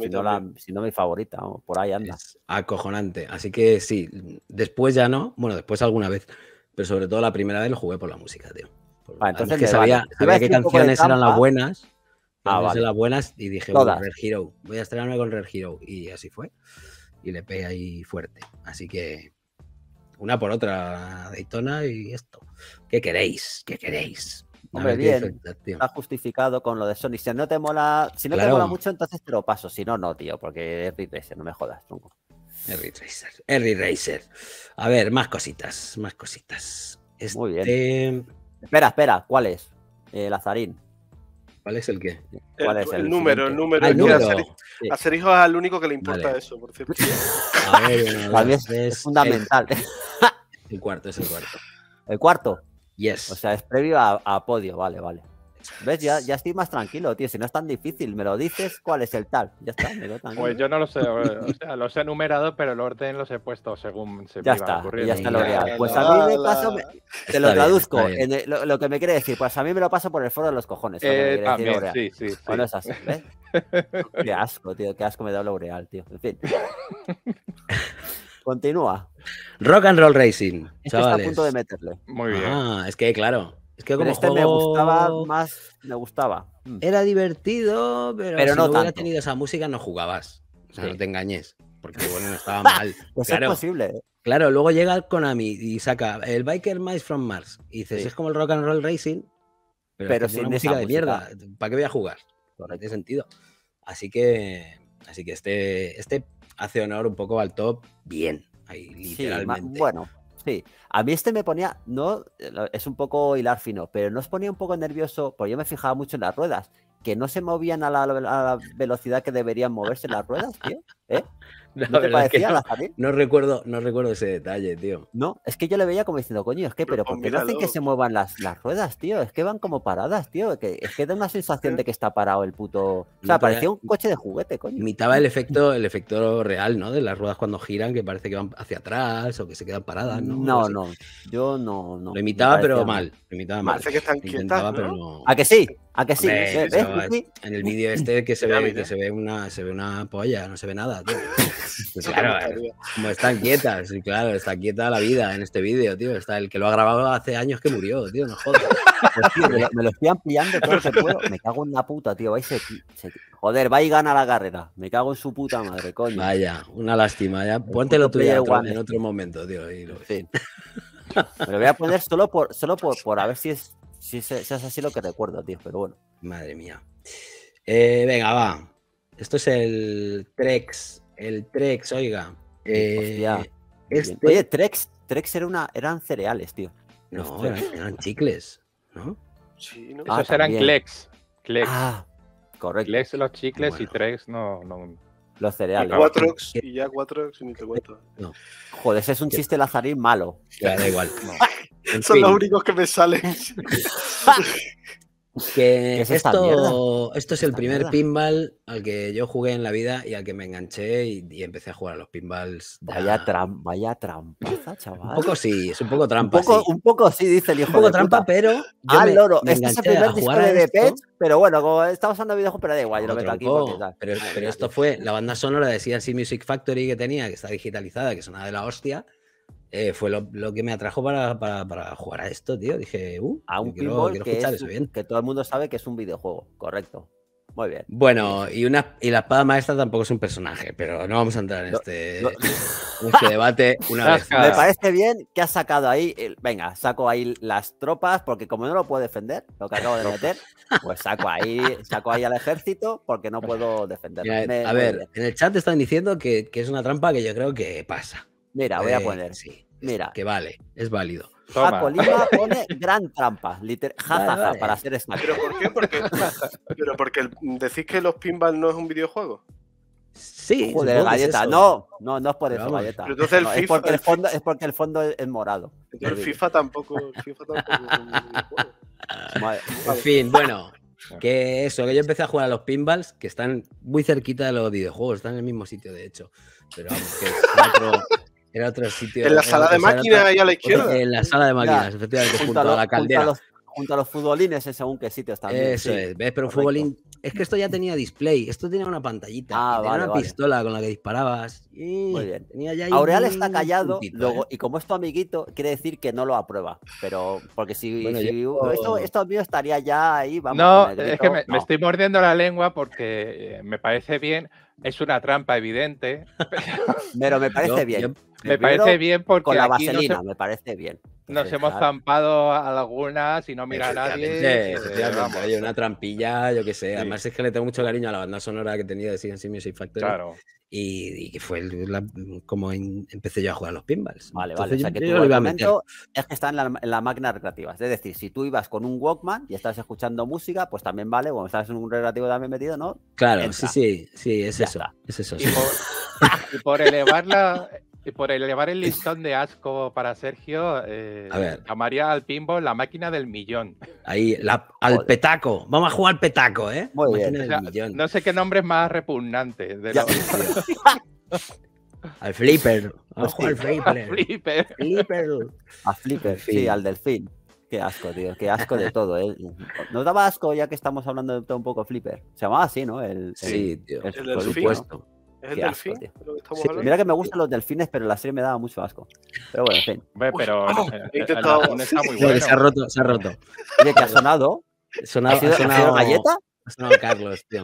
mi favorita, por ahí anda. acojonante. Así que sí, después ya no. Bueno, después alguna vez. Pero sobre todo la primera vez lo jugué por la música, tío. entonces que sabía, qué canciones eran las buenas. Ah, las buenas y dije, Red Hero. Voy a estrenarme con Red Hero. Y así fue y le pega ahí fuerte. Así que una por otra, Daytona y esto. ¿Qué queréis? ¿Qué queréis? bien, está justificado con lo de Sony. Si no te mola, si no te mola mucho, entonces te lo paso. Si no, no, tío, porque es Racer, no me jodas, tronco. Harry Racer, Racer. A ver, más cositas, más cositas. Muy bien. Este, espera, espera, ¿cuál es? Eh, Lazarín. ¿Cuál es el qué? ¿Cuál es el, número, el número. Ah, el número. Hacer, hijos es al único que le importa eso, por cierto. A ver, es, fundamental. el cuarto, es el cuarto. ¿El cuarto? Yes. O sea, es previo a podio, vale, vale. ¿Ves? Ya, ya estoy más tranquilo, tío. Si no es tan difícil, me lo dices, ¿cuál es el tal? Ya está, me Pues yo no lo sé. O sea, los he enumerado, pero el orden los he puesto según se ya está, Ya está, lo real. Pues a mí me paso... Te lo traduzco. lo, que me quiere decir, pues a mí me lo paso por el foro de los cojones. Eh, sí, sí, sí. Bueno, es así, Qué asco, tío. Qué asco me da real tío. En fin. Continúa. Rock and Roll Racing. está a punto de meterle. Muy bien. Ah, es que, claro, es que este me gustaba más, me gustaba. Mm. Era divertido, pero, si no, hubiera tenido esa música no jugabas. O sea, no te engañes, porque bueno, no estaba mal. pues claro, es posible. ¿eh? Claro, luego llega el Konami y saca el Biker Mice from Mars y dices, es como el Rock and Roll Racing, pero, pero sin una música de mierda. ¿Para qué voy a jugar? Pues no tiene sentido. Así que, así que este, este hace honor un poco al top bien, ahí literalmente. bueno, Sí, a mí este me ponía, no, es un poco hilar fino, pero nos ponía un poco nervioso, porque yo me fijaba mucho en las ruedas, que no se movían a la, a la velocidad que deberían moverse las ruedas, tío. ¿eh? ¿No recuerdo, no recuerdo ese detalle, tío. No, es que yo le veía como diciendo, coño, es que, pero, ¿por qué no hacen que se muevan las, las ruedas, tío? Es que van como paradas, tío. es que da una sensación de que está parado el puto. O sea, parecía un coche de juguete, coño. Imitaba el efecto, el efecto real, ¿no? De las ruedas cuando giran, que parece que van hacia atrás o que se quedan paradas, ¿no? No, no. Yo no, no. Lo imitaba, pero mal. imitaba mal. Parece que Pero ¿A que sí? ¿A que sí? ¿Eh? ¿Eh? En el vídeo este que se ve, que se ve una, se ve una polla, no se ve nada, tío. claro, como eh. están quietas, sí, claro, está quieta la vida en este vídeo, tío. Está el que lo ha grabado hace años que murió, tío, pues me, lo estoy ampliando todo se puede. Me cago en la puta, tío. joder, va y gana la carrera. Me cago en su puta madre, coño. Vaya, una lástima. Ya. Póntelo tú ya en otro momento, tío. Me lo voy a poner solo por a ver si es si, seas es así lo que recuerdo, tío, pero bueno. Madre mía. Eh, venga, va. Esto es el Trex. El Trex, oiga. Eh, este Oye, Trex, Trex eran cereales, tío. no, eran, chicles, ¿no? Sí, ¿no? Ah, Esos eran Clex. Clex. Ah, correcto. Clex los chicles y Trex no, los cereales. Y ya y ya y ni te cuento. No. Joder, ese es un chiste lazarín malo. Ya, da igual. Son los únicos que me salen. Que es esto, esto es el primer pinball al que yo jugué en la vida y al que me enganché y, empecé a jugar a los pinballs. Vaya, trampa vaya chaval. Un poco sí, es un poco trampa. Un poco sí, un poco, sí dice el hijo. Un poco trampa, pero. ah, loro. este es el primer disco de Pets, pero bueno, como estamos hablando de videojuegos, pero da igual, yo lo meto aquí. pero, esto fue la banda sonora de CNC Music Factory que tenía, que está digitalizada, que una de la hostia. Eh, fue lo, que me atrajo para, jugar a esto, tío. Dije, uh, quiero, que escuchar eso bien. Que todo el mundo sabe que es un videojuego, correcto. Muy bien. Bueno, y, una, y la espada maestra tampoco es un personaje, pero no vamos a entrar en, este, este, debate una vez. Me parece bien que has sacado ahí, venga, saco ahí las tropas, porque como no lo puedo defender, lo que acabo de meter, pues saco ahí, saco ahí al ejército porque no puedo defenderlo. a ver, en el chat están diciendo que es una trampa que yo creo que pasa. Mira, voy a poner. Sí. Mira. Que vale, es válido. Toma. Paco pone gran trampa, literal, jajaja, para hacer esto. ¿Pero por qué? Porque, pero porque decís que los pinballs no es un videojuego. Sí, Joder, galleta. no, no, no es por eso, galleta. entonces el FIFA, es, porque el fondo, es morado. el FIFA tampoco, FIFA tampoco es un videojuego. En fin, bueno, que eso, que yo empecé a jugar a los pinballs, que están muy cerquita de los videojuegos, están en el mismo sitio, de hecho. Pero vamos, que es otro, en la sala de máquinas ahí a la izquierda. En la sala de máquinas, efectivamente, junto, a, la caldera. Junto a, los, futbolines según qué sitio está Eso es, ¿ves? Pero un futbolín. Es que esto ya tenía display, esto tenía una pantallita, ah, una pistola con la que disparabas. Muy bien. Aureal está callado luego, ¿eh? y como es tu amiguito, quiere decir que no lo aprueba. Pero porque si, esto, mío estaría ya ahí, vamos. No, es que me estoy mordiendo la lengua porque eh, me parece bien es una trampa evidente. Pero me parece bien. Me parece bien porque. Con la vaselina, me parece bien. Nos hemos ah. zampado algunas y no mira a nadie. una trampilla, yo qué sé. Además, es que le tengo mucho cariño a la banda sonora que tenía de Six y Factory. Claro y, que fue como empecé yo a jugar los pinballs. Vale, vale. o sea, que tu es que está en la, máquina recreativa. Es decir, si tú ibas con un Walkman y estabas escuchando música, pues también vale. Bueno, estás en un relativo también metido, ¿no? Claro, sí, sí, sí, es eso. Es eso. Y, y por elevarla y por elevar el listón de asco para Sergio, eh, llamaría al pinball la máquina del millón. Ahí, al petaco. Vamos a jugar al petaco, ¿eh? Muy no sé qué nombre es más repugnante. De al flipper. Vamos a jugar al flipper. flipper. flipper. A flipper, sí, al delfín. Qué asco, tío. Qué asco de todo, ¿eh? Nos daba asco ya que estamos hablando de todo un poco flipper. Se llamaba así, ¿no? El, sí, tío. por supuesto. ¿Es el delfín? mira que me gustan los delfines, pero la serie me daba mucho asco. Pero bueno, en fin. Ve, pero oh, Se ha roto, se ha roto. Oye, que ha sonado. Sonado, ¿Ha, ha sonado galleta? Carlos, tío.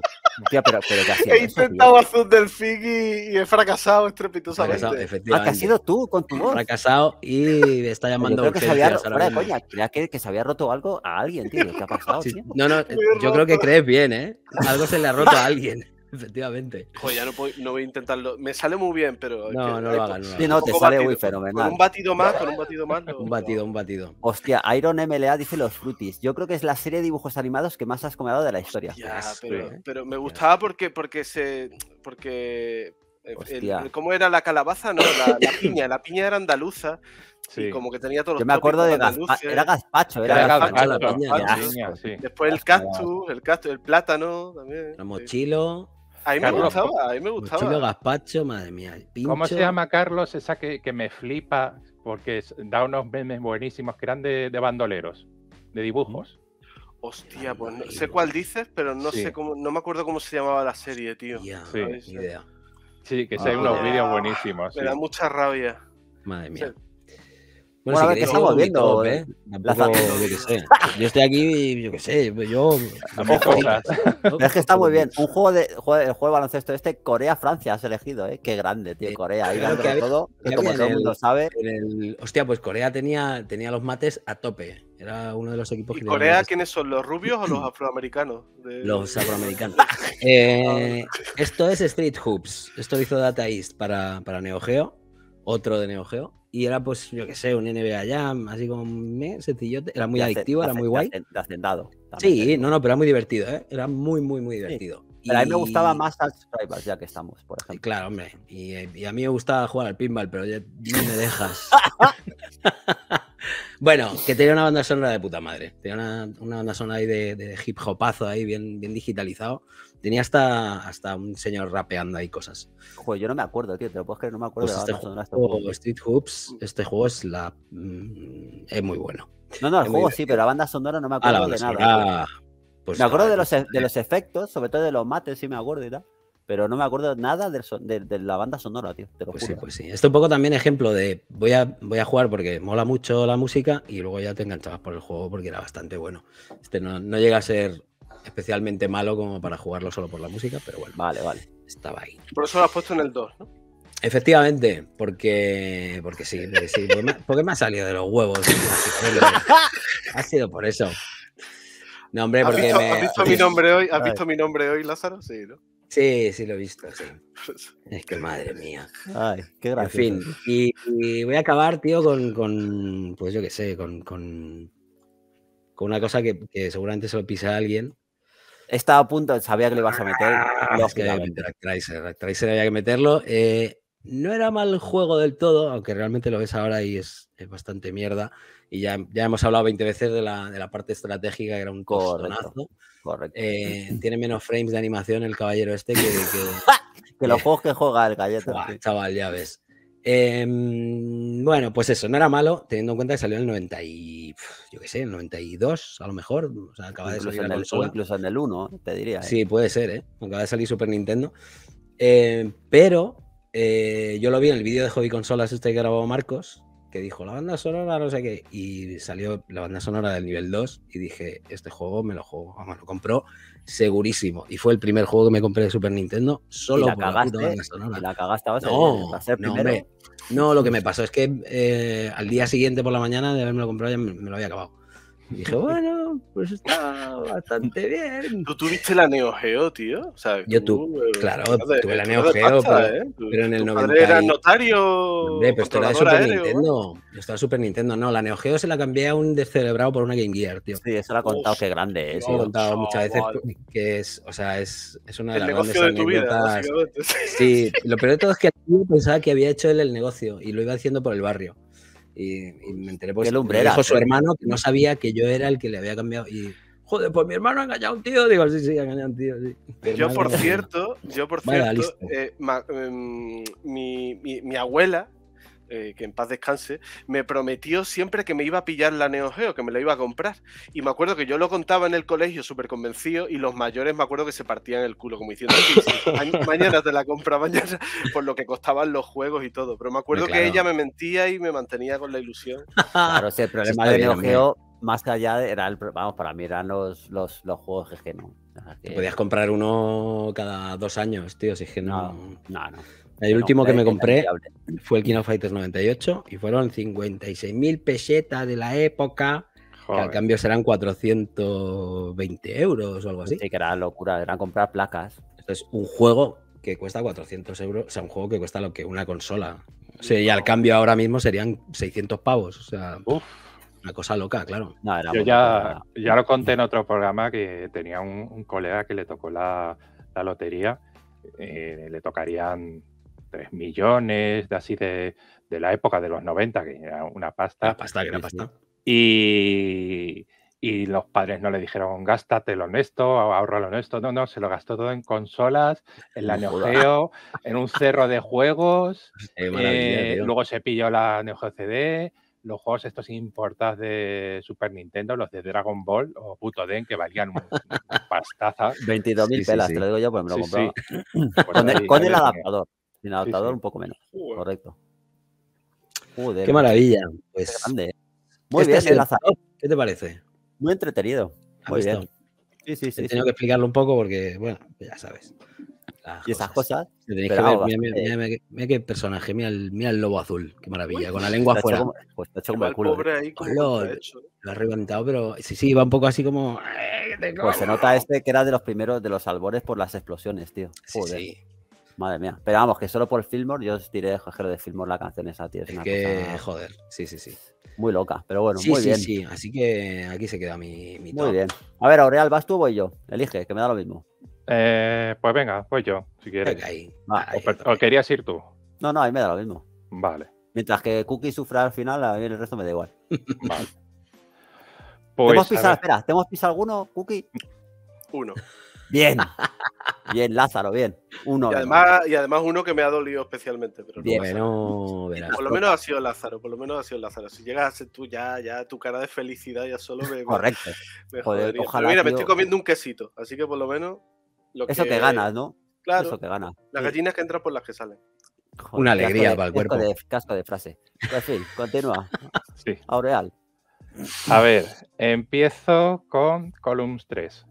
tío pero, pero ¿qué ha He intentado hacer un delfín y, he fracasado estrepitosamente. Fracasado, ah, has sido tú con tu voz. Fracasado y está llamando creo que a Se había, que, se había roto algo a alguien, tío. ¿Qué ha pasado, No, no, yo creo que crees bien, ¿eh? Algo se le ha roto a alguien. Efectivamente. Joder, ya no, voy a intentarlo. Me sale muy bien, pero. No, no lo hagas. No, sí, no, te sale muy fenomenal. Con un batido más, con un batido más. un batido, un batido. Hostia, Iron MLA dice los frutis. Yo creo que es la serie de dibujos animados que más has comido de la historia. pero, pero, me gustaba porque, porque se. Porque. Eh, ¿Cómo era la calabaza? No, la, piña. La piña era andaluza. Sí. como que tenía todos Yo me acuerdo de Gazpacho, era Gazpacho, era, la Gazpacho. Piña, Después el cactus, el cactus, el plátano también. El mochilo. A mí me gustaba, a mí me gustaba. gazpacho, madre mía. ¿Cómo se llama Carlos? Esa que, que, me flipa porque da unos memes buenísimos que eran de, bandoleros, de dibujos. Mm. Hostia, pues no sé cuál dices, pero no sé cómo, no me acuerdo cómo se llamaba la serie, tío. sí, Sí, que ah, unos vídeos buenísimos. Me da mucha rabia. Madre mía. Bueno, si viendo? ¿eh? yo, estoy aquí, y yo qué sé, yo... Es que está muy bien. Pues Un juego de, juego, el juego de baloncesto este, Corea-Francia has elegido, ¿eh? Qué grande, tío, Corea. Ahí todo, como todo el mundo sabe. hostia, pues Corea tenía, tenía los mates a tope. Era uno de los equipos que Corea quiénes son? ¿Los rubios o los afroamericanos? Los afroamericanos. Eh, ah, esto es Street Hoops. Esto lo hizo Data East para, NeoGeo Otro de Neo y era pues, yo qué sé, un NBA Jam, así como me, sencillote. Era muy adictivo, era muy guay. De hacendado. Sí, no, no, pero era muy divertido, ¿eh? Era muy, muy, muy divertido. Pero a mí me gustaba más al ya que estamos, por eh, ejemplo. Claro, hombre. Y, eh, y a mí me gustaba jugar al pinball, pero ya no me dejas. Bueno, que tenía una banda sonora de puta madre. Tenía una, banda sonora ahí de, hip hopazo ahí, bien, digitalizado. Tenía hasta, hasta un señor rapeando ahí cosas. Joder, yo no me acuerdo, tío. Te lo puedes creer, no me acuerdo pues de la este banda juego, sonora. Este Street Hoops, este juego es la. Mm, es muy bueno. No, no, el juego sí, pero la banda sonora no me ah, acuerdo de nada. Ah, pues me acuerdo de los, pues e, de eh. los efectos, sobre todo de los mates, sí me acuerdo y tal pero no me acuerdo nada de, de, de la banda sonora, tío. Te lo pues sí, pues sí. Esto un poco también ejemplo de voy a, voy a jugar porque mola mucho la música y luego ya te enganchabas por el juego porque era bastante bueno. Este no, llega a ser especialmente malo como para jugarlo solo por la música, pero bueno. Vale, vale. Estaba ahí. Por eso lo has puesto en el 2, ¿no? Efectivamente, porque, porque sí, porque, me, ha salido de los huevos. ha sido por eso. No, hombre, porque me... ¿has visto mi nombre hoy? ¿Has visto mi nombre hoy, Lázaro? Sí, ¿no? Sí, sí lo he visto, sí. Es que madre mía. Ay, qué gracioso. En fin, y, voy a acabar, tío, con, pues yo qué sé, con, con, una cosa que, seguramente se lo pisa a alguien. Estaba a punto, sabía que le ibas a meter. Ah, que había que meter Tracer, había que meterlo. Eh, no era mal juego del todo, aunque realmente lo ves ahora y es, bastante mierda. Y ya, ya hemos hablado 20 veces de la, de la parte estratégica, que era un costonazo. Eh, tiene menos frames de animación el caballero este que. Que, que los juegos que juega el galleta. chaval, ya ves. Em, bueno, pues eso, no era malo, teniendo en cuenta que salió en el 90 y, yo qué sé, el 92, a lo mejor. O acaba de salir Incluso en el 1, te diría. ¿eh? Sí, puede ser, ¿eh? Acaba de salir Super Nintendo. Eh, pero yo lo vi en el vídeo de Hobby Consolas este que grabó Marcos, que dijo la banda sonora, no sé qué, y salió la banda sonora del nivel 2 y dije, este juego me lo juego, vamos, lo compró segurísimo. Y fue el primer juego que me compré de Super Nintendo solo por la banda sonora. La cagaste, no, a no, lo que me pasó es que eh, al día siguiente por la mañana de haberme lo comprado ya me lo había acabado. Y dije, bueno, pues está bastante bien. ¿Tú tuviste la Neo Geo, tío? yo tú, eh, claro, tuve la Neo Geo, ¿eh? pero, en el 90. Era notario. Hombre, pero esto era de Super Nintendo. estaba Super Nintendo. No, la Neo Geo se la cambié a un descelebrado por una Game Gear, tío. Sí, eso lo ha contado, qué grande es. Lo he contado muchas veces que es, o sea, es, es una de las el negocio de vida, Sí, lo peor de todo es que pensaba que había hecho él el negocio y lo iba haciendo por el barrio. Y, y me enteré pues, lumbrera, dijo su ¿eh? hermano que no sabía que yo era el que le había cambiado. Y, joder, pues mi hermano ha engañado a un tío. Digo, sí, sí, ha engañado a un tío, sí. Yo por, cierto, yo por cierto, eh, em, mi, mi abuela eh, que en paz descanse, me prometió siempre que me iba a pillar la Neo Geo, que me la iba a comprar. Y me acuerdo que yo lo contaba en el colegio súper convencido y los mayores me acuerdo que se partían el culo como diciendo, mañana te la compra, mañana, por lo que costaban los juegos y todo. Pero me acuerdo que ella me mentía y me mantenía con la ilusión. Claro, el problema de Neo Geo, más allá, era el, vamos, para mí eran los, los, los juegos que ¿no? Que... Podías comprar uno cada dos años, tío, si es que No, no. no. El último que me compré fue el King of Fighters 98 y fueron 56.000 pesetas de la época. al cambio serán 420 euros o algo así. Sí, que era locura, era comprar placas. Es un juego que cuesta 400 euros, o sea, un juego que cuesta lo que una consola. O y al cambio ahora mismo serían 600 pavos. O sea, una cosa loca, claro. Yo ya, ya lo conté en otro programa que tenía un, colega que le tocó la, lotería. Eh, le tocarían 3 millones, de así de, la época de los 90, que era una pasta. Y, los padres no le dijeron, gástatelo en esto, ahorra en esto. No, no, se lo gastó todo en consolas, en la Neo Geo, en un cerro de juegos. Eh, luego se pilló la Neo Geo CD, los juegos estos importados de Super Nintendo, los de Dragon Ball o den que valían un, pastaza. 22.000 pelas, te lo digo yo, pues me lo compraba. Pues con el adaptador. Sin adaptador, un poco menos. Correcto. Joder, Qué maravilla. Pues, eh. Muy este bien, ¿Qué te parece? Muy entretenido. Muy bien. Sí, sí, sí. He tenido que explicarlo un poco porque, bueno, ya sabes. y esas cosas. que eh". mira, qué personaje, mira el, lobo azul, qué maravilla, con la lengua afuera. Pues está hecho como el culo. Eh. lo, ha reventado, pero sí, sí, va un poco así como. Pues se nota este que era de los primeros, de los albores por las explosiones, tío. Joder. sí. Madre mía. Pero vamos, que solo por Filmor yo os de Jajero de Filmor la canción esa, tío. Es, que, joder, sí, sí, sí. Muy loca, pero bueno, muy muy sí, bien. Sí, así que aquí se queda mi, mi Muy bien. A ver, Aureal, ¿vas tú o voy yo? Elige, que me da lo mismo. Eh, pues venga, pues yo, si quieres. Venga, ahí. o, querías ir tú? No, no, ahí me da lo mismo. Vale. Mientras que Cookie sufra al final, a mí el resto me da igual. Vale. Pues, hemos pisado, espera, ¿te hemos alguno, Cookie? Uno. Bien. Bien, Lázaro, bien. Uno. Y además, uno que me ha dolido especialmente. Pero no, Por lo menos ha sido Lázaro, por lo menos ha sido Lázaro. Si llegas tú ya, ya tu cara de felicidad ya solo me. Correcto. Me Joder, ojalá, mira, me estoy comiendo un quesito, así que por lo menos. Lo eso te ganas, ¿no? Claro. Eso te gana. Las gallinas que entran por las que salen. Una alegría para el cuerpo. Casco de, de frase. En pues fin, continúa. sí. Aureal. A ver, empiezo con Columns 3.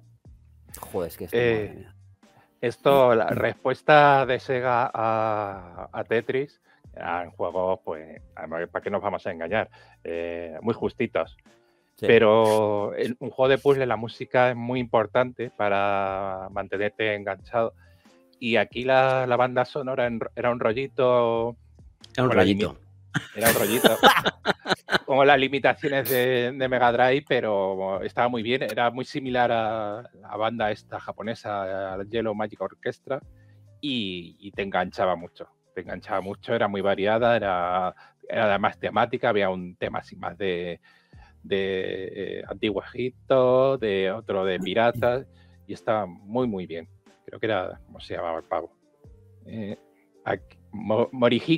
Joder, que eh, esto, la respuesta de Sega a, Tetris en juegos, pues, ¿para qué nos vamos a engañar? Eh, muy justitos. Pero en un juego de puzzle la música es muy importante para mantenerte enganchado. Y aquí la, banda sonora era un rollito. Era un rollito. Era un rollito. como las limitaciones de, Mega Drive, pero estaba muy bien. Era muy similar a la banda esta japonesa, a Yellow Magic Orchestra, y, te enganchaba mucho. Te enganchaba mucho, era muy variada, era, además temática, había un tema así más de, eh, Antiguo Egipto, de otro de piratas, y estaba muy, muy bien. Creo que era, como se llamaba el pavo? Eh, aquí,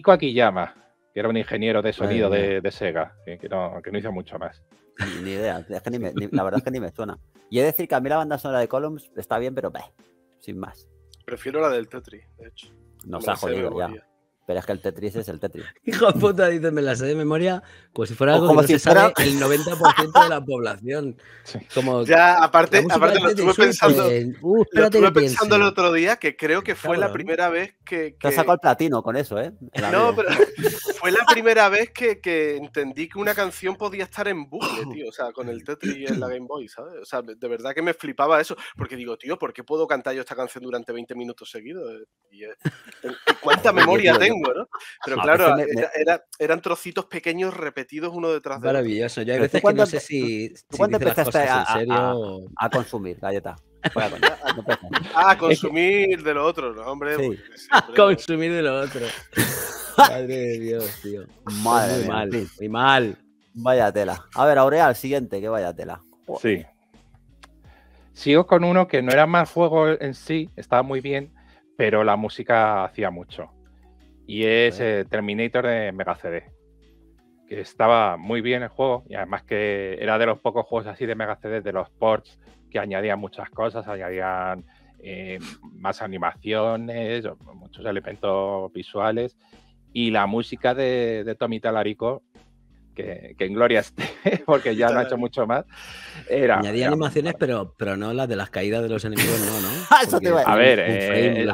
Akiyama era un ingeniero de sonido de, Sega, que, no, hizo mucho más. Ni idea, la verdad es que ni me suena. Y he de decir que a mí la banda sonora de Columns está bien, pero sin más. Prefiero la del Tetris, de hecho. Nos ha jodido ya. Pero es que el Tetris es el Tetris. Hijo de puta, dime la sé de memoria, pues si fuera algo que no se sabe el 90% de la población. Como ya, aparte, aparte lo estuve pensando, uh, pensando el otro día, que creo que fue la primera vez que... que... Te sacado el platino con eso, ¿eh? No, pero fue la primera vez que, entendí que una canción podía estar en bucle, tío, o sea, con el Tetris en la Game Boy, ¿sabes? O sea, de verdad que me flipaba eso, porque digo, tío, ¿por qué puedo cantar yo esta canción durante 20 minutos seguidos? ¿Cuánta memoria tengo? Pero claro, eran trocitos pequeños repetidos uno detrás de otro. Maravilloso. Ya hay veces no sé si. empezaste a, A, consumir galleta? a ah, consumir de lo otro, ¿no? hombre. Pues, consumir de lo otro. Madre de Dios, tío. muy mal, mal. Vaya tela. A ver, el siguiente, que vaya tela. Sí. Sigo con uno que no era más juego en sí, estaba muy bien, pero la música hacía mucho. Y es eh, Terminator de Mega CD. Que estaba muy bien el juego y además que era de los pocos juegos así de Mega CD, de los ports, que añadían muchas cosas, añadían eh, más animaciones, muchos elementos visuales. Y la música de, de Tommy Talarico que, en gloria esté, porque ya no ha hecho mucho más. Era, animaciones, pero, pero no las de las caídas de los enemigos, no, ¿no? Ah, a, ver, eh, eh,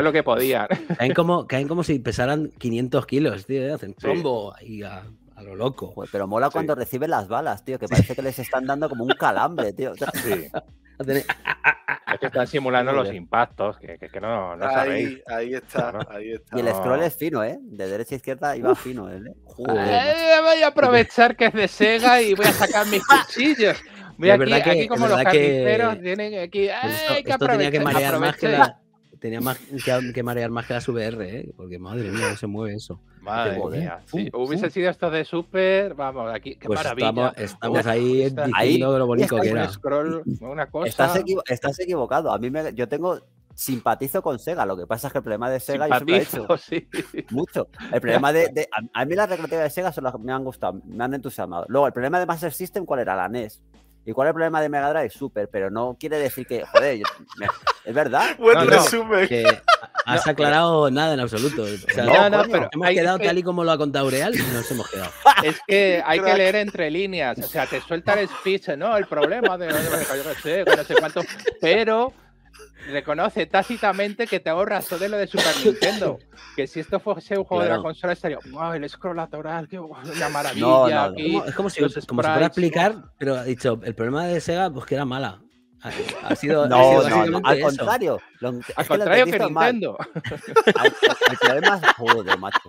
lo que podía Caen como, caen como si pesaran 500 kilos, tío, ¿eh? hacen trombo y a, a, lo loco. pero mola cuando reciben las balas, tío, que parece que les están dando como un calambre, tío. Sí. Es que están simulando los impactos, que, no, sabéis. Ahí está, ahí está. Y el scroll es fino, ¿eh? De derecha a izquierda iba fino. ¿eh? ¿eh? voy a aprovechar que es de Sega y voy a sacar mis cuchillos. Mira, aquí, que, aquí como los carniceros tienen aquí. ¡Ay, esto, que tenía que marear más que la, tenía que, marear más que las VR, ¿eh? porque madre mía, no se mueve eso. Madre mía. ¿eh? Sí. Hubiese sido esto de Super, vamos, aquí, qué pues maravilla. Estamos, estamos ahí diciendo de lo bonito que era. Scroll, una cosa. Estás, equivocado. A mí me, yo tengo simpatizo con Sega. Lo que pasa es que el problema de Sega simpatizo, yo Mucho. El problema de, a, a, mí las recreativas de Sega son las que me han gustado, me han entusiasmado. Luego, el problema de Master System, ¿cuál era? La NES. ¿Y cuál es el problema de Mega Drive? súper, pero no quiere decir que, joder, es verdad. Buen no, resumen. has aclarado nada en absoluto. no, no, hemos quedado tal y como lo ha contado Real y nos hemos quedado. Es que hay que leer entre líneas. O sea, te suelta el speech, ¿no? El problema de, no sé cuánto, pero reconoce tácitamente que te ahorras todo lo de Super Nintendo. Que si esto fuese un juego de la consola, estaría wow, el scroll lateral, qué una maravilla. No, es como si, como fuera a explicar, pero ha dicho, el problema de Sega, pues que era mala. Ha, sido, no, al contrario. al contrario que, que Nintendo. El problema es joder, macho.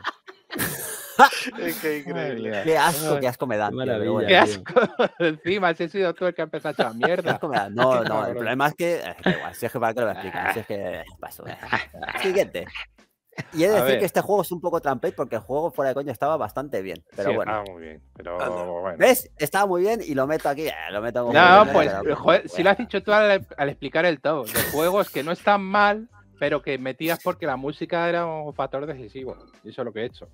qué increíble. qué asco, que asco me da. Qué, asco. Encima, si he sido tú el que empezó empezado mierda. asco No, no, el problema es que. si es que para que lo voy a si es que eh. Siguiente. Y he de decir que este juego es un poco trampet porque el juego fuera de coño estaba bastante bien. Pero bueno. Estaba muy bien. Pero ¿Ves? Estaba muy bien y lo meto aquí. Eh, lo meto no, pues si lo has dicho tú al, explicar el todo. juego juegos que no están mal, pero que metías porque la música era un factor decisivo. Y eso es lo que he hecho.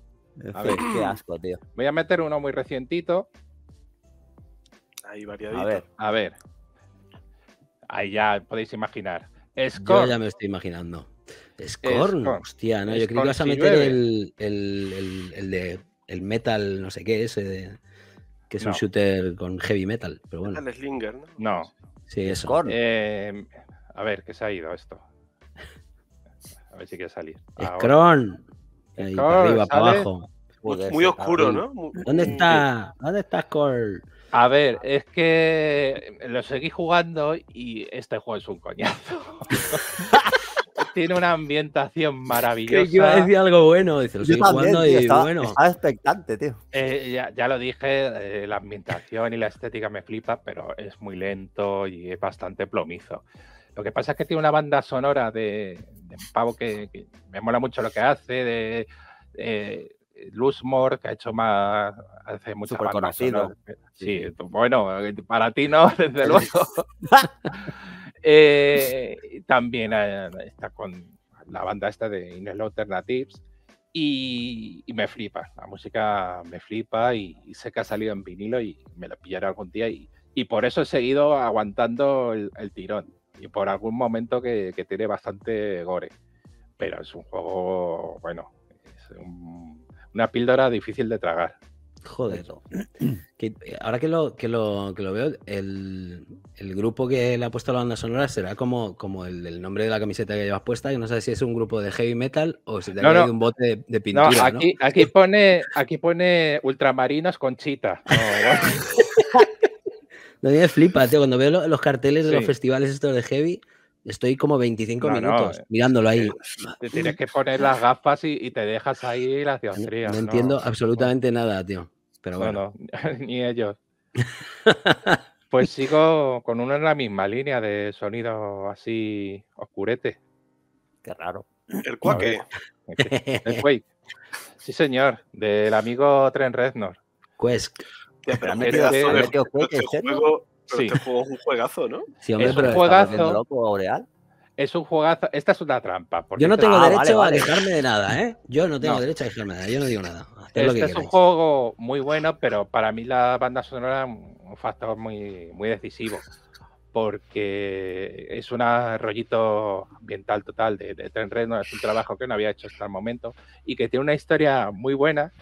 A ver, qué asco, tío. Voy a meter uno muy recientito. Ahí, variadito. A ver, a ver. Ahí ya podéis imaginar. Scorn. Yo ya me estoy imaginando. Scorn, hostia, ¿no? Yo creo que vas a meter el, el, el, de el metal, no sé qué, es, que es un shooter con heavy metal, pero bueno. Metal Slinger, ¿no? No. Sí, eso. Scorn. Eh, eh, a ver, ¿qué se ha ido esto? A ver si quiere salir. Scorn Ahí, abajo. muy oscuro, ¿no? ¿Dónde está? ¿Dónde está Cole? A ver, es que lo seguí jugando y este juego es un coñazo. Tiene una ambientación maravillosa. Que iba a decir algo bueno, dice, lo jugando y bueno. expectante, tío. Eh, ya, lo dije, eh, la ambientación y la estética me flipa, pero es muy lento y es bastante plomizo. Lo que pasa es que tiene una banda sonora de, pavo que, me mola mucho lo que hace, de, Luz eh, Luzmore, que ha hecho más. Hace mucho ¿no? Sí, pues bueno, para ti no, desde luego. Eh, también eh, está con la banda esta de Inés Alternatives. Y, me flipa, la música me flipa y, sé que ha salido en vinilo y me lo pillaré algún día y, y por eso he seguido aguantando el tirón y por algún momento que, tiene bastante gore. Pero es un juego, bueno, es una píldora difícil de tragar. Joder. Eh, ahora que lo, que lo, que lo veo, el, el, grupo que le ha puesto la banda sonora será como, como el, nombre de la camiseta que llevas puesta. y no sé si es un grupo de heavy metal o si te ha un bote de, pintura. No, aquí, aquí, pone, aquí pone ultramarinos con chita. No me flipa, tío. Cuando veo los carteles de los festivales estos de Heavy, estoy como 25 minutos eh, mirándolo ahí. Eh, te tienes que poner las gafas y, te dejas ahí las dioptrías. No, entiendo absolutamente nada, tío. Pero bueno. ni ellos. pues sigo con uno en la misma línea de sonido así oscurete. Qué raro. El cuaque. El Quake. Sí, señor. Del amigo Tren Reznor. Quest este, juego, es un juegazo, ¿no? es un juegazo. Loco, Es un juegazo. Esta es una trampa. Yo no tengo derecho ah, a quejarme de nada, ¿eh? Yo no tengo derecho a quejarme de nada. Yo no digo nada. este es un juego muy bueno, pero para mí la banda sonora es un factor muy, muy decisivo. Porque es un rollito ambiental total de, de Tren es un trabajo que no había hecho hasta el momento y que tiene una historia muy buena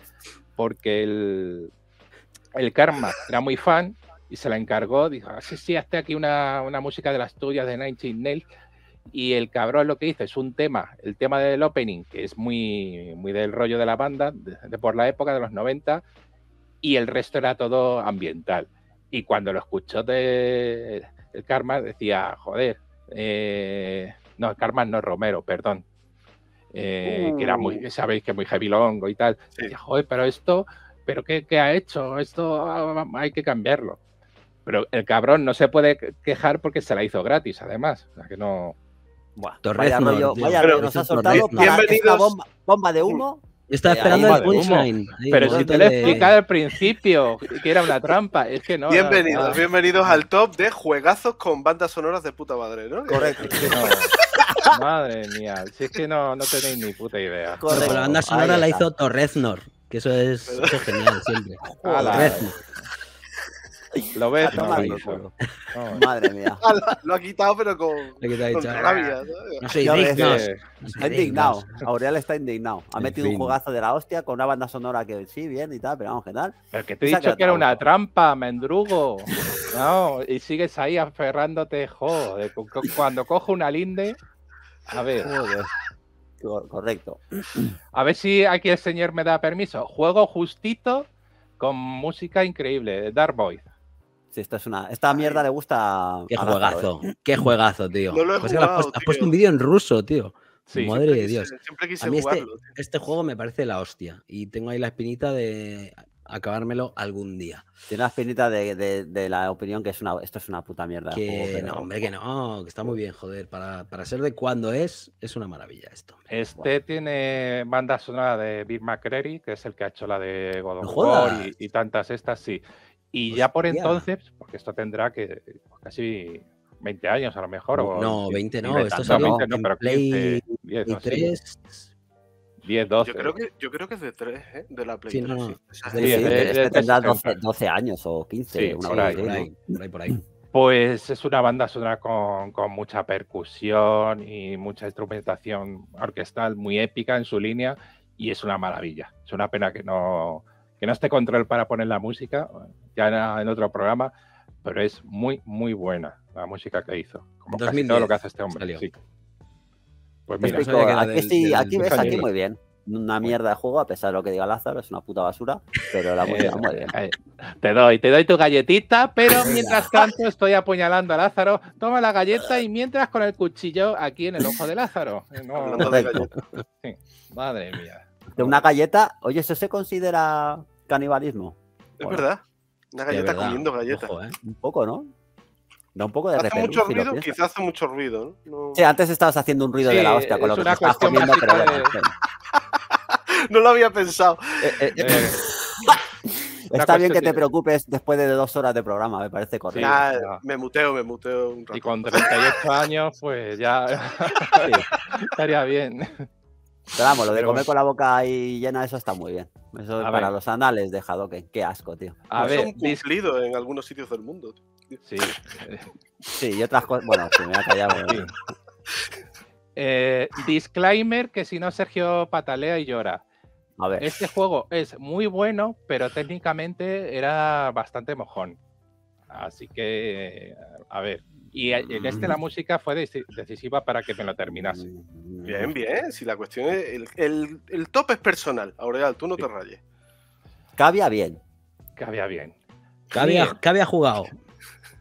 porque el, el Karma era muy fan y se la encargó, dijo, ah, sí, sí, hazte aquí una, música de las tuyas de Nine Nails. Y el cabrón lo que hizo es un tema, el tema del opening, que es muy, muy del rollo de la banda, de, por la época de los 90, y el resto era todo ambiental. Y cuando lo escuchó de, el Karma, decía, joder, eh, no, Karma no Romero, perdón, eh, que era muy, mm. sabéis que muy heavy longo y tal. joder, pero esto pero ¿qué, ha hecho? Esto ah, ah, ah, hay que cambiarlo. Pero el cabrón no se puede quejar porque se la hizo gratis, además. O sea que no. vaya nos ha soltado para esta bomba, bomba de humo. Está esperando el punchline. Pero si te lo he explicado al principio, que era una trampa, es que no. Bienvenidos, bienvenidos al top de juegazos con bandas sonoras de puta madre, ¿no? Correcto. madre mía, si es que no, tenéis ni puta idea. Correcto. la banda sonora la hizo Torreznor. Que eso es, genial siempre. Lo ves, ah, Madre mía. Ah, lo ha quitado, pero con, con rabia. No sé, Está indignado. Aureal está indignado. Ha metido un jugazo de la hostia con una banda sonora que sí, bien y tal, pero vamos, ¿qué tal? Pero que te he dicho que, que era una trampa, mendrugo. no, y sigues ahí aferrándote, joder. Cuando cojo una linde. A ver. Joder correcto. A ver si aquí el señor me da permiso. Juego justito con música increíble, Dark Boy. Sí, esta es una. Esta mierda le gusta. Qué juegazo, ¿eh? qué juegazo, tío. Pues has, puesto, un vídeo en ruso, tío. Madre de Dios. a mí este, este, juego me parece la hostia. Y tengo ahí la espinita de acabármelo algún día. Tiene una de, de, la opinión que es una, esto es una puta mierda. Que no, hombre, que no, que está muy bien, joder. Para, para ser de cuando es, es una maravilla esto. Este tiene banda sonora de Big McCreary, que es el que ha hecho la de God of War y, tantas estas, sí. Y ya por entonces, porque esto tendrá que pues, casi 20 años a lo mejor. No, 20 no, esto es no, no, pero 10, 12. Yo creo que, es de 3, ¿eh? De la Play sí, es, de tendrá 12, años o 15, una por, ahí, Pues es una banda sonora con, mucha percusión y mucha instrumentación orquestal muy épica en su línea y es una maravilla. Es una pena que no, que no esté control para poner la música, ya en otro programa, pero es muy, muy buena la música que hizo. Como casi todo lo que hace este hombre. sí. Pues aquí, aquí ves, aquí muy bien. Una mierda de juego, a pesar de lo que diga Lázaro, es una puta basura, pero la música eh, muy bien. Eh, te doy, te doy tu galletita, pero mientras tanto estoy apuñalando a Lázaro. Toma la galleta y mientras con el cuchillo aquí en el ojo de Lázaro. No, Madre mía. De una galleta, oye, ¿eso se considera canibalismo? Es verdad. Una galleta comiendo galletas ¿eh? Un poco, ¿no? un poco de hace mucho ruido, quizás hace mucho ruido. Sí, antes estabas haciendo un ruido de la hostia con lo que te comiendo, pero no lo había pensado. Eh, eh, eh, está bien que te preocupes después de dos horas de programa, me parece correcto. me muteo, me muteo un rato. Y con 38 años, pues ya estaría bien. Pero vamos, lo de comer con la boca ahí llena, eso está muy bien. Eso para los anales de que Qué asco, tío. A pues ver, es un cumplido en algunos sitios del mundo. Sí. y otras cosas. Bueno, se me ha callado. Eh, disclaimer que si no Sergio patalea y llora. A ver. Este juego es muy bueno, pero técnicamente era bastante mojón. Así que, a ver. Y en este mm. la música fue decisiva para que me lo terminase. Mm. Bien, bien. Si la cuestión es. El, el, top es personal. Aureal, tú no te rayes. Cabía bien. Cabía bien. Cabía, jugado.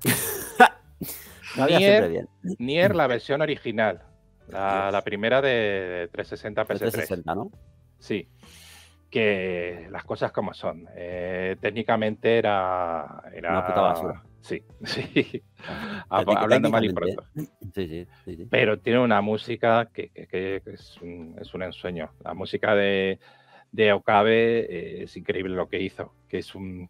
Nier, Nier, la versión original. La, primera de 360 PS3. 360, ¿no? Sí. Que las cosas como son. Eh, técnicamente era, era. Una puta basura. Sí, sí. Ah. Hablando mal y pronto. Sí, sí, sí, Pero tiene una música que, es, un, ensueño. La música de, Okabe eh, es increíble lo que hizo, que es un,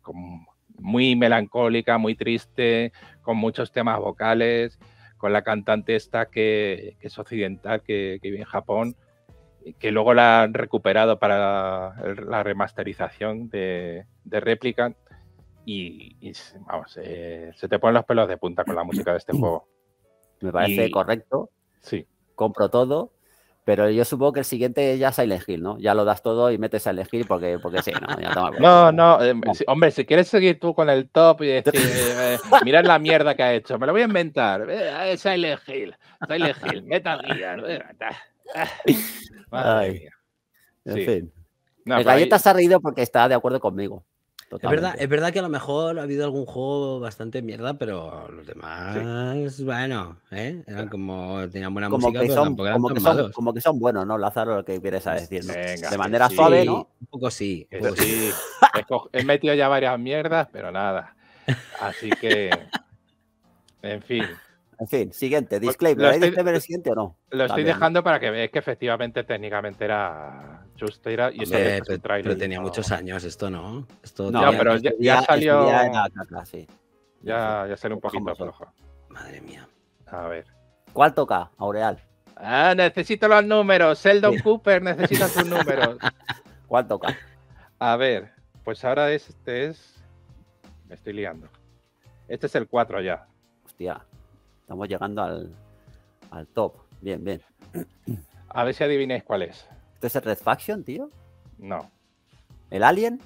muy melancólica, muy triste, con muchos temas vocales, con la cantante esta que, es occidental, que, vive en Japón, que luego la han recuperado para la remasterización de, réplica Y, vamos, eh, se te ponen los pelos de punta con la música de este juego. Me parece correcto. Sí. Compro todo pero yo supongo que el siguiente ya Silent Hill, ¿no? Ya lo das todo y metes a elegir porque, porque sí, ¿no? no, no, eh, hombre, si quieres seguir tú con el top y decir, eh, eh, mirad la mierda que ha hecho, me lo voy a inventar. Eh, Silent Hill, Silent Hill, Metal Gear. En fin. el Galleta se ha reído porque está de acuerdo conmigo. Es verdad, es verdad que a lo mejor ha habido algún juego bastante mierda, pero los demás, bueno, ¿eh? eran como tenían buena música, que son, como, que son, como que son buenos, ¿no, Lázaro? Lo que quieres a decir, de manera suave, ¿no? Un poco sí. Un poco sí. He metido ya varias mierdas, pero nada. Así que, en fin. En fin, siguiente, pues, disclaimer. siguiente o no? Lo estoy dejando para que veáis que efectivamente técnicamente era Justo y Hombre, pero, tenía muchos años esto, ¿no? Esto no, pero ya, este este salió. Ya, ya salió un poquito ¿eh? flojo. Madre mía. A ver. ¿Cuál toca, Aureal? Ah, necesito los números. Seldon Cooper necesita sus números. ¿Cuál toca? A ver, pues ahora este es. Me estoy liando. Este es el 4 ya. Hostia. Estamos llegando al, top. Bien, bien. A ver si adivináis cuál es. ¿Esto es el Red Faction, tío? No. ¿El Alien?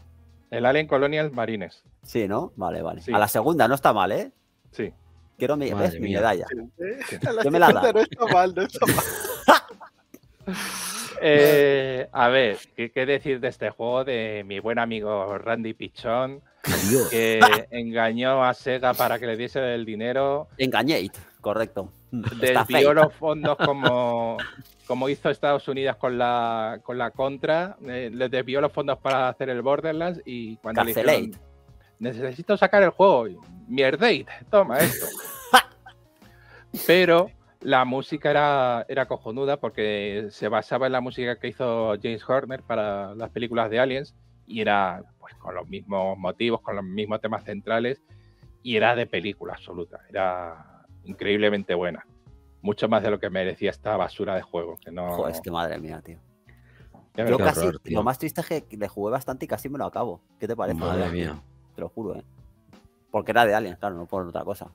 El Alien Colonial Marines. Sí, ¿no? Vale, vale. A la segunda no está mal, ¿eh? Sí. Quiero mi, medalla. ¿eh? Yo me la da. No está mal, no está mal. Eh, a ver, ¿qué, decir de este juego de mi buen amigo Randy Pichón? que engañó a Sega para que le diese el dinero. engañate correcto. Desvió los fondos como, como hizo Estados Unidos con la, con la contra, eh, les desvió los fondos para hacer el Borderlands y cuando le dijeron, necesito sacar el juego, mierdate, toma esto. Pero la música era, era cojonuda porque se basaba en la música que hizo James Horner para las películas de Aliens y era pues, con los mismos motivos, con los mismos temas centrales y era de película absoluta, era increíblemente buena. Mucho más de lo que merecía esta basura de juego. Que no... es que madre mía, tío. Yo casi, lo más triste es que le jugué bastante y casi me lo acabo. ¿Qué te parece? Madre mía. Te lo juro, ¿eh? Porque era de Alien, claro, no por otra cosa.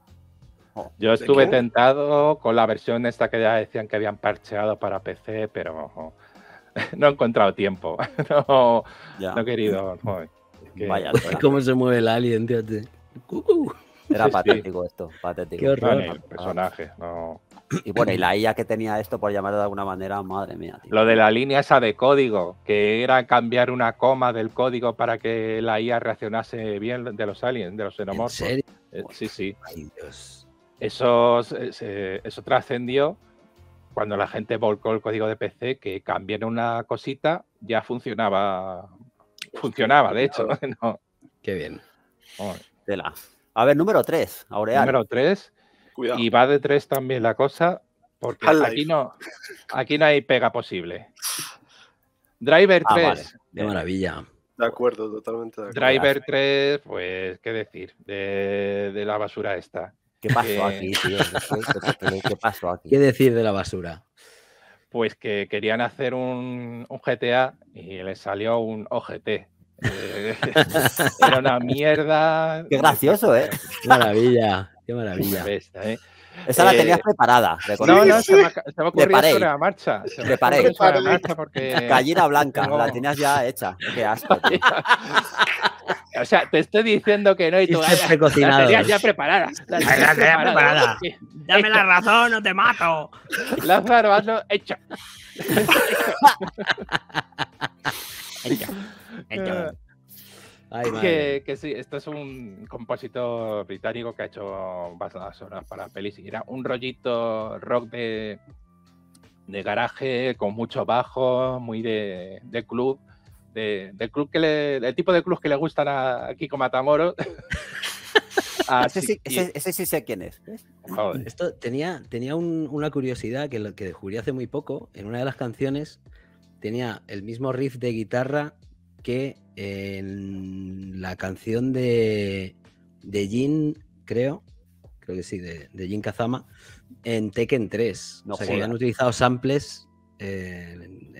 Oh. Yo estuve tentado con la versión esta que ya decían que habían parcheado para PC, pero no he encontrado tiempo. No, he querido. Vaya, pues ¿Cómo se mueve el alien, uh, uh. Era patético esto, patético. el personaje, Y bueno, y la IA que tenía esto, por llamarlo de alguna manera, madre mía. Lo de la línea esa de código, que era cambiar una coma del código para que la IA reaccionase bien de los aliens, de los xenomorfos. ¿En eh, sí, sí. Dios. Eh, eso trascendió cuando la gente volcó el código de PC, que cambiar una cosita, ya funcionaba. Funcionaba, de hecho. Qué bien. De a ver, número 3, Aureal. Número 3. Y va de 3 también la cosa, porque aquí no, aquí no hay pega posible. Driver 3. Ah, de maravilla. De acuerdo, totalmente. Driver 3, pues, ¿qué decir? De, la basura esta. ¿Qué pasó aquí, tío? ¿Qué pasó aquí? ¿Qué decir de la basura? Pues que querían hacer un, un GTA y les salió un OGT. Eh, era una mierda. Qué gracioso, ¿eh? Qué maravilla, qué maravilla. ¿eh? Esa la eh, tenías eh, preparada. No, no, se me, ha, ocurrido sobre la marcha. Se me Preparé. Me sobre la marcha porque... Gallina blanca, la tenías ya hecha. Qué asco. o sea, te estoy diciendo que no y tú la, la tenías ya preparada. La tenías la preparada. Dame la razón o te mato. Lázaro, hazlo hecho. hecho. Ay, que, sí, esto es un compositor británico que ha hecho bastantes horas para pelis. Y era un rollito rock de, garaje con mucho bajo, muy de, club. De, club que le, el tipo de club que le gustan a Kiko Matamoros. Ese sí, sé quién es. Esto tenía, una curiosidad que, que descubrí hace muy poco. En una de las canciones tenía el mismo riff de guitarra que en la canción de, de Jin, creo, creo que sí, de, de Jin Kazama, en Tekken 3. No o habían utilizado samples eh,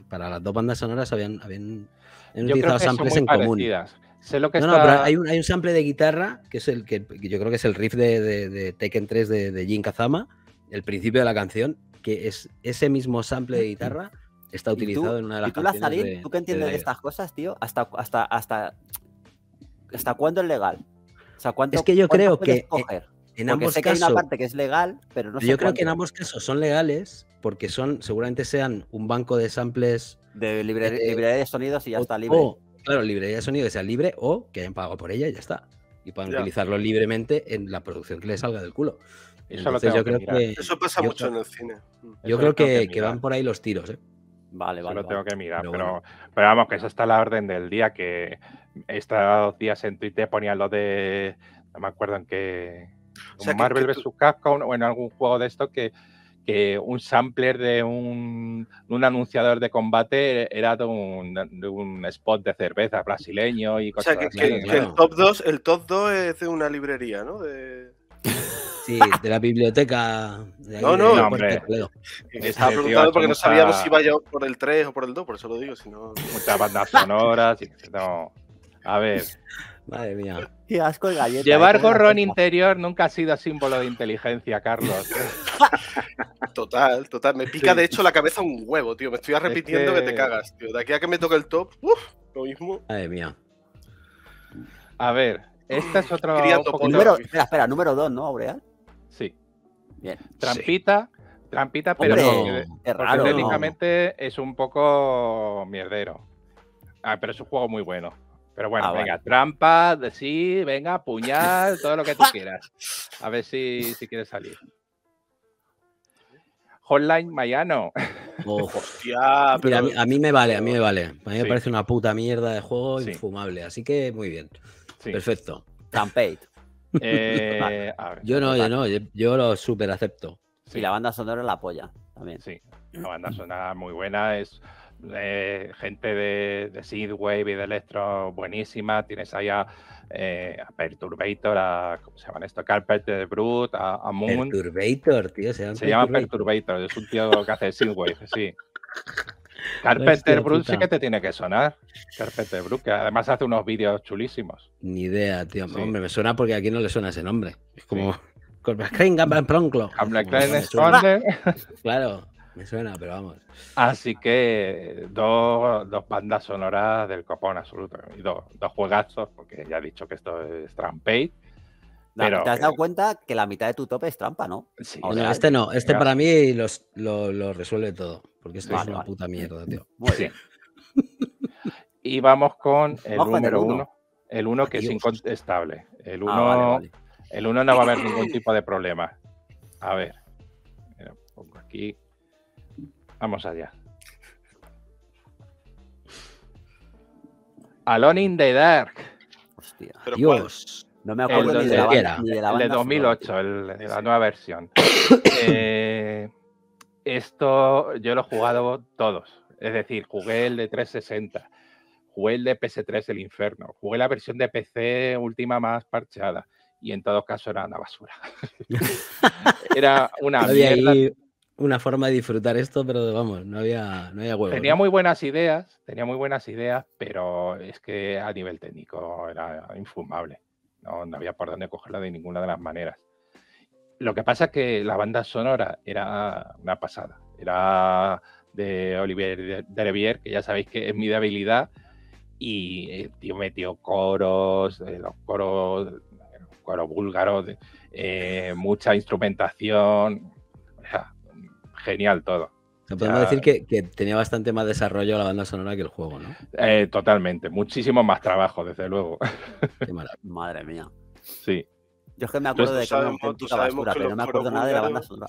para las dos bandas sonoras, habían, utilizado samples en común. que no, pero hay un, hay un, sample de guitarra que es el que, yo creo que es el riff de, de, Tekken 3 de, de, Jin Kazama, el principio de la canción, que es ese mismo sample de guitarra está utilizado en una de las ¿Y tú, tú qué entiendes de, estas cosas, tío? ¿Hasta, hasta, hasta, hasta cuándo es legal? O sea, ¿cuánto, es que yo creo que en, ambos casos, una parte que es legal, pero no Yo creo que en ambos casos son legales porque son seguramente sean un banco de samples de librería, eh, de sonidos y ya está libre. claro, librería de sonido que sea libre o que hayan pagado por ella y ya está. Y puedan utilizarlo libremente en la producción que les salga del culo. Eso, pasa mucho en el cine. Yo creo que, que, van por ahí los tiros. ¿eh? Vale, vale. tengo que mirar, pero, pero, vamos, que eso está la orden del día, que he estado dos días en Twitter ponían lo de, no me acuerdo en qué, Marvel vs. Capcom o en algún juego de esto que, que un sampler de un, un, anunciador de combate era de un, un, spot de cerveza brasileño y cosas o sea, que, el, top 2, el top 2 es de una librería, ¿no? De... Sí, de la biblioteca. De no, no, hombre. Estaba preguntando porque no sabíamos si iba yo por el 3 o por el 2, por eso lo digo. Sino... Muchas bandas sonoras. no. A ver. Madre mía. Qué asco de Llevar eh, gorrón interior nunca ha sido símbolo de inteligencia, Carlos. Total, total. Me pica de hecho la cabeza un huevo, tío. Me estoy arrepintiendo que... te cagas, tío. De aquí a que me toque el top, Uf, lo mismo. Madre mía. A ver, esta es otra. Número, espera, espera, número 2, ¿no, Aureal? Sí. Trampita, trampita, pero técnicamente es un poco mierdero. Ah, pero es un juego muy bueno. Pero bueno, ah, venga, trampa, de sí, venga, puñal, todo lo que tú quieras. A ver si, quieres salir. Hotline Mayano. pero... a, mí, me vale, a mí me vale. A mí me parece una puta mierda de juego infumable. Así que muy bien. Perfecto. trampita. Eh, yo no, yo no, yo, lo súper acepto. Y la banda sonora la apoya también. Sí, la banda sonora muy buena, es eh, gente de, de y de Electro buenísima. Tienes allá a, eh, a Perturbator, a, ¿cómo se de Brut, a, Moon. Perturbator, tío, se llama. Perturbator. es un tío que hace Seedwave sí. Carpenter Bruce sí que te tiene que sonar. Carpenter Bruce, que además hace unos vídeos chulísimos. Ni idea, tío. Hombre, me suena porque aquí no le suena ese nombre. Es como. Claro, me suena, pero vamos. Así que dos, bandas sonoras del copón absoluto. Y dos, juegazos, porque ya he dicho que esto es Trampade. Pero, ¿Te has dado cuenta que la mitad de tu tope es trampa, no? Sí, este no, este para mí los, lo resuelve todo. Porque esto es una puta mierda, tío. Muy bien. y vamos con el número el uno. El uno que es incontestable. Ah, el uno, no va a haber ningún tipo de problema. A ver. pongo aquí. Vamos allá. Alone in the Dark. Hostia. Dios. No me acuerdo ni, de la, banda, de El de 2008, la nueva versión. eh, esto yo lo he jugado todos. Es decir, jugué el de 360, jugué el de PS3 El Inferno, jugué la versión de PC última más parchada y en todo caso era una basura. era una había una forma de disfrutar esto, pero vamos, no había, no huevo. Tenía muy buenas ideas, tenía muy buenas ideas, pero es que a nivel técnico era infumable. no había por dónde cogerla de ninguna de las maneras. Lo que pasa es que la banda sonora era una pasada. Era de Olivier Derevier, que ya sabéis que es mi debilidad. Y eh, tío metió coros, eh, los coros, coros búlgaros, eh, mucha instrumentación. genial todo. Podemos decir que, tenía bastante más desarrollo la banda sonora que el juego, ¿no? totalmente, muchísimo más trabajo, desde luego. madre mía. Sí. Yo es que me acuerdo de que era auténtica pero no me acuerdo nada de la banda sonora.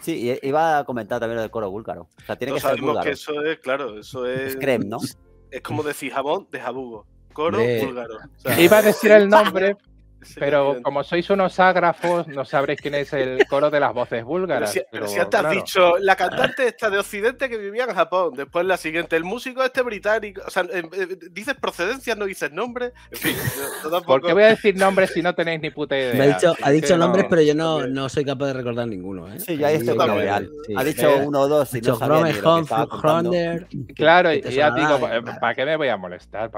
Sí, e-, iba a comentar también lo del coro búlgaro. O sea, tiene que ser sabemos que eso es, claro, eso es... Es creme, ¿no? Es como decir jabón de jabugo. Coro búlgaro. iba a decir el nombre, pero como sois unos ágrafos, no sabréis quién es el coro de las voces búlgaras. si, has dicho, la cantante esta de Occidente que vivía en Japón, después la siguiente, el músico este británico, o sea, eh, eh, dices procedencia, no dices nombre, en fin. ¿Por qué voy a decir nombres si no tenéis ni puta idea? ha dicho, nombres, pero yo no, no, soy capaz de recordar ninguno. ¿eh? Sí, ya esto como Ha dicho uno o dos y Claro, y ya digo, ¿para qué me voy a molestar?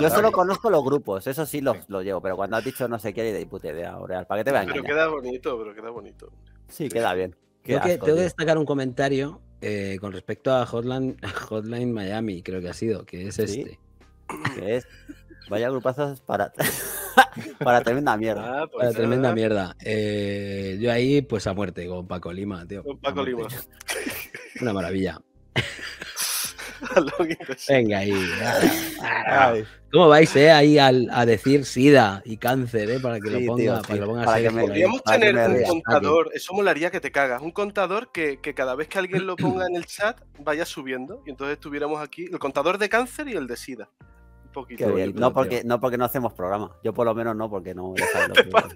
Yo solo conozco los grupos, eso sí los, lo llevo, pero cuando has dicho no sé qué, de puta idea, ahora para que te vean. Pero queda bonito, pero queda bonito. Sí, queda bien. tengo que destacar un comentario eh, con respecto a Hotline, Hotline Miami, creo que ha sido, que es este. Que es. Vaya grupazos para, para tremenda mierda. Ah, pues para tremenda mierda. Eh, yo ahí, pues a muerte, con Paco Lima, tío. Con Paco Lima. Una maravilla. Venga ahí. ¿Cómo vais eh, ahí a decir SIDA y cáncer, eh, para que lo ponga, para, Podríamos tener un contador, eso molaría que te cagas, un contador que, cada vez que alguien lo ponga en el chat vaya subiendo y entonces tuviéramos aquí el contador de cáncer y el de SIDA. Un poquito. no, porque, no porque no hacemos programa, yo por lo menos no, porque no...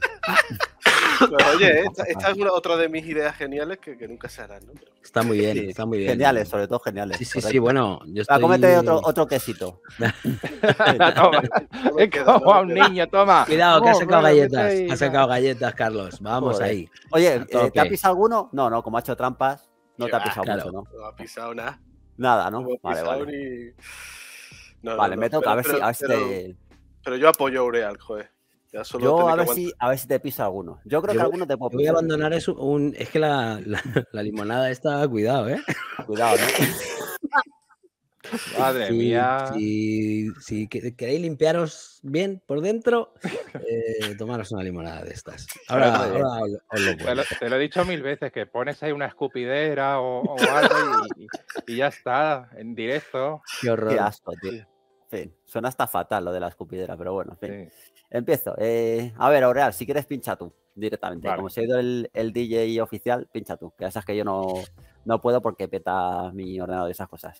oye, esta, es otra de mis ideas geniales que, nunca se harán, ¿no? Está muy bien, está muy bien. Geniales, sobre todo geniales. Sí, sí, sí, bueno. Yo estoy... cómete otro, quesito. toma. Es como a un niño, toma. Cuidado, que ha sacado galletas. Ha sacado galletas, Carlos. Vamos ahí. Oye, eh, ¿te ha pisado alguno? No, no, como ha hecho trampas, no te ha pisado mucho, ¿no? No ha pisado nada. Nada, ¿no? vale, vale. vale, me toca, a ver si. Pero, pero yo apoyo a Ureal, joder. Yo a ver, si, a ver te piso alguno. Yo creo que alguno te puedo Voy a abandonar Un, es que la, limonada está, cuidado, ¿eh? Cuidado, ¿no? Madre si, mía. Si, queréis limpiaros bien por dentro, eh, tomaros una limonada de estas. Ahora, te, lo, he dicho mil veces, que pones ahí una escupidera o, algo y, ya está, en directo. Qué horror. asco, suena hasta fatal lo de la escupidera, pero bueno, fin. Empiezo. Eh, a ver, Aureal, si quieres, pincha tú directamente. Como se el, DJ oficial, pincha tú. Que ya sabes que yo no, no puedo porque peta mi ordenador y esas cosas.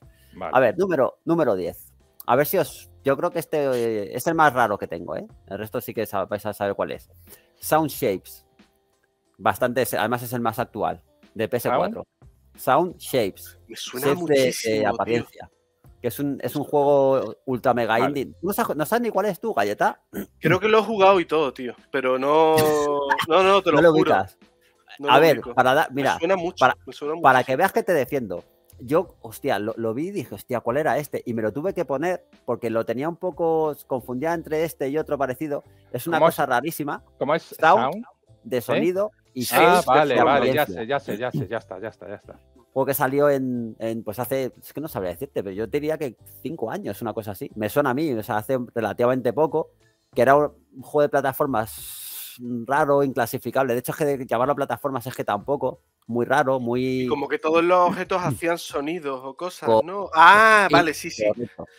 A ver, número, número 10. A ver si os. Yo creo que este es el más raro que tengo, ¿eh? El resto sí que vais a saber cuál es. Sound Shapes. Bastante, además es el más actual, de PS4. Sound Shapes. Me suena de, apariencia que es un, es pues un juego ultra mega indie. ¿No sabes, ni cuál es tu galleta? Creo que lo he jugado y todo, tío, pero no. No, no, te lo, no juro. a ver, para mira, para, que veas que te defiendo. Yo, hostia, lo, vi y dije, hostia, ¿cuál era este? Y me lo tuve que poner porque lo tenía un poco confundido entre este y otro parecido. Es una cosa rarísima. ¿Cómo es? Sound, de sonido y Ah, vale, vale, ya sé, ya sé, ya sé, ya está, ya está, ya está juego que salió en, pues hace, es que no sabría decirte, pero yo diría que cinco años, una cosa así. Me suena a mí, o sea, hace relativamente poco, que era un juego de plataformas raro, inclasificable. De hecho, es que llamarlo plataformas es que tampoco, muy raro, muy... como que todos los objetos mm. hacían sonidos o cosas, ¿no? Ah, vale, sí, sí.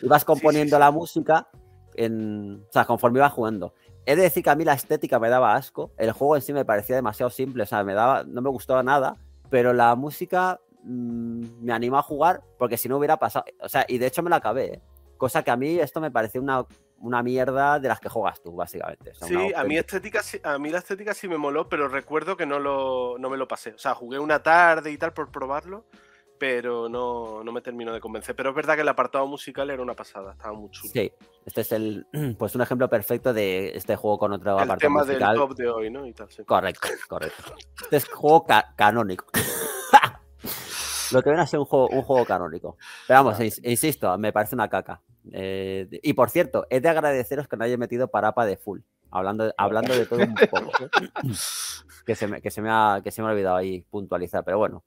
Ibas componiendo la música, en, o sea, conforme ibas jugando. He de decir que a mí la estética me daba asco, el juego en sí me parecía demasiado simple, o sea, me daba, no me gustaba nada, pero la música Mm, me animo a jugar porque si no hubiera pasado. O sea, y de hecho me la acabé. ¿eh? Cosa que a mí esto me parece una, una mierda de las que juegas tú, básicamente. sí, a mí, estética, a mí la estética sí me moló, pero recuerdo que no, lo, no me lo pasé. O sea, jugué una tarde y tal por probarlo, pero no, no me terminó de convencer. Pero es verdad que el apartado musical era una pasada, estaba muy chulo. Sí, este es el, pues un ejemplo perfecto de este juego con otro apartado musical. El tema del top de hoy, ¿no? Correcto, correcto. Este es juego canónico. Lo que viene a ser un juego, canónico. Pero vamos, insisto, me parece una caca. Eh, y por cierto, he de agradeceros que no haya metido parapa de full. Hablando, hablando de todo un poco. que, se me, que, se me ha, que se me ha olvidado ahí puntualizar, pero bueno.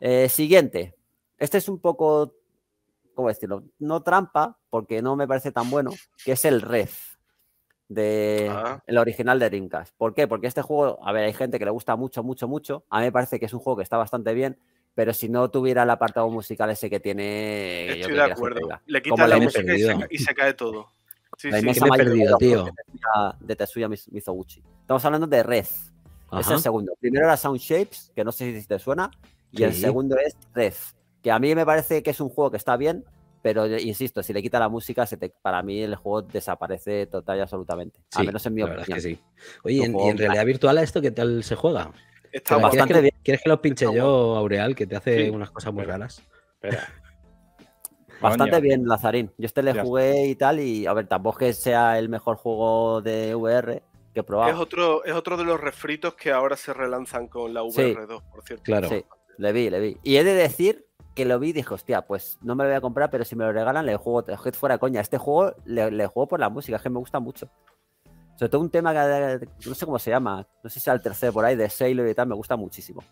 Eh, siguiente. Este es un poco, ¿cómo decirlo? No trampa, porque no me parece tan bueno, que es el red de ah. el original de Dreamcast. ¿Por qué? Porque este juego, a ver, hay gente que le gusta mucho, mucho, mucho. A mí me parece que es un juego que está bastante bien, pero si no tuviera el apartado musical ese que tiene. Estoy de acuerdo. Le quita la, música y se, cae todo. Sí, la sí. inmensa perdido, tío. de Tetsuya Mizoguchi. Estamos hablando de Red. Es el segundo. Primero era Sound Shapes, que no sé si te suena. Y el segundo es Red. Que a mí me parece que es un juego que está bien, pero insisto, si le quita la música, se te, para mí el juego desaparece total y absolutamente. a menos en mi opinión. Oye, en realidad virtual a esto qué tal se juega? Está bastante... ¿quieres, que ¿Quieres que lo pinche yo, Aureal, que te hace unas cosas muy Bastante bien, Lazarín. Yo este le jugué y tal, y a ver, tampoco que sea el mejor juego de VR que he probado. Es otro, es otro de los refritos que ahora se relanzan con la VR2, por cierto. Claro. Sí, le vi, le vi. Y he de decir que lo vi y dije, hostia, pues no me lo voy a comprar, pero si me lo regalan, le juego, fuera coña. Este juego le, le juego por la música, es que me gusta mucho. Sobre todo un tema que eh, no sé cómo se llama, no sé si es el tercero por ahí, de Sailor y tal, me gusta muchísimo.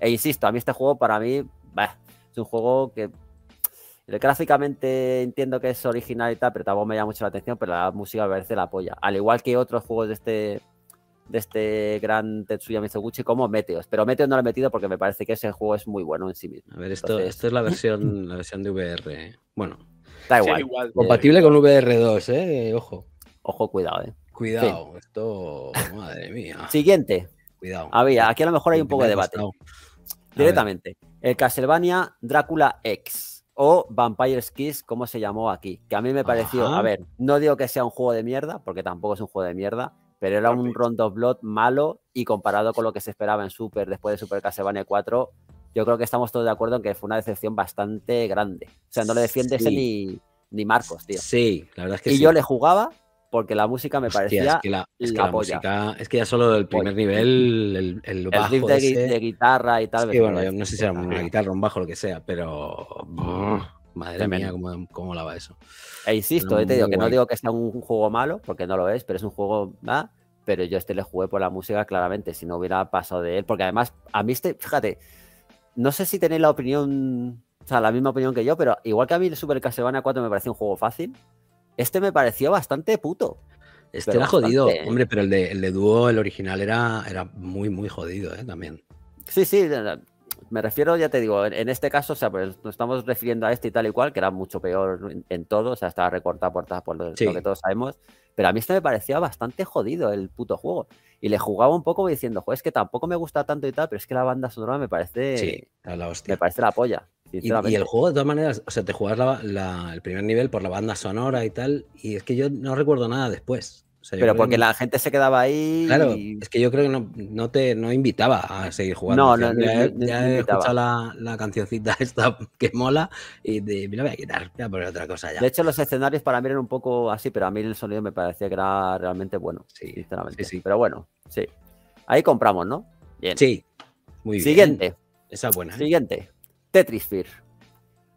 E insisto, a mí este juego para mí es un juego que eh, gráficamente entiendo que es original y tal, pero tampoco me llama mucho la atención, pero la música me parece la apoya Al igual que otros juegos de este de este gran Tetsuya Mizoguchi como Meteos, pero Meteos no lo he metido porque me parece que ese juego es muy bueno en sí mismo. A ver, esto, esto es la versión, la versión de VR. ¿eh? Bueno, da igual. igual. Compatible con VR2, eh, ojo. Ojo, cuidado, eh. Cuidado, esto, madre mía. Siguiente. Cuidado. Había, aquí a lo mejor hay un poco de debate. Directamente. El Castlevania Drácula X o Vampire's Kiss, como se llamó aquí. Que a mí me pareció, a ver, no digo que sea un juego de mierda, porque tampoco es un juego de mierda, pero era un Rondo Blood malo y comparado con lo que se esperaba en Super después de Super Castlevania 4, yo creo que estamos todos de acuerdo en que fue una decepción bastante grande. O sea, no le defiende ese ni, Marcos, tío. Sí, la verdad es que y yo le jugaba porque la música me parecía es que la, es que es que ya solo el primer nivel, el, bajo. El riff de, guitarra y tal. Sí, bueno, no sé si era una guitarra, un bajo, lo que sea, pero. madre mía, cómo, cómo la va eso. E insisto, eh, te digo que no digo que sea un, juego malo, porque no lo es, pero es un juego. Ah, pero yo este le jugué por la música, claramente, si no hubiera pasado de él. Porque además, a mí este, fíjate, no sé si tenéis la opinión, o sea, la misma opinión que yo, pero igual que a mí el Super Castlevania 4 me pareció un juego fácil. Este me pareció bastante puto. Este era jodido, ¿eh? hombre, pero el de, el dúo, el original, era, era muy, muy jodido, ¿eh? También. Sí, sí, me refiero, ya te digo, en, este caso, o sea, pues nos estamos refiriendo a este y tal y cual, que era mucho peor en, todo, o sea, estaba recortado por, por lo, que todos sabemos, pero a mí este me parecía bastante jodido el puto juego. Y le jugaba un poco diciendo, joder, es que tampoco me gusta tanto y tal, pero es que la banda sonora me parece. Me parece la polla. Y, el juego, de todas maneras, o sea, te jugabas el primer nivel por la banda sonora y tal, y es que yo no recuerdo nada después. pero porque la gente se quedaba ahí. Claro, es que yo creo que no, te no invitaba a seguir jugando. No, no, ya, he escuchado la, la, cancioncita esta que mola y de, me la voy a quitar, voy a poner otra cosa ya. De hecho, los escenarios para mí eran un poco así, pero a mí el sonido me parecía que era realmente bueno, sí, sinceramente. Sí, Pero bueno, sí. Ahí compramos, ¿no? Sí. Muy bien. Siguiente. Esa buena. ¿eh? Siguiente. Tetris Fear,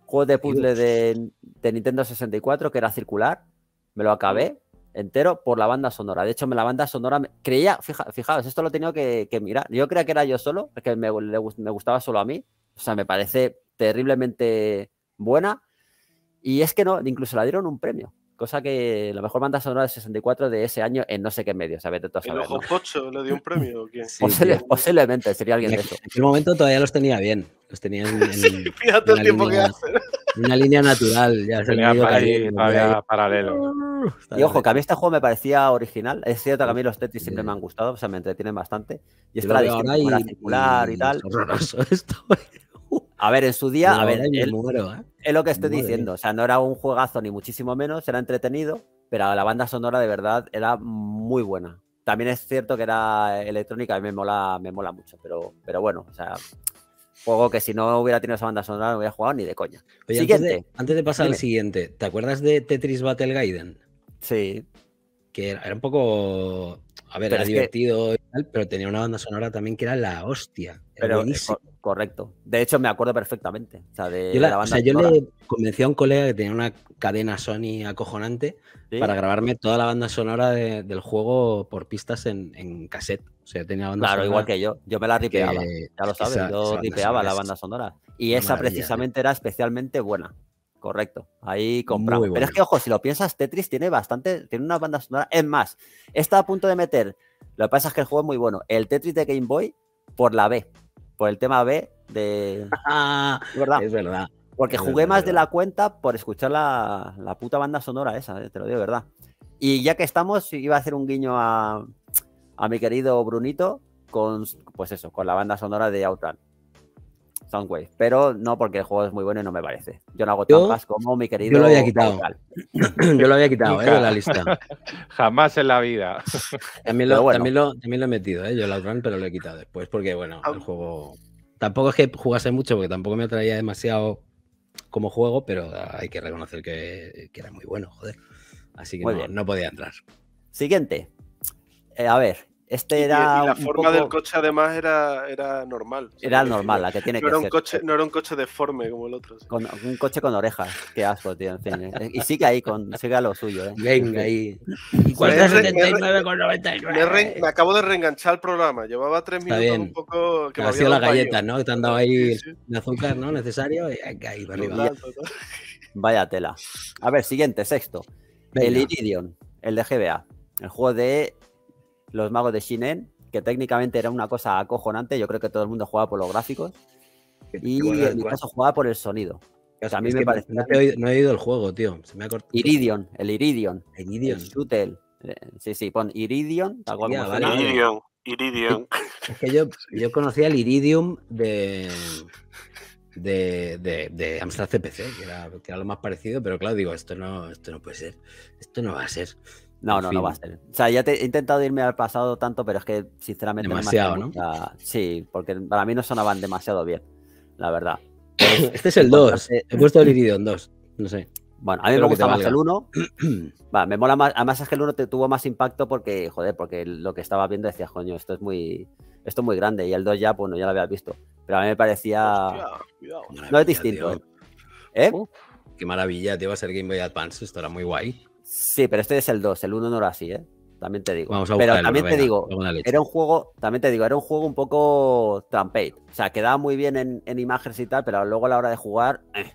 juego de puzzle de, Nintendo 64 que era circular. Me lo acabé entero por la banda sonora. De hecho, la banda sonora creía, fija, fijaos, esto lo he tenido que, mirar. Yo creía que era yo solo, porque me gustaba solo a mí. O sea, me parece terriblemente buena. Y es que no, incluso la dieron un premio. Cosa que lo mejor banda sonora del 64 de ese año en no sé qué medio, ¿sabes? De ¿El ojo pocho le dio un premio? ¿o quién? posiblemente, sería alguien de eso. En ese momento todavía los tenía bien. Los tenía en, el tiempo que hace. Una línea natural. Ya, tenía para ahí, todavía paralelo. Uh, y ojo, que a mí este juego me parecía original. Es cierto que a mí los Tetris siempre me han gustado, o sea, me entretienen bastante. Y es para distinción y, y, y, tal. Es horroroso esto. A ver, en su día, a ver, muero, ¿eh? es lo que estoy diciendo. O sea, no era un juegazo ni muchísimo menos, era entretenido, pero la banda sonora de verdad era muy buena. También es cierto que era electrónica y me mola, me mola mucho, pero, pero bueno, o sea, juego que si no hubiera tenido esa banda sonora no hubiera jugado ni de coña. Oye, Antes, de, pasar al siguiente, ¿te acuerdas de Tetris Battle Gaiden? Sí. Que era, un poco. A ver, era divertido y tal, pero tenía una banda sonora también que era la hostia. Era eh, buenísimo. Correcto. De hecho, me acuerdo perfectamente. O sea, de yo, le convencí a un colega que tenía una cadena Sony acojonante para grabarme toda la banda sonora del juego por pistas en, cassette. O sea, tenía banda claro, igual que yo. Yo me la ripeaba. ya lo sabes, yo ripeaba la banda sonora. Y esa precisamente era especialmente buena. Correcto. Ahí compramos. Pero es que, ojo, si lo piensas, Tetris tiene bastante, tiene una banda sonora. Es más, está a punto de meter. Lo que pasa es que el juego es muy bueno. El Tetris de Game Boy por la B por el tema B de... es verdad. Porque jugué más de la cuenta por escuchar la, puta banda sonora esa, eh, te lo digo, de ¿verdad? Y ya que estamos, iba a hacer un guiño a, mi querido Brunito con, pues eso, con la banda sonora de Outland Soundwave, pero no porque el juego es muy bueno y no me parece. Yo no hago trampas como mi querido. Yo lo había quitado. yo lo había quitado, ¿eh? De la lista. Jamás en la vida. También lo, también lo, he metido, ¿eh? Yo la pero lo he quitado después porque, bueno, el juego. Tampoco es que jugase mucho porque tampoco me atraía demasiado como juego, pero hay que reconocer que, era muy bueno, joder. Así que no, no podía entrar. Siguiente. Eh, a ver, este era. Y, la forma del coche, además, era, era normal. era normal, la que tiene no que era un ser. Coche, no era un coche deforme como el otro. Con, un coche con orejas. Qué asco, tío. En fin. Eh. Y sigue ahí, con, sigue a lo suyo. ¿eh? Venga, ahí. Y 479,99. con Me, me, acabo de reenganchar el programa. Llevaba tres minutos un poco. ha sido la galleta, ¿no? Que te han dado ahí de azúcar, ¿no? Necesario. ahí, Vaya tela. A ver, siguiente, sexto. El Iridion, el de GBA. El juego de los magos de Shinen, que técnicamente era una cosa acojonante. Yo creo que todo el mundo jugaba por los gráficos. y en mi caso jugaba por el sonido. O sea, a mí me parece. No, he oído, no he oído el juego, tío. Se me ha cortado. Iridion, el Iridion. El Iridion. Eh, sí, sí, pon Iridion. Iridium, Iridion. Iridium. Es que yo, conocía el Iridium de. De, de, Amstrad CPC, que era, que lo más parecido, pero claro, digo, esto no, esto no puede ser, esto no va a ser. No, no, no va a ser. O sea, ya he intentado irme al pasado tanto, pero es que sinceramente... Demasiado, ¿no? Sí, porque para mí no sonaban demasiado bien, la verdad. este es el 2. He puesto el en 2. No sé. Bueno, a mí me gusta más el 1. me mola más. Además es que el 1 te tuvo más impacto porque, joder, porque lo que estaba viendo decía, coño, esto es muy. Esto muy grande. Y el 2 ya, bueno, pues, ya lo habías visto. Pero a mí me parecía. no es distinto. ¿eh? ¿Eh? qué maravilla, tío. Va a ser Game Boy Advance. Esto era muy guay. Sí, pero este es el 2, el 1 no era así, ¿eh? También te digo. Vamos a pero también te digo, era un juego, también te digo, era un juego un poco trampate. O sea, quedaba muy bien en, imágenes y tal, pero luego a la hora de jugar, eh,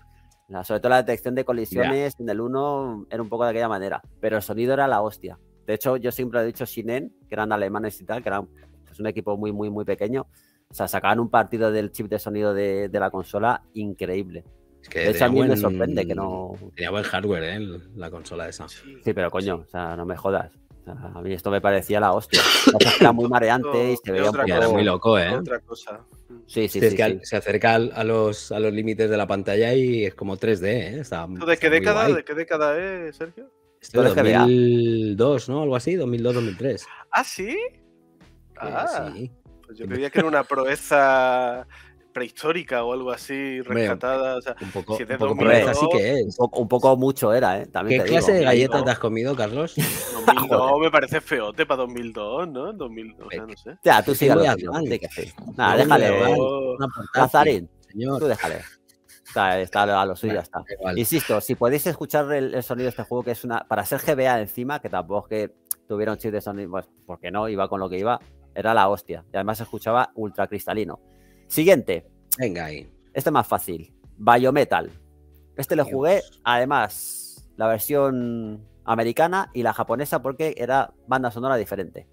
sobre todo la detección de colisiones en el 1 era un poco de aquella manera. Pero el sonido era la hostia. De hecho, yo siempre he dicho Shinen, que eran alemanes y tal, que eran es un equipo muy, muy, muy pequeño. O sea, sacaban un partido del chip de sonido de, de la consola increíble. Es que de hecho, a mí me sorprende que no. Tenía buen hardware, ¿eh? La consola esa. Sí, pero coño, o sea, no me jodas. a mí esto me parecía la hostia. O era muy mareante y se veía un poco... Era muy loco, ¿eh? Otra cosa. Sí, sí, sí, Se acerca a los, a los límites de la pantalla y es como 3D, ¿eh? ¿De, qué década, ¿De qué década es, eh, Sergio? De 2002, ¿no? Algo así, 2002, 2003. ¿Ah, sí? Pues ah, sí. Pues yo creía que era una proeza prehistórica o algo así, rescatada. o sea, un poco, un poco mucho era, ¿eh? También ¿Qué clase de galletas te has comido, Carlos? 2002 me parece feote para 2002, ¿no? 2002, o sea, no sé. Ya, tú sí, que Nada, déjale, Lazarín, tú déjale. Está, está, a lo suyo, está. Insisto, si podéis escuchar el, sonido de este juego, que es una. Para ser GBA encima, que tampoco es que tuviera un chip de sonido, pues porque no, iba con lo que iba, era la hostia. Y además se escuchaba ultra cristalino. Siguiente. Venga ahí. Este más fácil. Biometal. Este le lo jugué, además, la versión americana y la japonesa porque era banda sonora diferente.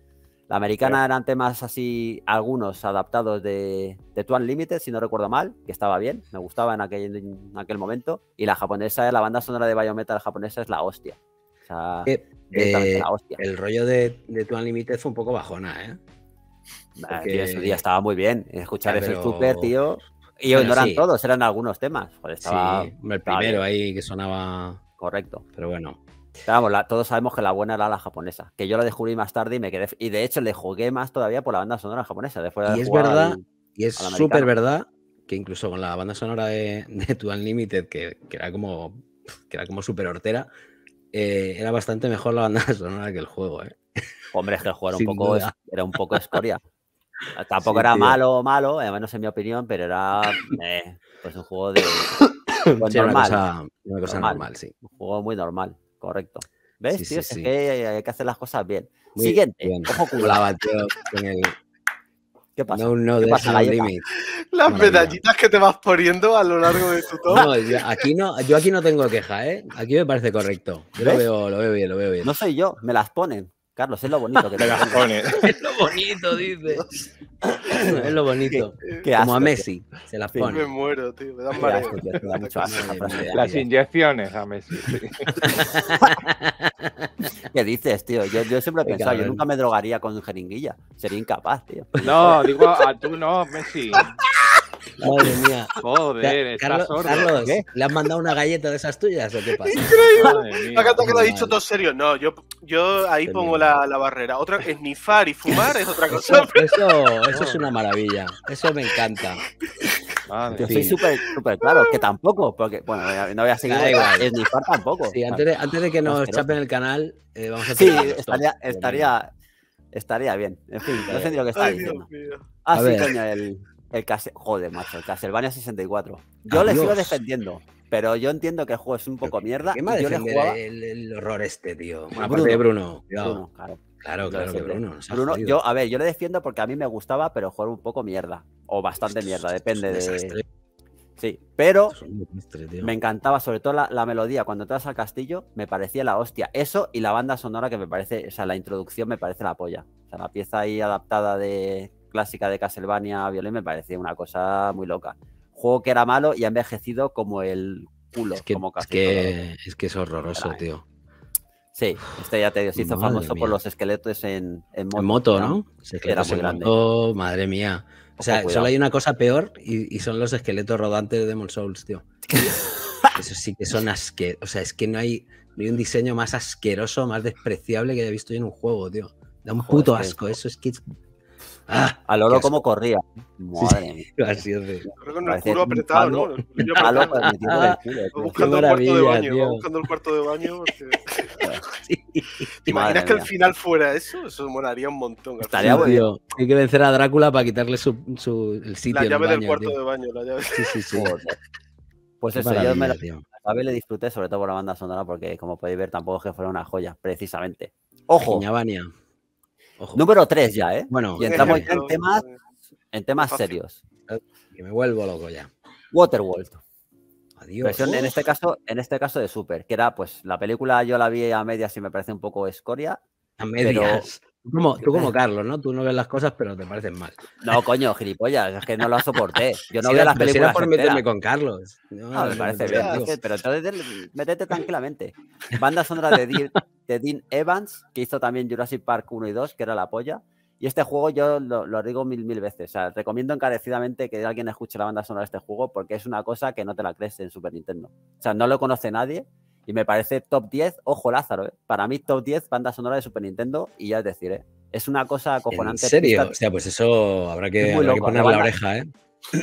La americana eran temas así, algunos adaptados de, de Tuan Limited, si no recuerdo mal, que estaba bien, me gustaba en aquel, aquel momento. Y la japonesa, la banda sonora de Biometal japonesa es la hostia. O sea, eh, la hostia. El rollo de, de Limited fue un poco bajona, ¿eh? Ah, Porque... día estaba muy bien. Escuchar ese súper, tío. Y no eran todos, eran algunos temas. estaba, el primero ahí que sonaba. Correcto. Pero bueno. todos sabemos que la buena era la japonesa. Que yo la descubrí más tarde y me quedé. Y de hecho le jugué más todavía por la banda sonora japonesa. Después y es verdad, y es súper verdad que incluso con la banda sonora de, de To Unlimited, que, era como que era como súper hortera, eh, era bastante mejor la banda sonora que el juego, eh. Hombre, es que el juego un poco, era un poco escoria. Tampoco era malo o malo, al menos en mi opinión, pero era eh, pues un juego de. Pues normal, una cosa, normal, sí. Un juego muy normal, correcto. ¿Ves, sí, tío? que hay, que hacer las cosas bien. Siguiente. Ojo ¿Qué pasa? No, Las medallitas que te vas poniendo a lo largo de tu todo, No, yo aquí no, yo aquí no tengo queja, ¿eh? Aquí me parece correcto. lo veo, lo veo bien, lo veo bien. No soy yo, me las ponen. Carlos, es lo bonito que te Es lo bonito, dices es lo bonito. Como a Messi, se las pone. Me muero, tío. Me dan mal. las inyecciones a Messi. ¿Qué dices, tío? Yo, siempre he pensado, yo nunca me drogaría con jeringuilla. Sería incapaz, tío. No, digo, a tú no, Messi. Madre mía. Joder, Carlos, sordo, ¿le han mandado una galleta de esas tuyas Increíble, qué pasa? Increíble. que lo ha dicho todo serio. No, yo, yo ahí pongo la, la, barrera. Otra, esnifar y fumar es otra cosa. Eso, eso, es una maravilla. Eso me encanta. yo soy súper súper claro, que tampoco, porque bueno, no voy a seguir esnifar tampoco. Sí, antes de, antes de que nos chapen el canal, eh, vamos a Sí, estaría, estaría, estaría bien. En fin, no sé ni lo que está diciendo. Ah, sí, coño, el, el Joder, macho, el Castlevania 64. Yo le sigo defendiendo, pero yo entiendo que el juego es un poco mierda. ¿Qué más yo el, horror este, tío? Bueno, aparte de Bruno. claro. Claro, que Bruno. yo, a ver, yo le defiendo porque a mí me gustaba, pero jugar un poco mierda. O bastante mierda, depende de. Sí, pero me encantaba, sobre todo la, la, melodía. Cuando entras al castillo, me parecía la hostia. Eso y la banda sonora que me parece, o sea, la introducción me parece la polla. O sea, la pieza ahí adaptada de clásica de Castlevania violín me parecía una cosa muy loca. Juego que era malo y ha envejecido como el culo. Es que, es, que es, horroroso, tío. Sí, este ya te digo, se hizo famoso por los esqueletos en, moto. ¿no? Era muy grande. madre mía. O sea, solo hay una cosa peor y, son los esqueletos rodantes de Demon Souls, tío. Eso sí que son asquerosos. O sea, es que no hay, un diseño más asqueroso, más despreciable que haya visto yo en un juego, tío. Da un puto asco, eso es que ¡Ah! A lo como corría. Madre mía. Así es. Creo que el culo apretado, ¿no? buscando el cuarto de baño. Buscando el cuarto de baño. ¿Te imaginas que al final fuera eso? Eso molaría un montón. Estaría bueno. Hay que vencer a Drácula para quitarle su, el sitio. La llave del cuarto de baño. La llave. Sí, sí, sí. Pues eso, yo me la, a ver, le disfruté sobre todo por la banda sonora porque como podéis ver tampoco es que fuera una joya, precisamente. ¡Ojo! Número 3 ya, ¿eh? Bueno, y entramos eh, en temas, serios. Y me vuelvo loco ya. Waterworld. Adiós. en este caso, en este caso de Super, que era pues la película yo la vi a medias y me parece un poco escoria. A medias. Tú como, Carlos, ¿no? Tú no ves las cosas, pero te parecen mal. No, coño, gilipollas, es que no lo soporté. Yo no veo las películas. por meterme con Carlos. No, ah, me parece bien. pero entonces métete tranquilamente. Banda sonora de, Dean, Evans, que hizo también Jurassic Park 1 y 2, que era la polla. Y este juego yo lo, lo, digo mil, mil veces. O sea, recomiendo encarecidamente que alguien escuche la banda sonora de este juego porque es una cosa que no te la crees en Super Nintendo. O sea, no lo conoce nadie y me parece top 10, ojo Lázaro, ¿eh? para mí top 10 banda sonora de Super Nintendo y ya es decir, ¿eh? es una cosa cojonante ¿En serio? O sea, pues eso habrá que, habrá que ponerle la, oreja, ¿eh?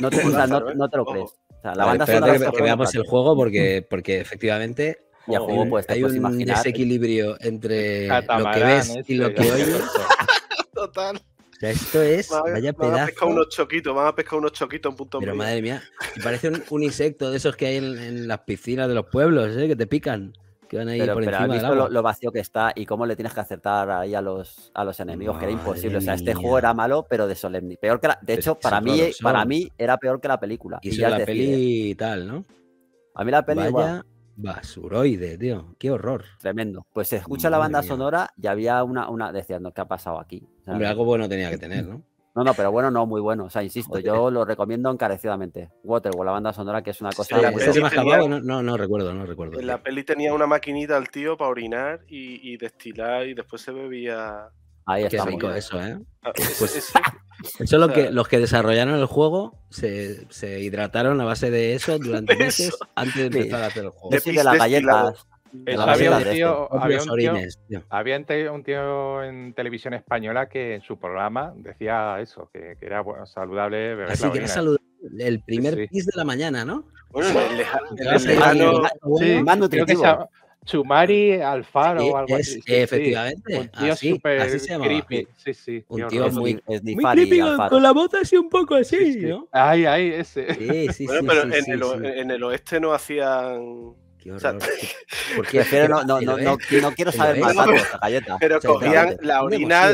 No te, eh. lo crees. O sea, la banda sonora que, que veamos el juego porque, porque efectivamente hay un desequilibrio entre lo que ves este, y lo que oyes. Total esto es. vaya Van a pescar unos choquitos, van a pescar unos choquitos en punto Pero madre mía, parece un, insecto de esos que hay en, las piscinas de los pueblos, ¿eh? que te pican. Que van ahí por encima lo, vacío que está y cómo le tienes que acertar ahí a los, a los enemigos, que era imposible. O sea, este juego era malo, pero de solemni. Peor que de pues hecho, para mí, para mí era peor que la película. Y, la peli y tal, ¿no? A mí la peli. ya. Basuroide, tío. Qué horror. Tremendo. Pues se escucha la banda sonora y había una, una deseando qué ha pasado aquí. algo bueno tenía que tener, ¿no? No, no, pero bueno, no, muy bueno. O sea, insisto, yo lo recomiendo encarecidamente. Waterworld, la banda sonora, que es una cosa. no, no, recuerdo, no recuerdo. En la peli tenía una maquinita al tío para orinar y destilar y después se bebía Ahí está rico ¿eh? eso, ¿eh? Ah, pues, eso es lo que los que desarrollaron el juego se, hidrataron a base de eso durante meses antes de empezar a hacer el juego. Sí, de las galletas. Este, había, un tío, en televisión española que en su programa decía eso, que, era saludable beber Así que era saludable. El primer pis de la mañana, ¿no? Bueno, el, lejano. El, Chumari Alfaro o algo así. Sí, efectivamente. un tío así, super creepy. Sí, sí. Un tío muy, muy creepy con, la bota así un poco así, ¿no? Ay, ay, ese. Sí, sí, bueno, pero en el, en, el, oeste no hacían... Porque no, no, no, no, quiero saber más Pero cogían la orina,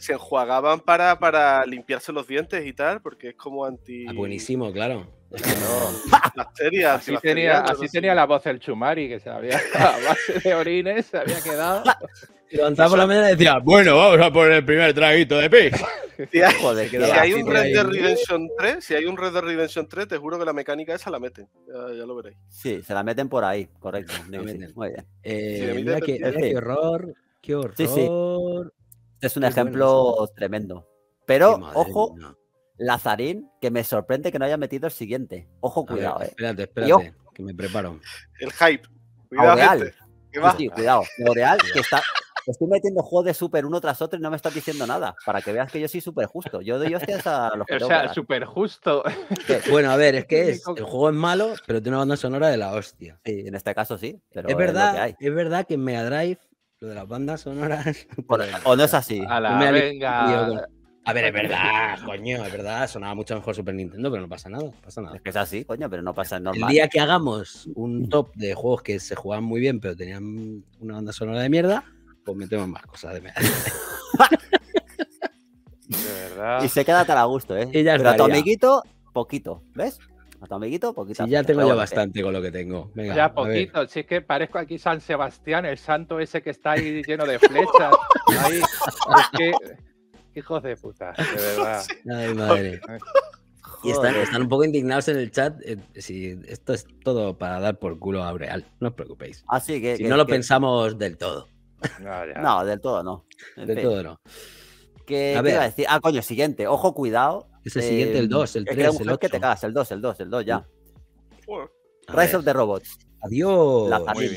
se, enjuagaban para, para limpiarse los dientes y tal, porque es como anti... Ah, buenísimo, claro. así, tenía, la voz el Chumari, que se había a base de orines, se había quedado. Levantaba por la decía, bueno, vamos a poner el primer traguito de pis. Si hay, un Red Dead Redemption 3, si hay un Red Dead Redemption 3, te juro que la mecánica esa la meten. Ya, lo veréis. Sí, se la meten por ahí, correcto. muy bien. Eh, eh, qué horror, qué horror. Este es un ejemplo tremendo. Pero, ojo, Lazarín, que me sorprende que no haya metido el siguiente. Ojo, cuidado, eh. Espérate, espérate, que me preparo. El hype. Cuidado, Aureal. Sí, cuidado. que está. Estoy metiendo juegos de super uno tras otro y no me estás diciendo nada. Para que veas que yo soy súper justo. Yo doy hostias a los que O sea, súper justo. Bueno, a ver, es que es, el juego es malo, pero tiene una banda sonora de la hostia. Sí, en este caso sí. Pero es verdad, que verdad que en Mega Drive lo de las bandas sonoras. o no es así. A la, venga. A ver, es verdad, coño, es verdad. Sonaba mucho mejor Super Nintendo, pero no pasa nada. Pasa nada. Es que es así, coño, pero no pasa normal. El día que hagamos un top de juegos que se jugaban muy bien, pero tenían una banda sonora de mierda, pues metemos más cosas de mierda. verdad. Y se queda tal a gusto, ¿eh? Y ya pero a tu amiguito, poquito, ¿ves? A tu amiguito, poquito. Sí, ya tengo ya bastante con lo que tengo. ya poquito, si es que parezco aquí San Sebastián, el santo ese que está ahí lleno de flechas. ahí. Es que hijos de puta, de verdad. Ay, madre. Y están, un poco indignados en el chat. Eh, si esto es todo para dar por culo a real. no os preocupéis. Así ah, que. Si no lo pensamos del todo. No, del todo no. del todo no. Ah, coño, siguiente. Ojo, cuidado. Es el siguiente, el 2, eh, el 3, el 8. que te cagas, el 2, el 2, el 2, ya. Rise of the Robots. Adiós. La Muy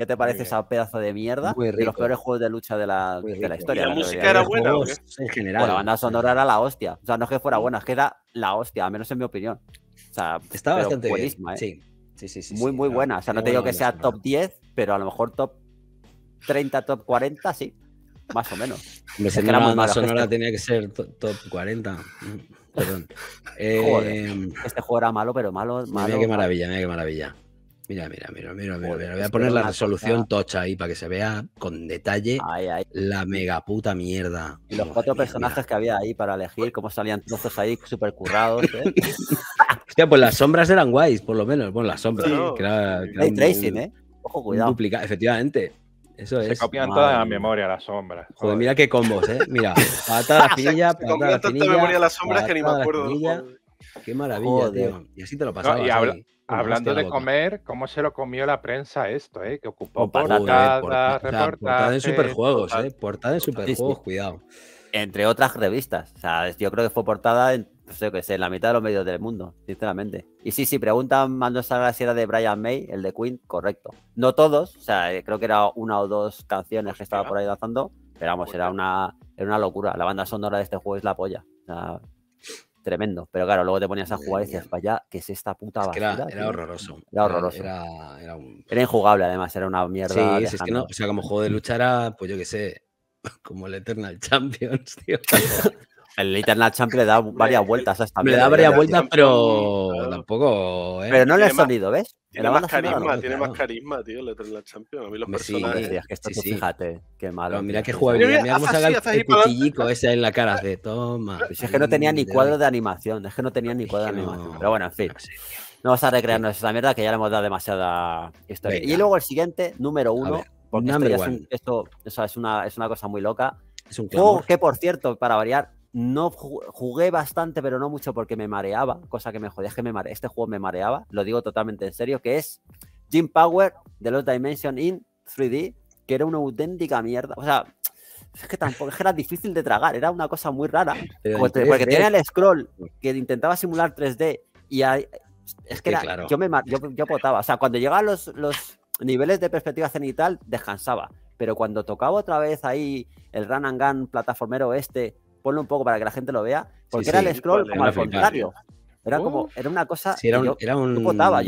¿Qué te parece esa pedazo de mierda? De los peores juegos de lucha de la, historia. la, música era buena? ¿eh? En general. Bueno, la banda sonora era la hostia. O sea, no es que fuera buena, es que era la hostia, al menos en mi opinión. O sea, está bastante buenísima, ¿eh? Sí. sí, sí, sí. Muy, muy buena. O sea, no te digo que sea top 10, pero a lo mejor top 30, top 40, sí. Más o menos. Me sentía que sonora este tenía que ser top 40. Perdón. Eh, este juego era malo, pero malo. malo mira qué maravilla, mira qué maravilla. Mira, mira, mira, mira, mira, Voy a poner la resolución tocha ahí para que se vea con detalle la mega puta mierda. los cuatro personajes que había ahí para elegir, cómo salían trozos ahí súper currados. ¿eh? Hostia, pues las sombras eran guays, por lo menos. Bueno, las sombras. Sí, tracing, ¿eh? Ojo, cuidado. efectivamente. Eso se copian todas la memoria las sombras. Joder. mira qué combos, ¿eh? Mira, pata la pilla, pata la finilla. tanta memoria las sombras que ni me acuerdo. Qué maravilla, tío. Y así te lo pasabas. y, ahí. Hablando de comer, ¿cómo se lo comió la prensa esto, eh? Que ocupó portada, portada, en superjuegos, eh. Portada en superjuegos, cuidado. Entre otras revistas. O sea, yo creo que fue portada en, no sé qué sé, en la mitad de los medios del mundo, sinceramente. Y sí, sí, preguntan Mando esa si era de Brian May, el de Queen, correcto. No todos, o sea, eh, creo que era una o dos canciones que estaba por ahí lanzando, pero vamos, era una, era una locura. La banda sonora de este juego es la polla. O sea, tremendo. Pero claro, luego te ponías a jugar y decías, vaya, pues que es esta puta basura? era, horroroso. Era horroroso. Era, injugable, además, era una mierda. Sí, es que no. O sea, como juego de lucha era, pues yo qué sé, como el Eternal Champions, tío. El Eternal Champion le da varias vueltas a esta Le da varias vueltas, pero tampoco. ¿eh? Pero no le ha sonido, ¿ves? Tiene más carisma, tiene más carisma, tío, el Eternal Champion. A mí los Me personajes. Sí, es que esto fíjate, qué malo. mira qué jugabilidad. Mira cómo a el, el cuchillico ese en la cara. De toma. es que no tenía ni mm, cuadro de animación. Es que no tenía ni cuadro de animación. Pero bueno, en fin. No vas a recrearnos esa mierda que ya le hemos dado demasiada historia. Y luego el siguiente, número uno. Porque esto, es, es, una, es una cosa muy loca. Es un juego que, por cierto, para variar, no jugué bastante, pero no mucho porque me mareaba, cosa que me jodía, es que me mare... este juego me mareaba, lo digo totalmente en serio, que es Jim Power de los Dimension in 3D, que era una auténtica mierda. O sea, es que tampoco, era difícil de tragar, era una cosa muy rara. Porque, tenía el scroll que intentaba simular 3D y ahí, es que yo me yo, yo potaba. O sea, cuando llegaba los, los niveles de perspectiva cenital, descansaba. Pero cuando tocaba otra vez ahí el run and gun plataformero este ponlo un poco para que la gente lo vea, porque era el scroll como al contrario. Era como, oh. era una cosa. Sí, era un, yo,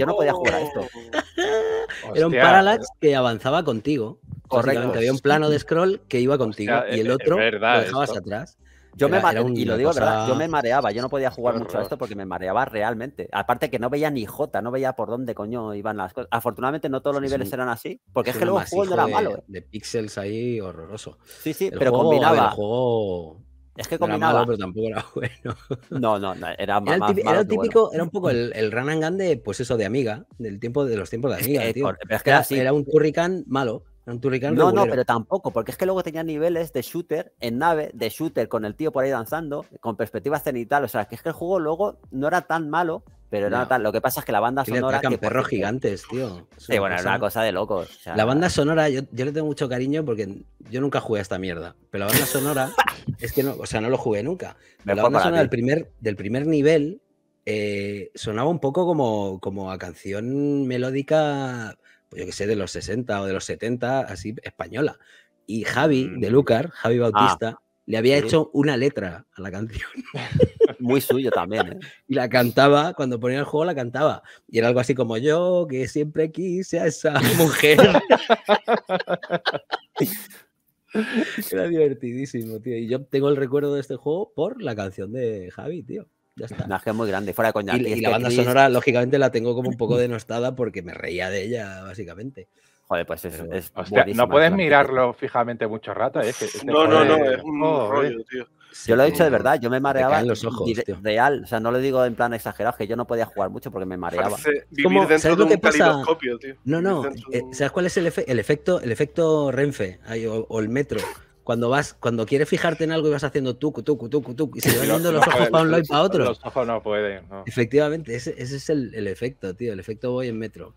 no podía jugar a esto. era un parallax que avanzaba contigo. Correcto. Había un plano de scroll que iba contigo y el otro lo dejabas atrás. Yo me y lo digo verdad, yo me mareaba, yo no podía jugar mucho a esto porque me mareaba realmente. Aparte que no veía ni Jota, no veía por dónde coño iban las cosas. Afortunadamente no todos los niveles eran así, porque es, que luego el juego era malo. Eh. De píxeles ahí horroroso. Sí, sí, pero combinaba. El juego es que combinaba. malo, pero tampoco era bueno. No, no, era, era, típico, era, un poco el, el run and gun de, pues eso, de amiga, del tiempo de los tiempos de amiga, Pero es que era, un Turrican malo. un Turrican No, no, pero tampoco, porque es que luego tenía niveles de shooter en nave, de shooter con el tío por ahí danzando, con perspectiva cenital. O sea, que es que el juego luego no era tan malo pero lo que pasa es que la banda sonora. Que perros gigantes, tío. Sí, bueno, era una cosa de locos. la banda sonora, yo, yo, le tengo mucho cariño porque yo nunca jugué a esta mierda. Pero la banda sonora, es que no, o sea, no lo jugué nunca. la banda sonora del primer, del primer nivel eh, sonaba un poco como, como a canción melódica, pues yo que sé, de los 60 o de los 70, así española. Y Javi, mm. de Lucar, Javi ah. Bautista, le había hecho una letra a la canción. Muy suyo también. ¿eh? Y la cantaba, cuando ponía el juego la cantaba. Y era algo así como yo, que siempre quise a esa mujer. era divertidísimo, tío. Y yo tengo el recuerdo de este juego por la canción de Javi, tío. Ya está. muy grande, fuera coña. Y, la este banda sonora, lógicamente, la tengo como un poco denostada porque me reía de ella, básicamente pues es, no puedes mirarlo fijamente mucho rato. ¿eh? Este no, no, no, eh, es un modo rollo, tío. Yo lo he dicho de verdad, yo me mareaba los ojos, real, o sea, no lo digo en plan exagerado, que yo no podía jugar mucho porque me mareaba. Es como, dentro ¿sabes de que pasa? No, no, eh, ¿sabes cuál es el, efecto el efecto Renfe o, el metro? cuando vas, cuando quieres fijarte en algo y vas haciendo tú, tú, tú, tú, tú, y se van viendo los ojos para un lado y para otro. Los ojos no pueden. Efectivamente, ese, es el, efecto, tío, el efecto voy en metro.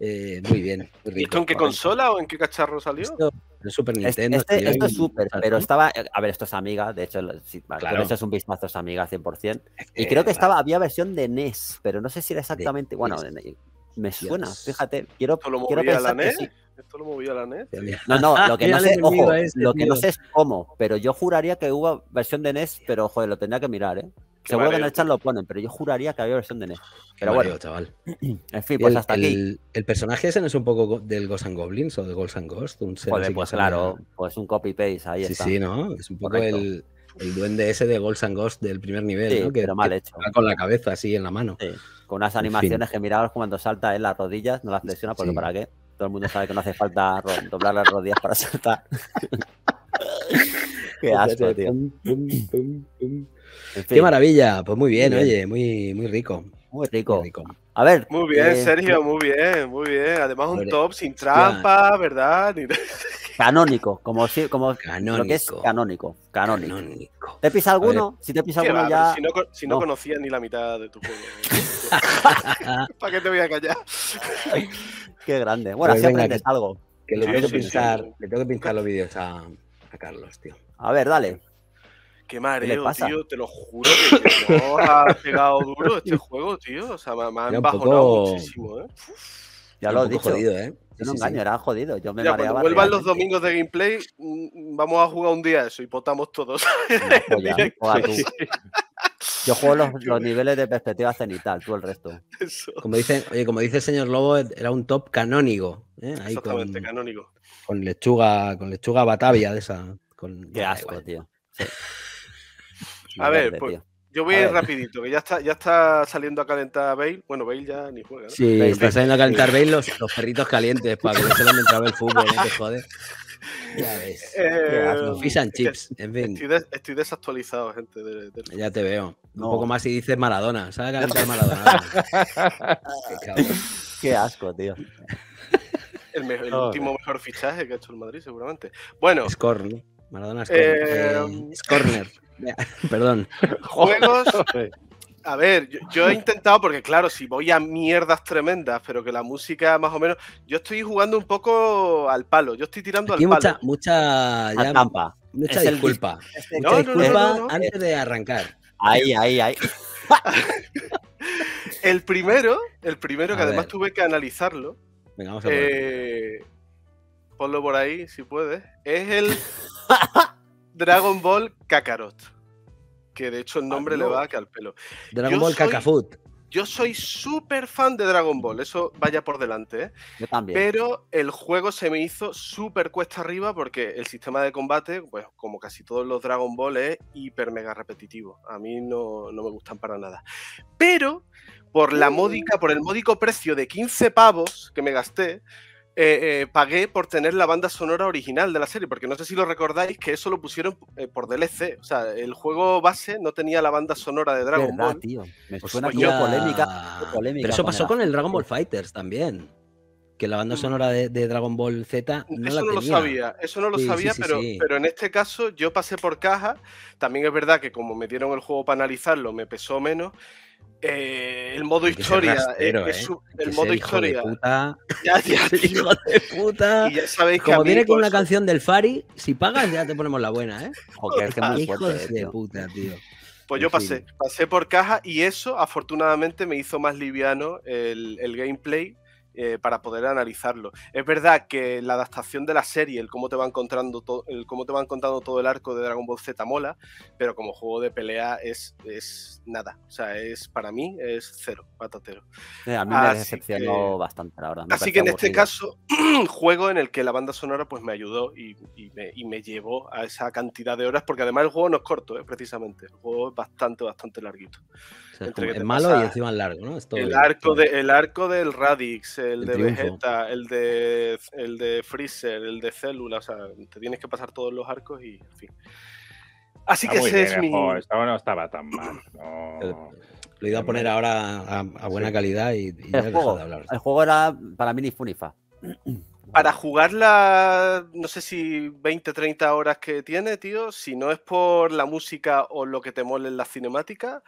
Eh, muy bien. esto en qué consola o en qué cacharro salió? Esto, en Super este, Nintendo. Este, es Super, pero estaba. A ver, esto es Amiga, de hecho, Esto es un vistazo es Amiga 100%. y creo que estaba, había versión de NES, pero no sé si era exactamente. bueno, e e me suena, fíjate. ¿Esto lo quiero pensar la NES? Que e ¿Esto lo movía la NES? No, no, lo que no sé, ojo, lo que no sé es cómo, pero yo juraría que hubo versión de NES, pero joder, lo tendría que mirar, ¿eh? Seguro que en el chat lo ponen, pero yo juraría que había versión de NES. Pero bueno, chaval. En fin, pues hasta aquí. El personaje ese no es un poco del Ghost and Goblins o de Ghost and Ghost. Un pues claro, pues un copy-paste ahí sí, está. Sí, ¿no? Es un poco el, duende ese de Ghost and Ghost del primer nivel, ¿no? Que, pero mal hecho. Con la cabeza así en la mano. con unas animaciones que miraros cuando salta en las rodillas, no las presiona porque ¿para qué? Todo el mundo sabe que no hace falta doblar las rodillas para saltar. qué pues asco, tío. Qué maravilla, pues muy bien, oye, muy, muy rico. Muy rico. Muy A ver. Muy bien, eh, Sergio, muy bien, muy bien. Además, un top sin trampa, ¿verdad? Canónico, como si, como canónico. Lo que es canónico, canónico. ¿Te pisa alguno? Si te pisa alguno ya. Si no, si conocías ni la mitad de tu juego. Eh. ¿Para qué te voy a callar? qué grande. Bueno, siempre pues así algo. Que le, tengo que pintar, tengo que los vídeos a Carlos, tío. A ver, dale. Qué mareo, tío, te lo juro que no ha pegado duro este juego, tío. O sea, me, han ha embajonado muchísimo, ¿eh? Ya lo he dicho. Jodido, ¿eh? no engaño, era jodido. Yo me mareaba. Cuando vuelvan los domingos de gameplay, mm, vamos a jugar un día eso y potamos todos. Yo juego los, niveles de perspectiva cenital, tú el resto. Como dice, oye, como dice el señor Lobo, era un top canónico. ¿eh? Exactamente, canónico. Con lechuga, con lechuga batavia de esa. Con, Qué asco, tío. Sí. Pues, a ver, yo voy rapidito, que ya está, ya está saliendo a calentar Bale. Bueno, Bale ya ni juega. ¿no? Sí, está saliendo a calentar Bale los, los perritos calientes, para que no se le entraba el fútbol, ¿eh? joder. Ya ves. Eh, chips. En estoy, desactualizado, gente. Ya te veo. Un poco más si dices Maradona. ¿Sabes calentar Maradona? Qué, asco, tío. El, último mejor fichaje que ha hecho el Madrid, seguramente. Bueno. Eh, eh, Scorner Maradona Scorner. Perdón. Juegos. A ver, yo, he intentado, porque claro, si voy a mierdas tremendas, pero que la música más o menos. Yo estoy jugando un poco al palo, yo estoy tirando al mucha, palo. Mucha, ya, mucha disculpa. El, mucha disculpa antes de arrancar. Ahí, ahí, ahí. el primero, el primero que además tuve que analizarlo. Venga, vamos a eh, ponlo por ahí, si puedes. Es el. Dragon Ball Kakarot. Que de hecho el ah, nombre le va al pelo. Dragon Ball Kakafut. Yo soy súper fan de Dragon Ball, eso vaya por delante. ¿eh? Yo también. Pero el juego se me hizo súper cuesta arriba porque el sistema de combate, pues como casi todos los Dragon Ball, es hiper mega repetitivo. A mí no, no me gustan para nada. Pero por la mm. módica, por el módico precio de 15 pavos que me gasté, eh, eh, pagué por tener la banda sonora original de la serie, porque no sé si lo recordáis que eso lo pusieron eh, por DLC. O sea, el juego base no tenía la banda sonora de Dragon Ball. Tío, me pues suena polémica, Pero eso pasó con el Dragon Ball Fighters también. Que la banda mm. sonora de, Dragon Ball Z eso no lo sabía, eso no lo sabía, pero, pero en este caso yo pasé por caja. También es verdad que como me dieron el juego para analizarlo, me pesó menos. Eh, el modo historia. Eh, eh. el modo historia. de puta. sabéis Como viene con una canción del Fari, si pagas ya te ponemos la buena, ¿eh? que fuerte, de puta, Pues yo pasé, pasé por caja y eso afortunadamente me hizo más liviano el, el gameplay eh, para poder analizarlo. Es verdad que la adaptación de la serie, el cómo te va encontrando el cómo te van contando todo el arco de Dragon Ball Z mola, pero como juego de pelea es, nada. O sea, es para mí es cero, patatero. a mí me decepcionó bastante la verdad. así que en este caso, juego en el que la banda sonora pues me ayudó y, me, y, llevó a esa cantidad de horas, porque además el juego no es corto, eh, precisamente. El juego es bastante, bastante larguito malo y encima es largo, el, arco arco del Radix, el, de Vegeta, el de, el de Freezer, el de Célula, o sea, te tienes que pasar todos los arcos y, en fin. Así que ese es mi... no estaba tan mal. Lo Lo ido a poner ahora a, buena calidad y, el, juego, de hablar. el juego era para mí ni funifa. para jugar las, no sé si 20, 30 horas que tiene, tío, si no es por la música o lo que te mole en la cinemática,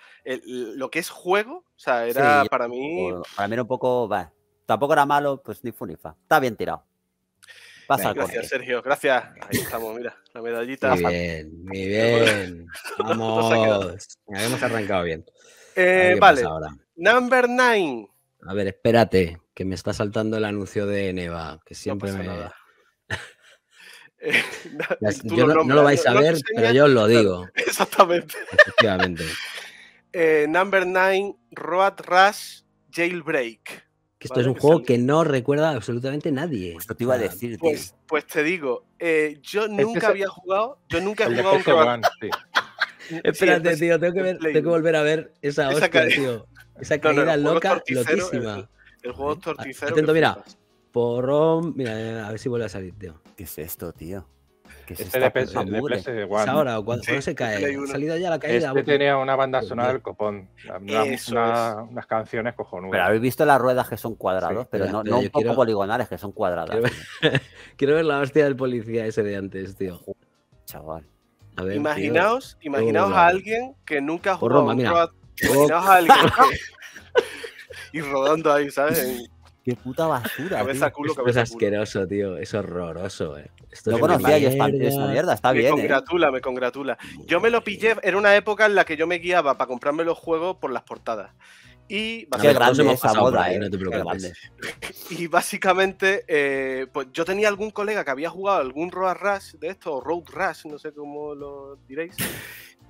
lo que es juego, o sea, era para mí... Para mí era un poco... tampoco era malo, pues ni funifa. Está bien tirado. gracias, Sergio. Gracias. Ahí estamos, mira, la medallita. Muy bien, muy bien. Vamos. hemos arrancado bien. Eh, vale. Number nine. A ver, espérate que me está saltando el anuncio de Neva, que siempre me... Nada. Eh, no, lo vais a ver, pero yo os lo digo. Exactamente. Efectivamente. Eh, number 9, Road Rush Jailbreak. Que esto es un juego que no recuerda absolutamente nadie. Esto te iba a decir. Pues, pues te digo, eh, yo nunca había jugado. Yo nunca he jugado Espérate, tío, tengo que, volver a ver esa hostia, tío. Esa caída loca, loquísima. El juego ¿Eh? torticero. mira. por Mira, a ver si vuelve a salir, tío. ¿Qué es esto, tío? ¿Qué es esto? de de Es ahora, cuando, se este cae. Salida ya la caída. Este tenía una banda pues sonora del copón. unas canciones cojonudas. Pero habéis visto las ruedas que son cuadrados, pero no, no un poco poligonales, que son cuadradas. Quiero ver... la hostia del policía ese de antes, tío. Chaval. A ver, imaginaos a alguien que nunca ha jugado. Roma, mira. Imaginaos a alguien rodando ahí, ¿sabes? Qué puta basura. es asqueroso, tío. Es horroroso, eh. Esto conocía yo esta, mierda, está bien. Me eh. congratula, me congratula. Yo me lo pillé, era una época en la que yo me guiaba para comprarme los juegos por las portadas. Y básicamente, eh. Y básicamente, eh, pues yo tenía algún colega que había jugado algún Road Rush de esto, o Road Rush, no sé cómo lo diréis.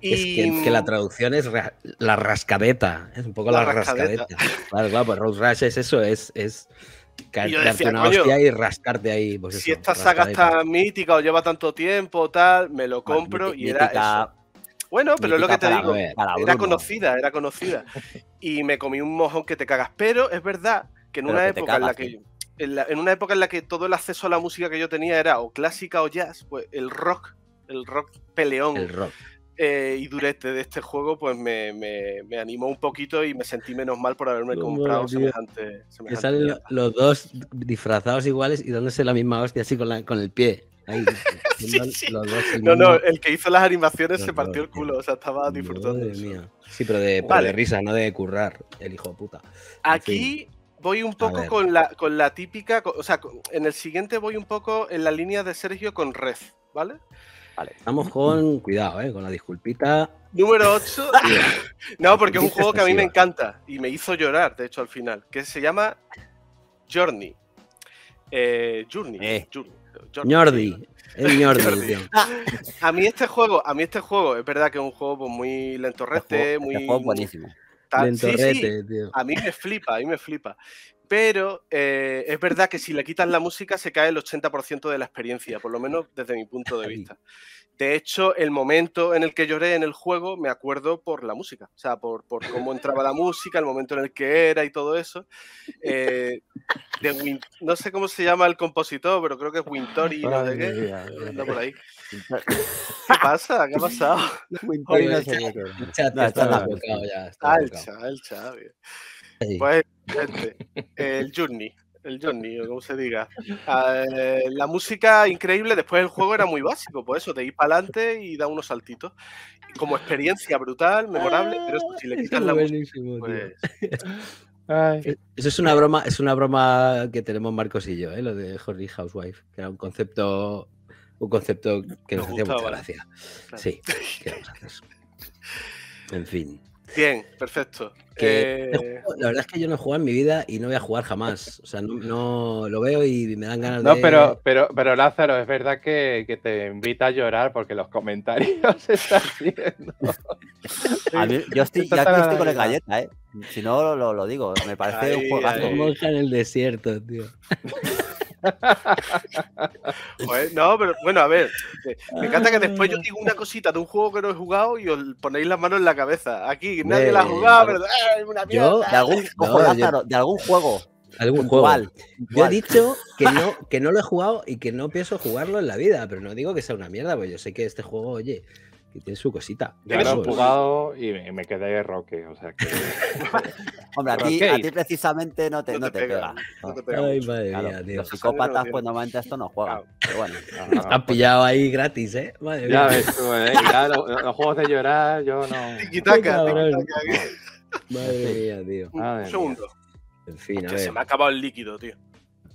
Es que, la traducción es la rascadeta, es un poco la, rascadeta. Claro, claro, pues Road Rash es eso, es, es y una hostia y rascarte ahí. Pues si esta saga está mítica o lleva tanto tiempo, tal, me lo compro y era Bueno, pero es lo que te digo, era conocida, era conocida. y me comí un mojón que te cagas. Pero es verdad que en una época en la que en, una época en la que todo el acceso a la música que yo tenía era o clásica o jazz, pues el rock, el rock peleón. El rock. Eh, y durete de este juego, pues me, animó un poquito y me sentí menos mal por haberme comprado semejante. semejante salen los dos disfrazados iguales y dándose la misma hostia así con, con el pie. no, no, el que hizo las animaciones se partió el culo, o sea, estaba disfrutando. Sí, pero de, risa, no de currar, el hijo de puta. Aquí. voy un poco con la, con la típica, o sea, en el siguiente voy un poco en la línea de Sergio con Red, ¿vale? Vale, estamos mm. con cuidado, ¿eh? con la disculpita. Número 8. no, porque es un juego que a mí me encanta y me hizo llorar, de hecho, al final, que se llama Journey. Eh, eh. Journey. Journey. a mí este juego, a mí este juego, es verdad que es un juego pues, muy lentorrete, este, este muy. buenísimo. lentorrete, tío. A mí me flipa, a mí me flipa. Pero eh, es verdad que si le quitas la música se cae el 80% de la experiencia, por lo menos desde mi punto de vista. De hecho, el momento en el que lloré en el juego me acuerdo por la música, o sea, por, cómo entraba la música, el momento en el que era y todo eso. Eh, no sé cómo se llama el compositor, pero creo que es Wintory, no sé qué. Anda por ahí. ¿Qué pasa? ¿Qué ha pasado? Wintory no sé está, está, ya. está, ah, el Journey. El Journey, o como se diga. Ah, la música increíble, después el juego era muy básico, por eso, te ir para adelante y da unos saltitos. Como experiencia brutal, memorable, pero si le ah, quitas la música. Pues, eh, eso es una broma, es una broma que tenemos Marcos y yo, ¿eh? lo de Jordi Housewife, que era un concepto, un concepto que nos, hacía mucha gracia. Sí, ¿qué En fin. Bien, perfecto. Eh, la verdad es que yo no he jugado en mi vida y no voy a jugar jamás. O sea, no, lo veo y me dan ganas no, de. No, pero, pero, pero Lázaro, es verdad que, te invita a llorar porque los comentarios están yo estoy, con la galleta, ¿eh? Si no, lo, digo. Me parece juego un juegazo. en el desierto, tío. Pues, no, pero bueno, a ver. Me encanta que después yo ah. digo una cosita de un juego que no he jugado y os ponéis las manos en la cabeza. Aquí nadie la ha jugado, pero. de algún, juego. ¿Algún Yo he dicho que no, que no lo he jugado y que no pienso jugarlo en la vida, pero no digo que sea una mierda, Porque yo sé que este juego, oye, que tiene su cosita. Yo he jugado y me, me quedé de Roque, o sea que... Hombre, a ti, a ti, precisamente no te, no, no te, te pega. pega. No te pega Ay, madre claro, mía, Dios. Los psicópatas, pues normalmente esto no juegan. Claro. Pero bueno. No, Han pues pillado ahí gratis, ¿eh? Madre ya mía. ves tú, ¿eh? Ya, los, los, juegos de llorar, yo no. Tiquitaca, tiquitaca. Madre mía, tío. Un, un segundo. En fin, a ver. Se me ha acabado el líquido, tío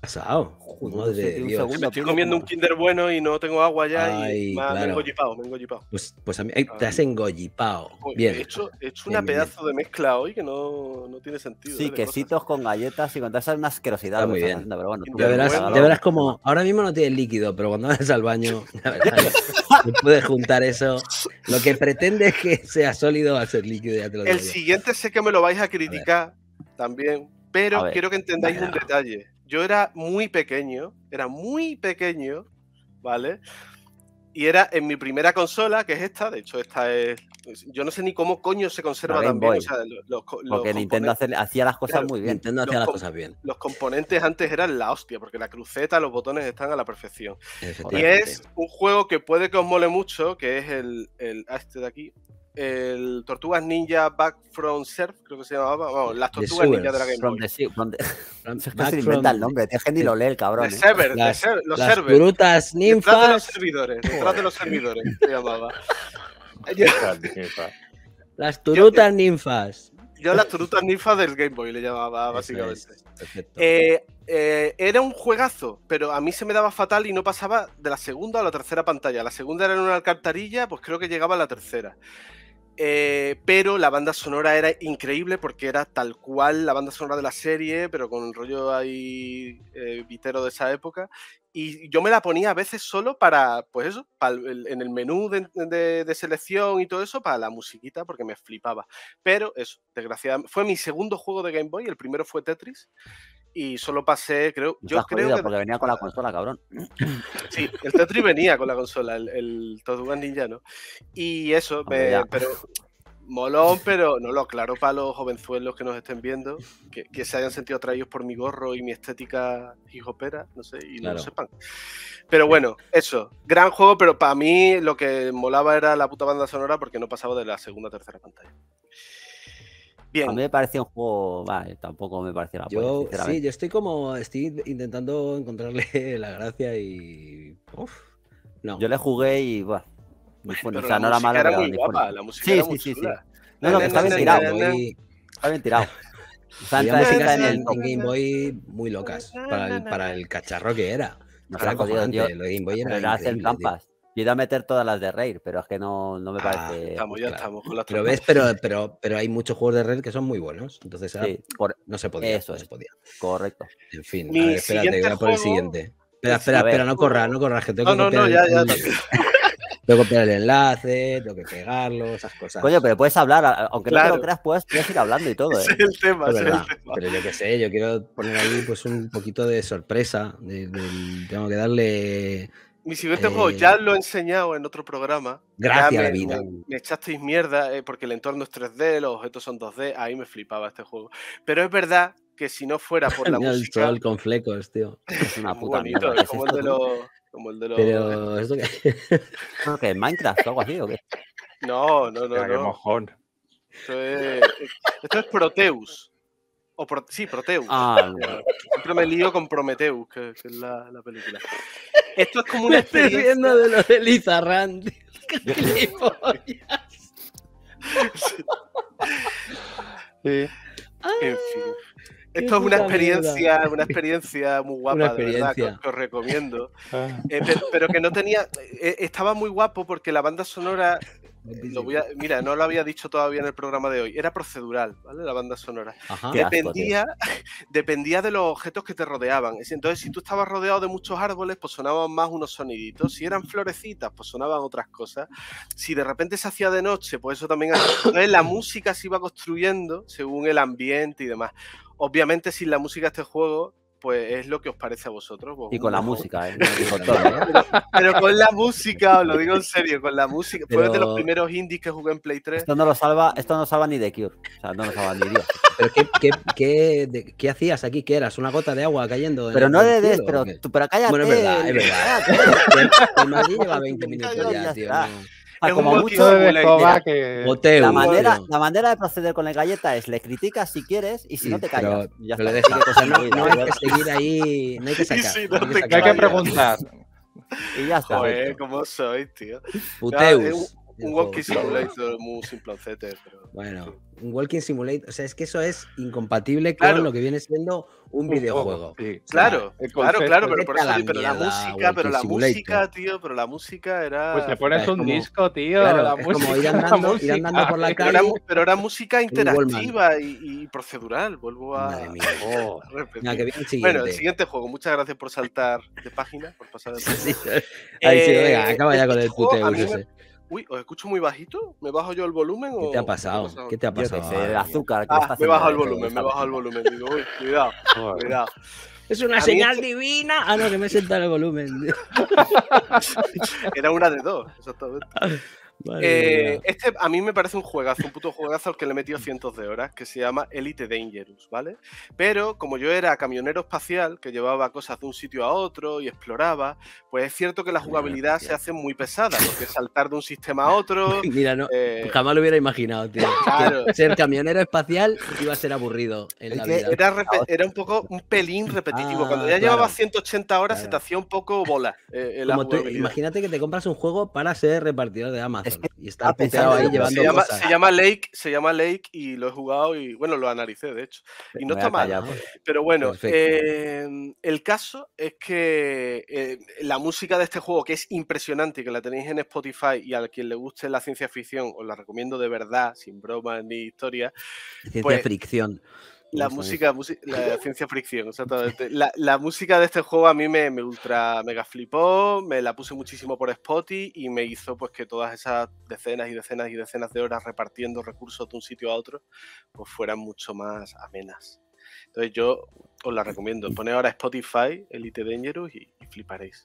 pasado? Madre me estoy comiendo un Kinder bueno y no tengo agua ya y me, engollipado, me Pues, pues a mí te has engollipado. Bien. He hecho, una pedazo de mezcla hoy que no, tiene sentido. Sí, ¿eh? quesitos con galletas y con esas una asquerosidad. muy bien. de verás, como ahora mismo no tienes líquido, pero cuando vas al baño, no puedes juntar eso. Lo que pretende es que sea sólido va a ser líquido. Ya El siguiente sé que me lo vais a criticar también, pero quiero que entendáis un detalle yo era muy pequeño, era muy pequeño, ¿vale? Y era en mi primera consola, que es esta, de hecho esta es... Yo no sé ni cómo coño se conserva tan bien. porque Nintendo hacía las cosas muy bien, Nintendo hacía las cosas bien. Los componentes antes eran la hostia, porque la cruceta, los botones están a la perfección. Y es un juego que puede que os mole mucho, que es el, el este de aquí, el Tortugas Ninja Back from Surf, creo que se llamaba. las Tortugas Ninja de la Game Boy. se inventa el nombre, tío, gente lo lee el cabrón. Eh. las, ninfas. Detrás de los servidores, detrás de los servidores, se llamaba. las turutas ninfas. Yo las turutas ninfas del Game Boy le llamaba, básicamente. Eh, eh, era un juegazo, pero a mí se me daba fatal y no pasaba de la segunda a la tercera pantalla. La segunda era en una alcantarilla, pues creo que llegaba a la tercera. Eh, pero la banda sonora era increíble porque era tal cual la banda sonora de la serie, pero con un rollo ahí vitero eh, de esa época. Y yo me la ponía a veces solo para, pues eso, en el menú de, de, selección y todo eso, para la musiquita, porque me flipaba. Pero eso, desgraciadamente, fue mi segundo juego de Game Boy, el primero fue Tetris y solo pasé, creo. Yo creo Porque venía con la consola, cabrón. Sí, el Tetris venía con la consola, el, el Ninja, ¿no? Y eso, pero. Molón, pero no lo aclaro para los jovenzuelos que nos estén viendo, que, que, se hayan sentido atraídos por mi gorro y mi estética hijopera, no sé, y no lo sepan. Pero bueno, eso, gran juego, pero para mí lo que molaba era la puta banda sonora porque no pasaba de la segunda o tercera pantalla. A mí me parecía un juego, Vale, eh, tampoco me parecía la yo, Sí, yo estoy como, estoy intentando encontrarle la gracia y... Uf, no. Yo le jugué y, muy bueno, o sea, no era malo la música sí, sí, sí, No, no, está bien tirado. Está bien tirado. Están en Game Boy muy locas para el, cacharro que era. No era jodido, tío. Lo Game Boy era pero hacen trampas y iba a meter todas las de Raid, pero es que no, no me ah, parece. Ah, estamos, ya estamos Pero ves, pero, pero, hay muchos juegos de Raid que son muy buenos. Entonces no se podía. Eso podía. Correcto. En fin, a ver, espérate, voy a por el siguiente. Espera, espera, espera, no corras, no corras, que tengo que no, no, no, ya, el, ya, Tengo que copiar el enlace, tengo que pegarlo, esas cosas. Coño, pero puedes hablar, aunque no te lo creas, puedes, puedes, ir hablando y todo. ¿eh? Es el tema, el tema. Pero yo qué sé, yo quiero poner ahí pues un poquito de sorpresa. tengo que darle mi siguiente juego eh, ya lo he enseñado en otro programa. Gracias me, vida. Me, echasteis mierda eh, porque el entorno es 3D, los objetos son 2D. Ahí me flipaba este juego. Pero es verdad que si no fuera por la el música... El con flecos, tío. Es una puta mierda. Como, el de los, como el de los... Pero... ¿Esto que es Minecraft o algo así o qué? No, no, no. Esto es, Proteus. O sí, Proteus. Ah, Siempre me lío con Prometeus que, que es la, la película. Esto es como una Estoy de los de Randy. Ah, en fin. Esto es una experiencia, una experiencia muy guapa, de verdad, que, os recomiendo. Ah. Eh, pero, que no tenía. Eh, estaba muy guapo porque la banda sonora eh, mira, no lo había dicho todavía en el programa de hoy. Era procedural, ¿vale? La banda sonora. dependía, dependía de los objetos que te rodeaban. Entonces, si tú estabas rodeado de muchos árboles, pues sonaban más unos soniditos. Si eran florecitas, pues sonaban otras cosas. Si de repente se hacía de noche, pues eso también. Entonces, la música se iba construyendo según el ambiente y demás. Obviamente, sin la música, este juego pues es lo que os parece a vosotros. y con la música, ¿eh? ¿eh? pero, con la música, os lo digo en serio, con la música. Pero... Fue de los primeros indies que jugué en Play 3. Esto no lo salva, esto no salva ni de Cure. O sea, no lo salva ni Dios. ¿Pero qué, qué, qué, hacías aquí? ¿Qué eras? ¿Una gota de agua cayendo? Pero no de des, pero, tú, pero cállate. Bueno, es verdad, es verdad. El lleva 20 minutos ya, Ah, como mucho, de que... la, manera, la manera de proceder con la galleta es le criticas si quieres y si no te callas. Ya está, deja, cosa no, vida, no hay que seguir ahí, no hay que sacar. no hay, que preguntar. y ya está. Joder, cómo sois, tío. Puteus. Ah, un walkie hizo muy simple pero... Bueno un Walking Simulator. O sea, es que eso es incompatible con lo que viene siendo un, videojuego. claro, claro, claro, pero, este por la pero la música, pero la música, tío, pero la música era. Pues te pones un disco, tío. la es música, como ir andando, por la calle. Pero era, música interactiva y, procedural. Vuelvo a. Oh. Bueno, el siguiente juego. Muchas gracias por saltar de página, por pasar de página. Ahí sí, venga, eh, acaba ya con el este puteo. Uy, os escucho muy bajito. ¿Me bajo yo el volumen? ¿Qué te ha pasado? ¿Qué te ha pasado? el ah, azúcar. Que ah, me bajo el volumen, me bajo el volumen. Digo, uy, cuidado, cuidado. Es una señal este divina. Ah, no, que me he sentado el volumen. Era una de dos, exactamente. Eh, este a mí me parece un juegazo, un puto juegazo al que le he metido cientos de horas, que se llama Elite Dangerous, ¿vale? Pero como yo era camionero espacial, que llevaba cosas de un sitio a otro y exploraba, pues es cierto que la jugabilidad se hace muy pesada, porque saltar de un sistema a otro... Mira, no, eh, jamás lo hubiera imaginado, tío. Ser camionero espacial iba a ser aburrido ah, Era, un poco un pelín ah, repetitivo. Cuando ya llevabas llevaba 180 horas se te hacía un poco bola. Eh, imagínate que te compras un juego para ser repartidor de Amazon y está pensado ahí llevando se llama, Lake, se llama Lake y lo he jugado y bueno, lo analicé de hecho. Y no está mal. Pero bueno, em, el caso es que eh, la música de este juego, que es impresionante, que la tenéis en Spotify y a quien le guste la ciencia ficción, os la recomiendo de verdad, sin bromas ni historia. Ciencia pues ficción la música, la ciencia fricción, exactamente. La, la, música de este juego a mí me, me, ultra mega flipó, me la puse muchísimo por Spotify y me hizo pues que todas esas decenas y decenas y decenas de horas repartiendo recursos de un sitio a otro pues fueran mucho más amenas. Entonces yo os la recomiendo. Pone ahora Spotify, Elite Dangerous y, fliparéis.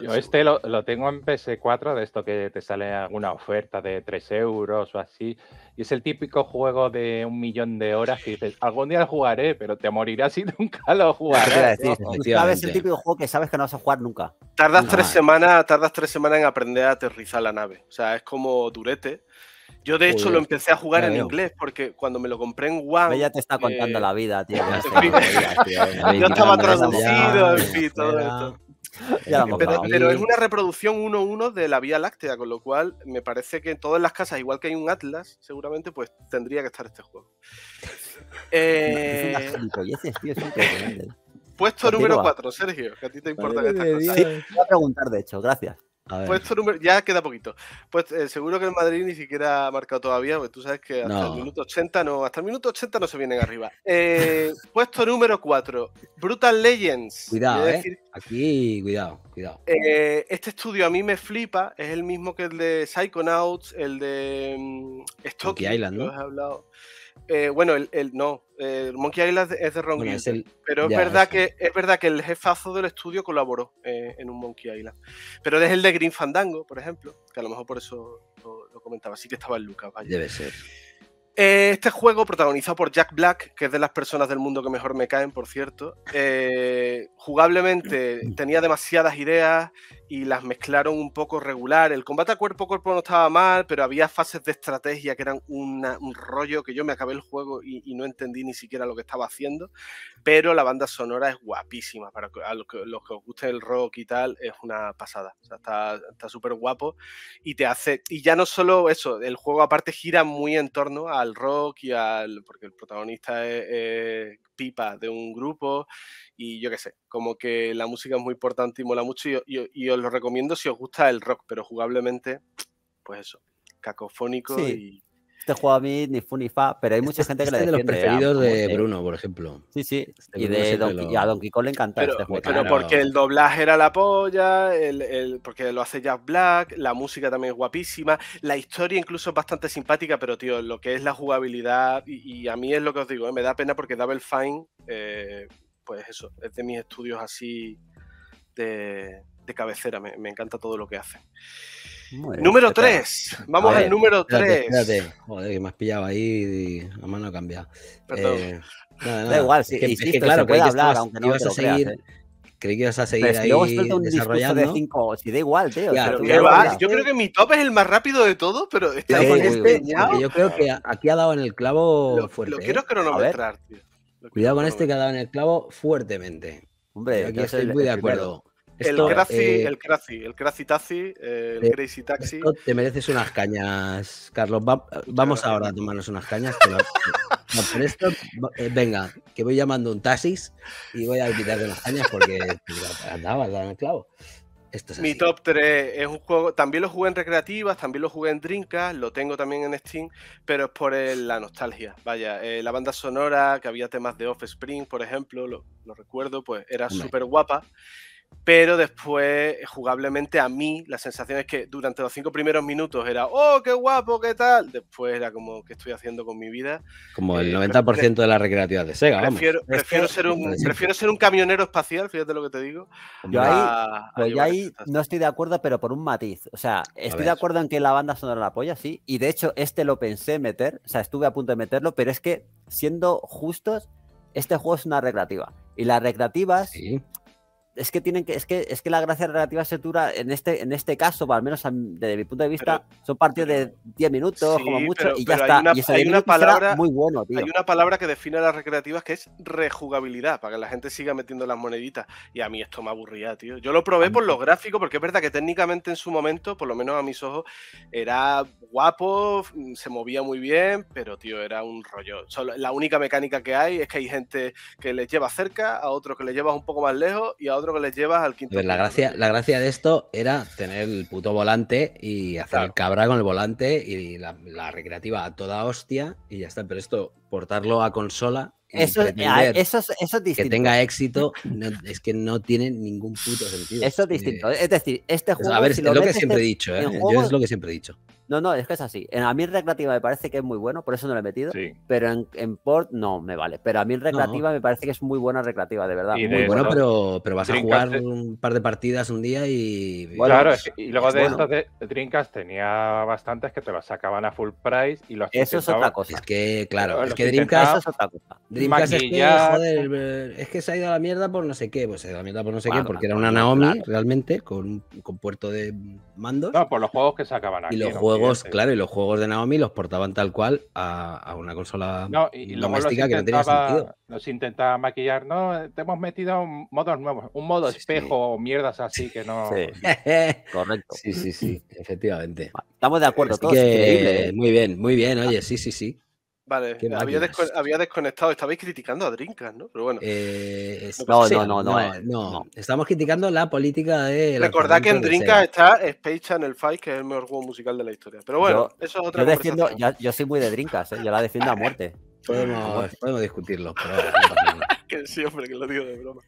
yo este lo, lo, tengo en PS4, de esto que te sale alguna oferta de 3 euros o así. Y es el típico juego de un millón de horas que dices, algún día lo jugaré, pero te morirás y nunca lo jugarás. sabes el típico juego que sabes que no vas a jugar nunca. Tardas, 3 ah. tres semanas, tardas tres semanas en aprender a aterrizar la nave. O sea, es como durete. Yo de hecho lo empecé a jugar en inglés porque cuando me lo compré en One. Ella te está contando la vida, tío. Yo estaba traducido, en fin, todo esto. pero, es una reproducción 1-1 de la Vía Láctea, con lo cual me parece que en todas las casas, igual que hay un Atlas, seguramente pues tendría que estar este juego. Eh, Puesto pues número 4, Sergio, que a ti te importa estas Sí, voy a preguntar, de hecho, gracias. Puesto pues número, ya queda poquito. Pues eh, seguro que el Madrid ni siquiera ha marcado todavía, porque tú sabes que hasta el minuto 80 no, hasta el minuto 80 no se vienen arriba. Eh, puesto número 4, Brutal Legends. Cuidado, eh. aquí, cuidado, cuidado. Eh, este estudio a mí me flipa, es el mismo que el de Psychonauts, el de um, mm, Stocky, Island, ¿no? Has hablado. Eh, bueno, el, no, el Monkey Island es de Ron pero es verdad, Que, es verdad que el jefazo del estudio colaboró eh, en un Monkey Island. Pero es el de Green Fandango, por ejemplo, que a lo mejor por eso lo, comentaba, sí que estaba el Lucas, vaya. Debe ser. Eh, este juego, protagonizado por Jack Black, que es de las personas del mundo que mejor me caen, por cierto, jugablemente tenía demasiadas ideas, y las mezclaron un poco regular. El combate a cuerpo a cuerpo no estaba mal, pero había fases de estrategia que eran un rollo que yo me acabé el juego y, no entendí ni siquiera lo que estaba haciendo. Pero la banda sonora es guapísima. Para los, que, os guste el rock y tal, es una pasada. está súper guapo y te hace. Y ya no solo eso, el juego aparte gira muy en torno al rock y al. porque el protagonista es de un grupo y yo qué sé, como que la música es muy importante y mola mucho y, os lo recomiendo si os gusta el rock, pero jugablemente, pues eso, cacofónico y este juego a mí ni fu ni fa, pero hay mucha este, gente que le este defiende. Es de los ¿eh? preferidos de, eh. Bruno, por ejemplo. Sí, sí. Este y de Don, lo... a Donkey Kong le encanta este juego. Pero porque el doblaje era la polla, porque lo hace Jack Black, la música también es guapísima, la historia incluso es bastante simpática, pero tío, lo que es la jugabilidad, y, a mí es lo que os digo, ¿eh? me da pena porque Double Fine, pues eso, es de mis estudios así de, cabecera, me, me encanta todo lo que hace número 3. Vamos al número 3. Espérate, joder, que me has pillado ahí y la mano cambiada. Eh, nada, Da igual, sí, que, claro, puede hablar, aunque no vas a seguir. Creas, ¿eh? Creí que ibas a seguir ahí luego desarrollando. De cinco, si da igual, tío. yo creo que mi top es el más rápido de todos, pero está Yo creo que aquí ha dado en el clavo fuerte. Lo quiero cronometrar, tío. Cuidado con este que ha dado en el clavo fuertemente. Hombre, aquí estoy muy de acuerdo el crazy, eh, el crazy, el crazy taxi, el eh, crazy taxi. te mereces unas cañas, Carlos. vamos ahora a tomarnos unas cañas. Eh, venga, que voy llamando un taxis y voy a quitarte unas cañas porque andaba, ya en el clavo. Mi top 3 es un juego, también lo jugué en recreativas, también lo jugué en Drinkas, lo tengo también en Steam, pero es por la nostalgia. Vaya, la banda sonora, que había temas de Offspring, por ejemplo, lo recuerdo, pues era súper guapa pero después, jugablemente, a mí la sensación es que durante los cinco primeros minutos era, oh, qué guapo, qué tal. Después era como, ¿qué estoy haciendo con mi vida? Como el 90% eh, de la recreativa de Sega. Prefiero, prefiero, ser un, ser un camionero espacial, fíjate lo que te digo. Yo ahí, pues ahí no estoy de acuerdo, pero por un matiz. O sea, estoy de acuerdo en que la banda sonora la polla, sí. Y de hecho, este lo pensé meter, o sea, estuve a punto de meterlo, pero es que, siendo justos, este juego es una recreativa. Y las recreativas, es que tienen que, es que, es que la gracia relativa se dura en este, en este caso, al menos desde mi punto de vista, son partidos de 10 minutos, como mucho, y ya está. Hay una, una palabra muy bueno, Hay una palabra que define a las recreativas que es rejugabilidad, para que la gente siga metiendo las moneditas. Y a mí esto me aburría, tío. Yo lo probé por los gráficos, porque es verdad que técnicamente en su momento, por lo menos a mis ojos, era guapo, mm, se movía muy bien, pero tío, era un rollo. la única mecánica que hay es que hay gente que les lleva cerca, a otros que les lleva un poco más lejos y a otros que les llevas al quinto. Pues la, gracia, la gracia de esto era tener el puto volante y hacer el cabra con el volante y la, recreativa a toda hostia y ya está. Pero esto, portarlo a consola. Eso, ah, eso, Que tenga éxito es que no tiene ningún puto sentido. Eso es distinto. Eh, es decir, este juego. es, ¿eh? lo, que siempre he dicho. Yo es lo que siempre he dicho. No, no, es que es así. A mí recreativa me parece que es muy bueno, por eso no lo he metido. Pero en, en, port no me vale. Pero a mí recreativa me parece que es muy buena recreativa, de verdad. muy bueno, pero, pero vas a jugar un par de partidas un día y. claro, y luego de esto, estas Dreamcast tenía bastantes que te las sacaban a full price y los. Eso es otra cosa. Es que, claro, es que Dreamcast. es es que, es que se ha ido a la mierda por no sé qué. Pues se ha ido a la mierda por no sé qué, porque era una Naomi realmente, con, con puerto de mando. No, por los juegos que sacaban aquí. Y los juegos claro, y los juegos de Naomi los portaban tal cual a, una consola y doméstica que no tenía sentido. Nos intentaba maquillar, no, te hemos metido modos nuevos, un modo espejo o mierdas así que no. Correcto. Sí, sí, sí, efectivamente. Estamos de acuerdo, todos. ¿eh? Muy bien, muy bien, oye, sí, sí, sí. Vale, había, había, desconectado, estabais criticando a Drinkas, ¿no? Pero bueno. Eh, no, no, eh, no, no, Estamos criticando la política de. Recordad que en Drinkas está Space Channel 5, que es el mejor juego musical de la historia. Pero bueno, eso es otra yo yo, soy muy de Drinkas, eh, yo la defiendo a muerte. Podemos, discutirlo, pero. que sí, hombre, que lo digo de broma.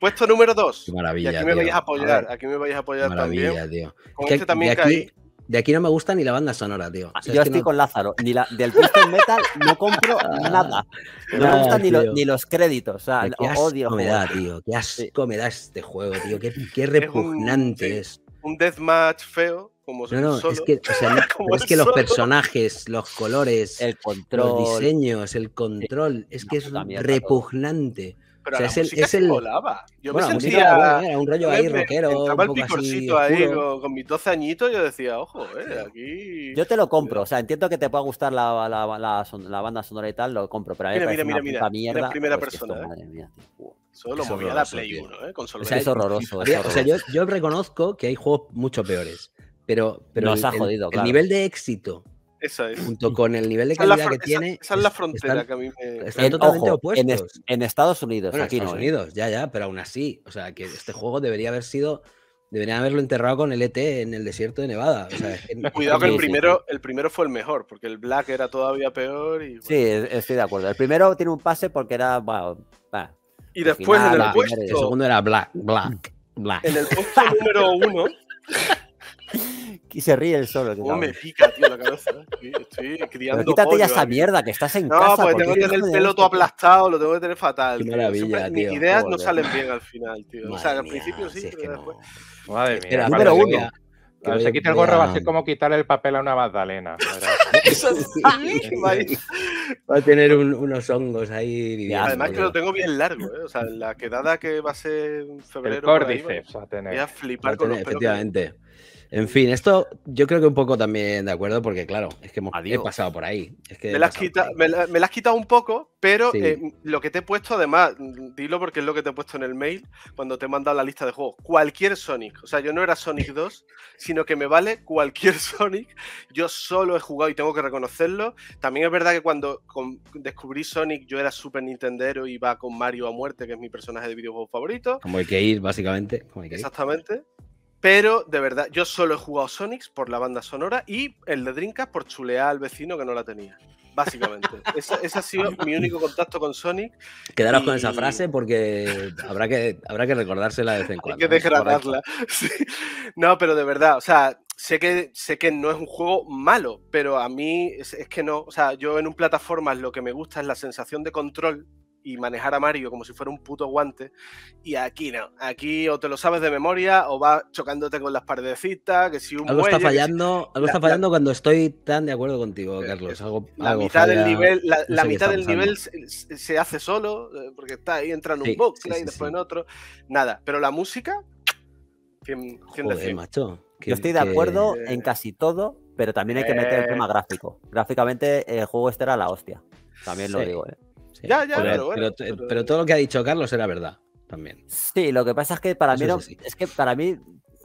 Puesto número 2. Maravilla. Y aquí me vais a apoyar, aquí me vais a apoyar Maravilla, también. Tío. Con este también caí. De aquí no me gusta ni la banda sonora, tío. yo estoy con Lázaro. Ni la, del Twisted Metal no compro ah, nada. No me gustan ni, los créditos. O sea, qué asco odio. Me da, tío. Qué asco me da este juego, tío. Qué, repugnante es. Un, deathmatch feo. Como no, no, es que, no, es que los personajes, los colores, el control, los diseños, el control, es que es repugnante pero o sea, la es música el, es el... volaba. Yo bueno, me sentía... era un rollo ahí rockero. Entraba el picorcito así, ahí con, mis 12 añitos yo decía, ojo, eh, aquí... Yo te lo compro, o sea, entiendo que te pueda gustar la, la, la, la banda sonora y tal, lo compro, pero a mí mira, me mira, mira, mira, mierda. En primera pues, persona, esto, eh. madre mía, Solo es movía ¿eh? la Play uno 1, ¿eh? Con o sea, es horroroso. Es horroroso. O sea, yo, yo, reconozco que hay juegos mucho peores, pero, pero Nos el, ha jodido, claro. el nivel de éxito Junto con el nivel de calidad que tiene. Esa, es la frontera que a mí me. Están en, totalmente En, Estados Unidos. aquí Estados Unidos, ya, ya, pero aún así. O sea, que este juego debería haber sido. Debería haberlo enterrado con el ET en el desierto de Nevada. Cuidado que el primero, el primero fue el mejor, porque el Black era todavía peor. Y, Sí, estoy de acuerdo. El primero tiene un pase porque era. y después en el, puesto, el segundo era Black, Black, Black. En el puesto número uno. Y se ríe el solo. me pica, tío, la cabeza. Estoy criando. quítate ya esa mierda que estás en casa. No, pues tengo que tener el pelo todo aplastado, lo tengo que tener fatal. Qué maravilla, tío. Mis ideas no salen bien al final, tío. o sea, al principio sí, pero después. Madre eh, mía. Era uno. Cuando se quite el gorro va a ser como quitarle el papel a una magdalena. Eso sí. Va a tener unos hongos ahí. además que lo tengo bien largo, ¿eh? O sea, la quedada que va a ser en febrero. El córdice va, a tener. Voy a flipar con los pelos. Efectivamente. En fin, esto yo creo que un poco también de acuerdo, porque claro, es que hemos, he pasado por ahí. me, las has quitado un poco, pero eh, lo que te he puesto, además, dilo porque es lo que te he puesto en el mail cuando te he mandado la lista de juegos. Cualquier Sonic. O sea, yo no era Sonic 2, sino que me vale cualquier Sonic. Yo solo he jugado y tengo que reconocerlo. También es verdad que cuando descubrí Sonic, yo era Super Nintendero y iba con Mario a muerte, que es mi personaje de videojuego favorito. Como hay que ir, básicamente. Exactamente. Pero de verdad, yo solo he jugado Sonic por la banda sonora y el de Dreamcast por chulear al vecino que no la tenía. Básicamente. ese, ha sido mi único contacto con Sonic. Quedaros con esa frase porque habrá que, habrá que recordársela de vez en cuando. Hay que ¿eh? ¿no? pero de verdad, o sea, sé que, sé que no es un juego malo, pero a mí es, es, que no. O sea, yo en un plataforma lo que me gusta es la sensación de control y manejar a Mario como si fuera un puto guante. Y aquí no, aquí o te lo sabes de memoria o vas chocándote con las paredecitas, que si un Algo está fallando, algo está fallando cuando estoy tan de acuerdo contigo, eh, Carlos. Algo, la mitad del nivel, la, mitad del nivel se, hace solo, eh, porque está ahí, entra un box y después en otro. Nada, pero la música... macho. Yo estoy de acuerdo en eh. casi todo, pero también hay que meter el tema gráfico. Gráficamente, el juego este era la hostia. También lo digo, ¿eh? pero, todo lo que ha dicho Carlos era verdad también. Sí, lo que pasa es que para mí es que para mí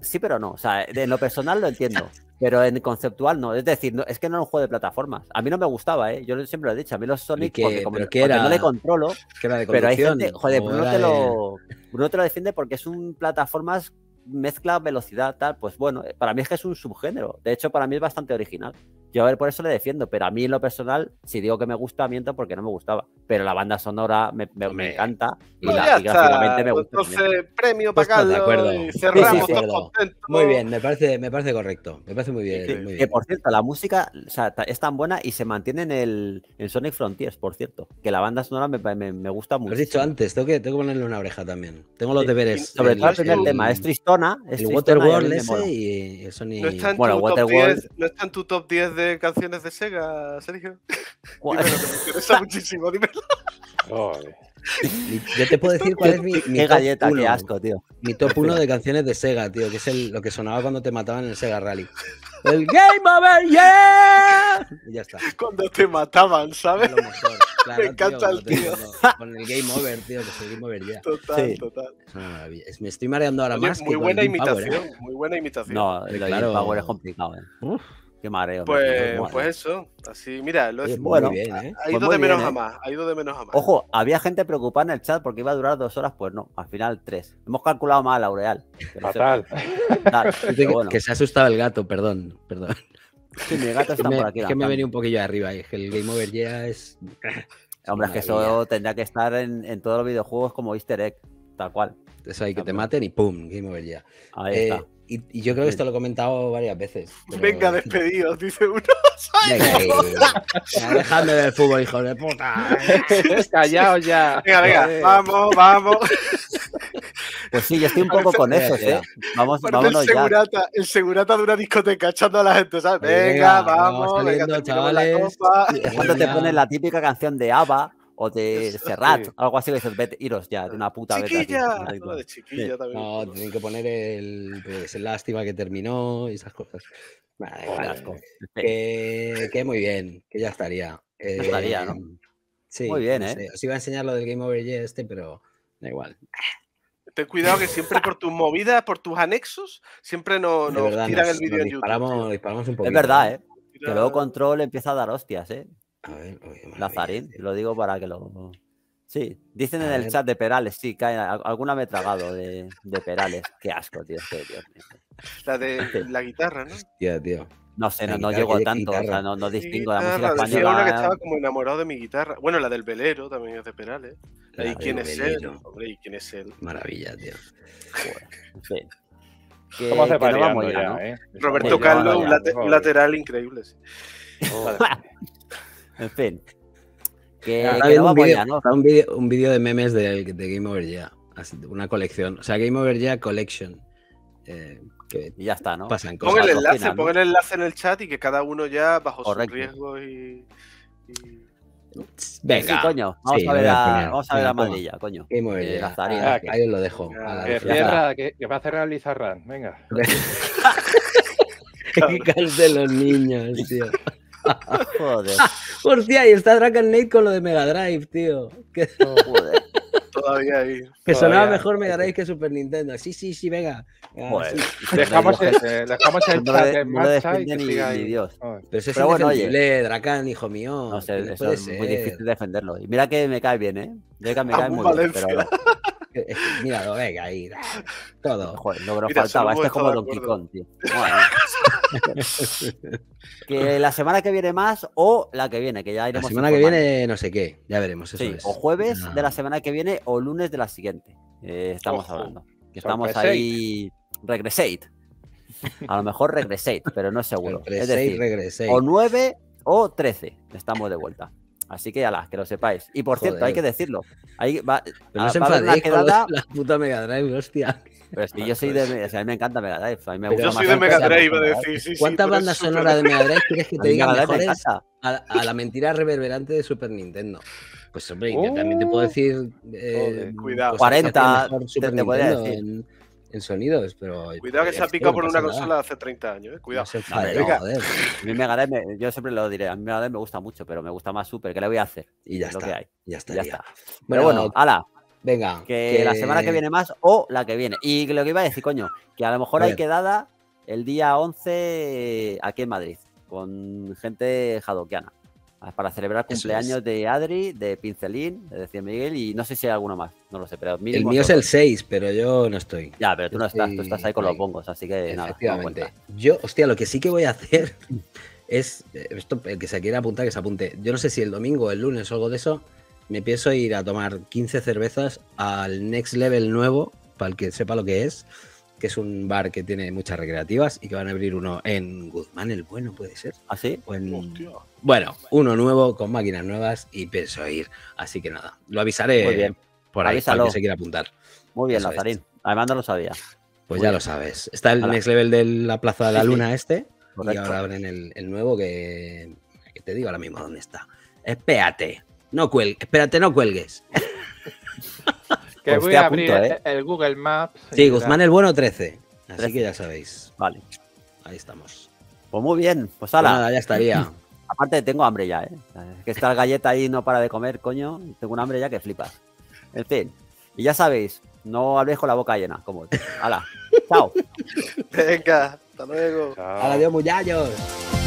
sí, pero no. O sea, en lo personal lo entiendo, pero en conceptual no. Es decir, es que no es un juego de plataformas. A mí no me gustaba, ¿eh? Yo siempre lo he dicho. A mí los Sonic, porque, no le controlo, pero hay gente, joder, Bruno te, lo, te lo defiende porque es un plataformas mezcla velocidad, tal. Pues bueno, eh, para mí es que es un subgénero. De hecho, para mí es bastante original. Yo a ver, por eso le defiendo, pero a mí en lo personal, si digo que me gusta, miento porque no me gustaba. Pero la banda sonora me, encanta y, pues la, gráficamente me gusta. Entonces, premio para De acuerdo. cerramos sí, Muy bien, me parece, me parece correcto. Me parece muy bien, Que por cierto, la música es tan buena y se mantiene en, el, Sonic Frontiers, por cierto. Que la banda sonora me, gusta mucho. Lo has dicho antes, tengo que, tengo que ponerle una oreja también. Tengo los deberes. sobre todo el tema, es Tristona. el Waterworld ese y el Sonic. No está en tu top 10 de canciones de Sega, Sergio? interesa muchísimo, dímelo. Yo te puedo decir cuál es mi, mi galleta, qué asco, tío. Mi top 1 de canciones de Sega, tío, que es lo que sonaba cuando te mataban en el Sega Rally. El Game Over, yeah! Y ya está. Cuando te mataban, ¿sabes? Me encanta el tío. con el Game Over, tío, que es el Game Over ya. Total, total. Me estoy mareando ahora más. Muy buena imitación, ¿eh? muy buena imitación. No, el claro, Game Power es complicado, ¿eh? Qué mareo. Pues, pues eso, así, mira, lo eh, es, bueno, muy bien, ¿eh? ha ido pues de menos a ¿eh? más, ha ido de menos a más. Ojo, había gente preocupada en el chat porque iba a durar dos horas, pues no, al final tres. Hemos calculado mal, Laureal. Fatal. Que se ha asustado el gato, perdón, perdón. Sí, mi gato está me, por aquí. Es que me venido un poquillo arriba, es que el Game Over ya es... Hombre, es que eso tendría que estar en, todos los videojuegos como easter egg, tal cual. Eso ahí que te maten y pum, Game Over ya. Ahí está. Y, yo creo que esto lo he comentado varias veces. Venga, despedidos, dice uno. Dejadme del fútbol, hijo de puta. Callaos ya. Venga, venga, vamos, vamos. Pues sí, yo estoy un poco con eso, eh. ¿eh? Vamos, vámonos el segurata, El segurata de una discoteca echando a la gente, ¿sabes? Venga, vamos, Cuando te pones la típica canción de ABBA o de Serrat, algo así, le dices, vete, iros ya, de una puta chiquilla, No, de chiquilla también. No, tienen que poner el, pues, el lástima que terminó y esas cosas. Que, que, muy bien, que ya estaría. estaría, ¿no? Eh, sí, muy bien, ¿eh? Os iba a enseñar lo del Game Over Year este, pero da igual. Ten cuidado que siempre por tus movidas, por tus anexos, siempre no, nos tiran el vídeo en YouTube. un poquito. Es verdad, ¿eh? Que luego Control empieza a dar hostias, ¿eh? A Lazarín, lo digo para que lo. Sí, dicen en el chat de Perales, sí, cae, alguna me he tragado de, Perales. Qué asco, tío, La de este la guitarra, ¿no? Hostia, tío. No sé, no, no llego tanto, o sea, no, no distingo la música española. Yo una que estaba como enamorado de mi guitarra. Bueno, la del velero también es de Perales. ¿Y quién es él? Maravilla, tío. ¿eh? Roberto Carlos, un, lateral increíble. Sí. Oh. En fin. Que, no un, vídeo un, de memes de, Game Over ya. una colección. O sea, Game Over ya Collection. Eh, que y ya está, ¿no? Pasan el enlace, final, el enlace en el chat y que cada uno ya bajo su riesgo y... Venga. Vamos a ver la vamos a, ver la coño. Game Ahí os lo dejo. Ah, que, va a cerrar Lizarran. Venga. que de los niños, tío. Joder. por ti ahí está Drag Nate con lo de Mega Drive, tío. Que... joder. Todavía ahí. Que sonaba mejor Mega Drive que Super Nintendo. Sí, sí, sí, venga. Ah, dejamos, el, dejamos el chat de, en Dios. Pero es Pero bueno, oye. Eh, Dracan, hijo mío. eso es muy difícil defenderlo. Y mira que me cae bien, ¿eh? Yo me cae muy bien. Pero... Es que, venga, ahí. Todo. Joder, lo que nos faltaba. Esto es como Don Quijón, tío. que la semana que viene más o la que viene, que ya iremos. La semana que viene, no sé qué. Ya veremos. Eso es. O jueves de la semana que viene o lunes de la siguiente. Eh, estamos hablando. Que estamos ahí. Regresate. A lo mejor regresate, pero no es seguro. es decir, regresate. o 9 o 13. Estamos de vuelta. Así que las que lo sepáis. Y por cierto, hay que decirlo. va, no se enfadéis quedada... la puta Mega Drive, hostia. Pero si yo soy de. Pues. O sea, a mí me encanta Mega Drive. A mí me gusta yo soy de Mega Drive, a decir. Sí, ¿Cuántas bandas sonoras de Mega Drive quieres que te diga a, la mentira reverberante de Super Nintendo? Pues hombre, yo también te puedo uh. decir. Eh, cuidado. 40, te, te podría decir en sonidos, pero. Cuidado que se ha picado por una consola hace 30 años, eh, Cuidado. a, mí Mega yo siempre lo diré, a mí Mega me gusta mucho, pero me gusta más Super, ¿qué le voy a hacer? Y ya está. Lo Ya, está, ya, está. pero bueno, ala. Venga. Que, la semana que viene más o la que viene. Y lo que iba a decir, coño, que a lo mejor hay quedada el día 11 aquí en Madrid, con gente jadoquiana. Ah, para celebrar cumpleaños de Adri, de Pincelín, de Cien Miguel y no sé si hay alguno más, no lo sé, pero El mío es el 6, pero yo no estoy. Ya, pero tú no estás, tú estás ahí con los bongos, así que nada. yo, hostia, lo que sí que voy a hacer es, eh, esto, el eh, que se quiera apuntar, que se apunte. Yo no sé si el domingo, el lunes o algo de eso, me pienso ir a tomar 15 cervezas al Next Level nuevo, para el que sepa lo que es que es un bar que tiene muchas recreativas y que van a abrir uno en Guzmán el Bueno, puede ser. ¿Así? ¿Ah, bueno, uno nuevo con máquinas nuevas y pienso ir. Así que nada, lo avisaré por ahí si para se apuntar. Muy bien, Lazarín. Además no lo sabía. Pues ya lo sabes. Está el next level de la Plaza de la Luna este. Y ahora abren el, nuevo que, te digo ahora mismo dónde está. Espérate, no cuelgues, espérate, no cuelgues. Que pues voy a abrir ¿eh? el Google Maps. Sí, Guzmán el Bueno 13. Así que ya sabéis. Vale. Ahí estamos. Pues muy bien, pues hala. Pues nada, ya estaría. Aparte, tengo hambre ya, ¿eh? está que esta galleta ahí no para de comer, coño. Tengo un hambre ya que flipas. En fin. Y ya sabéis, no habléis con la boca llena. Como, hala Chao. Venga, hasta luego. Hala, Adiós, muchachos.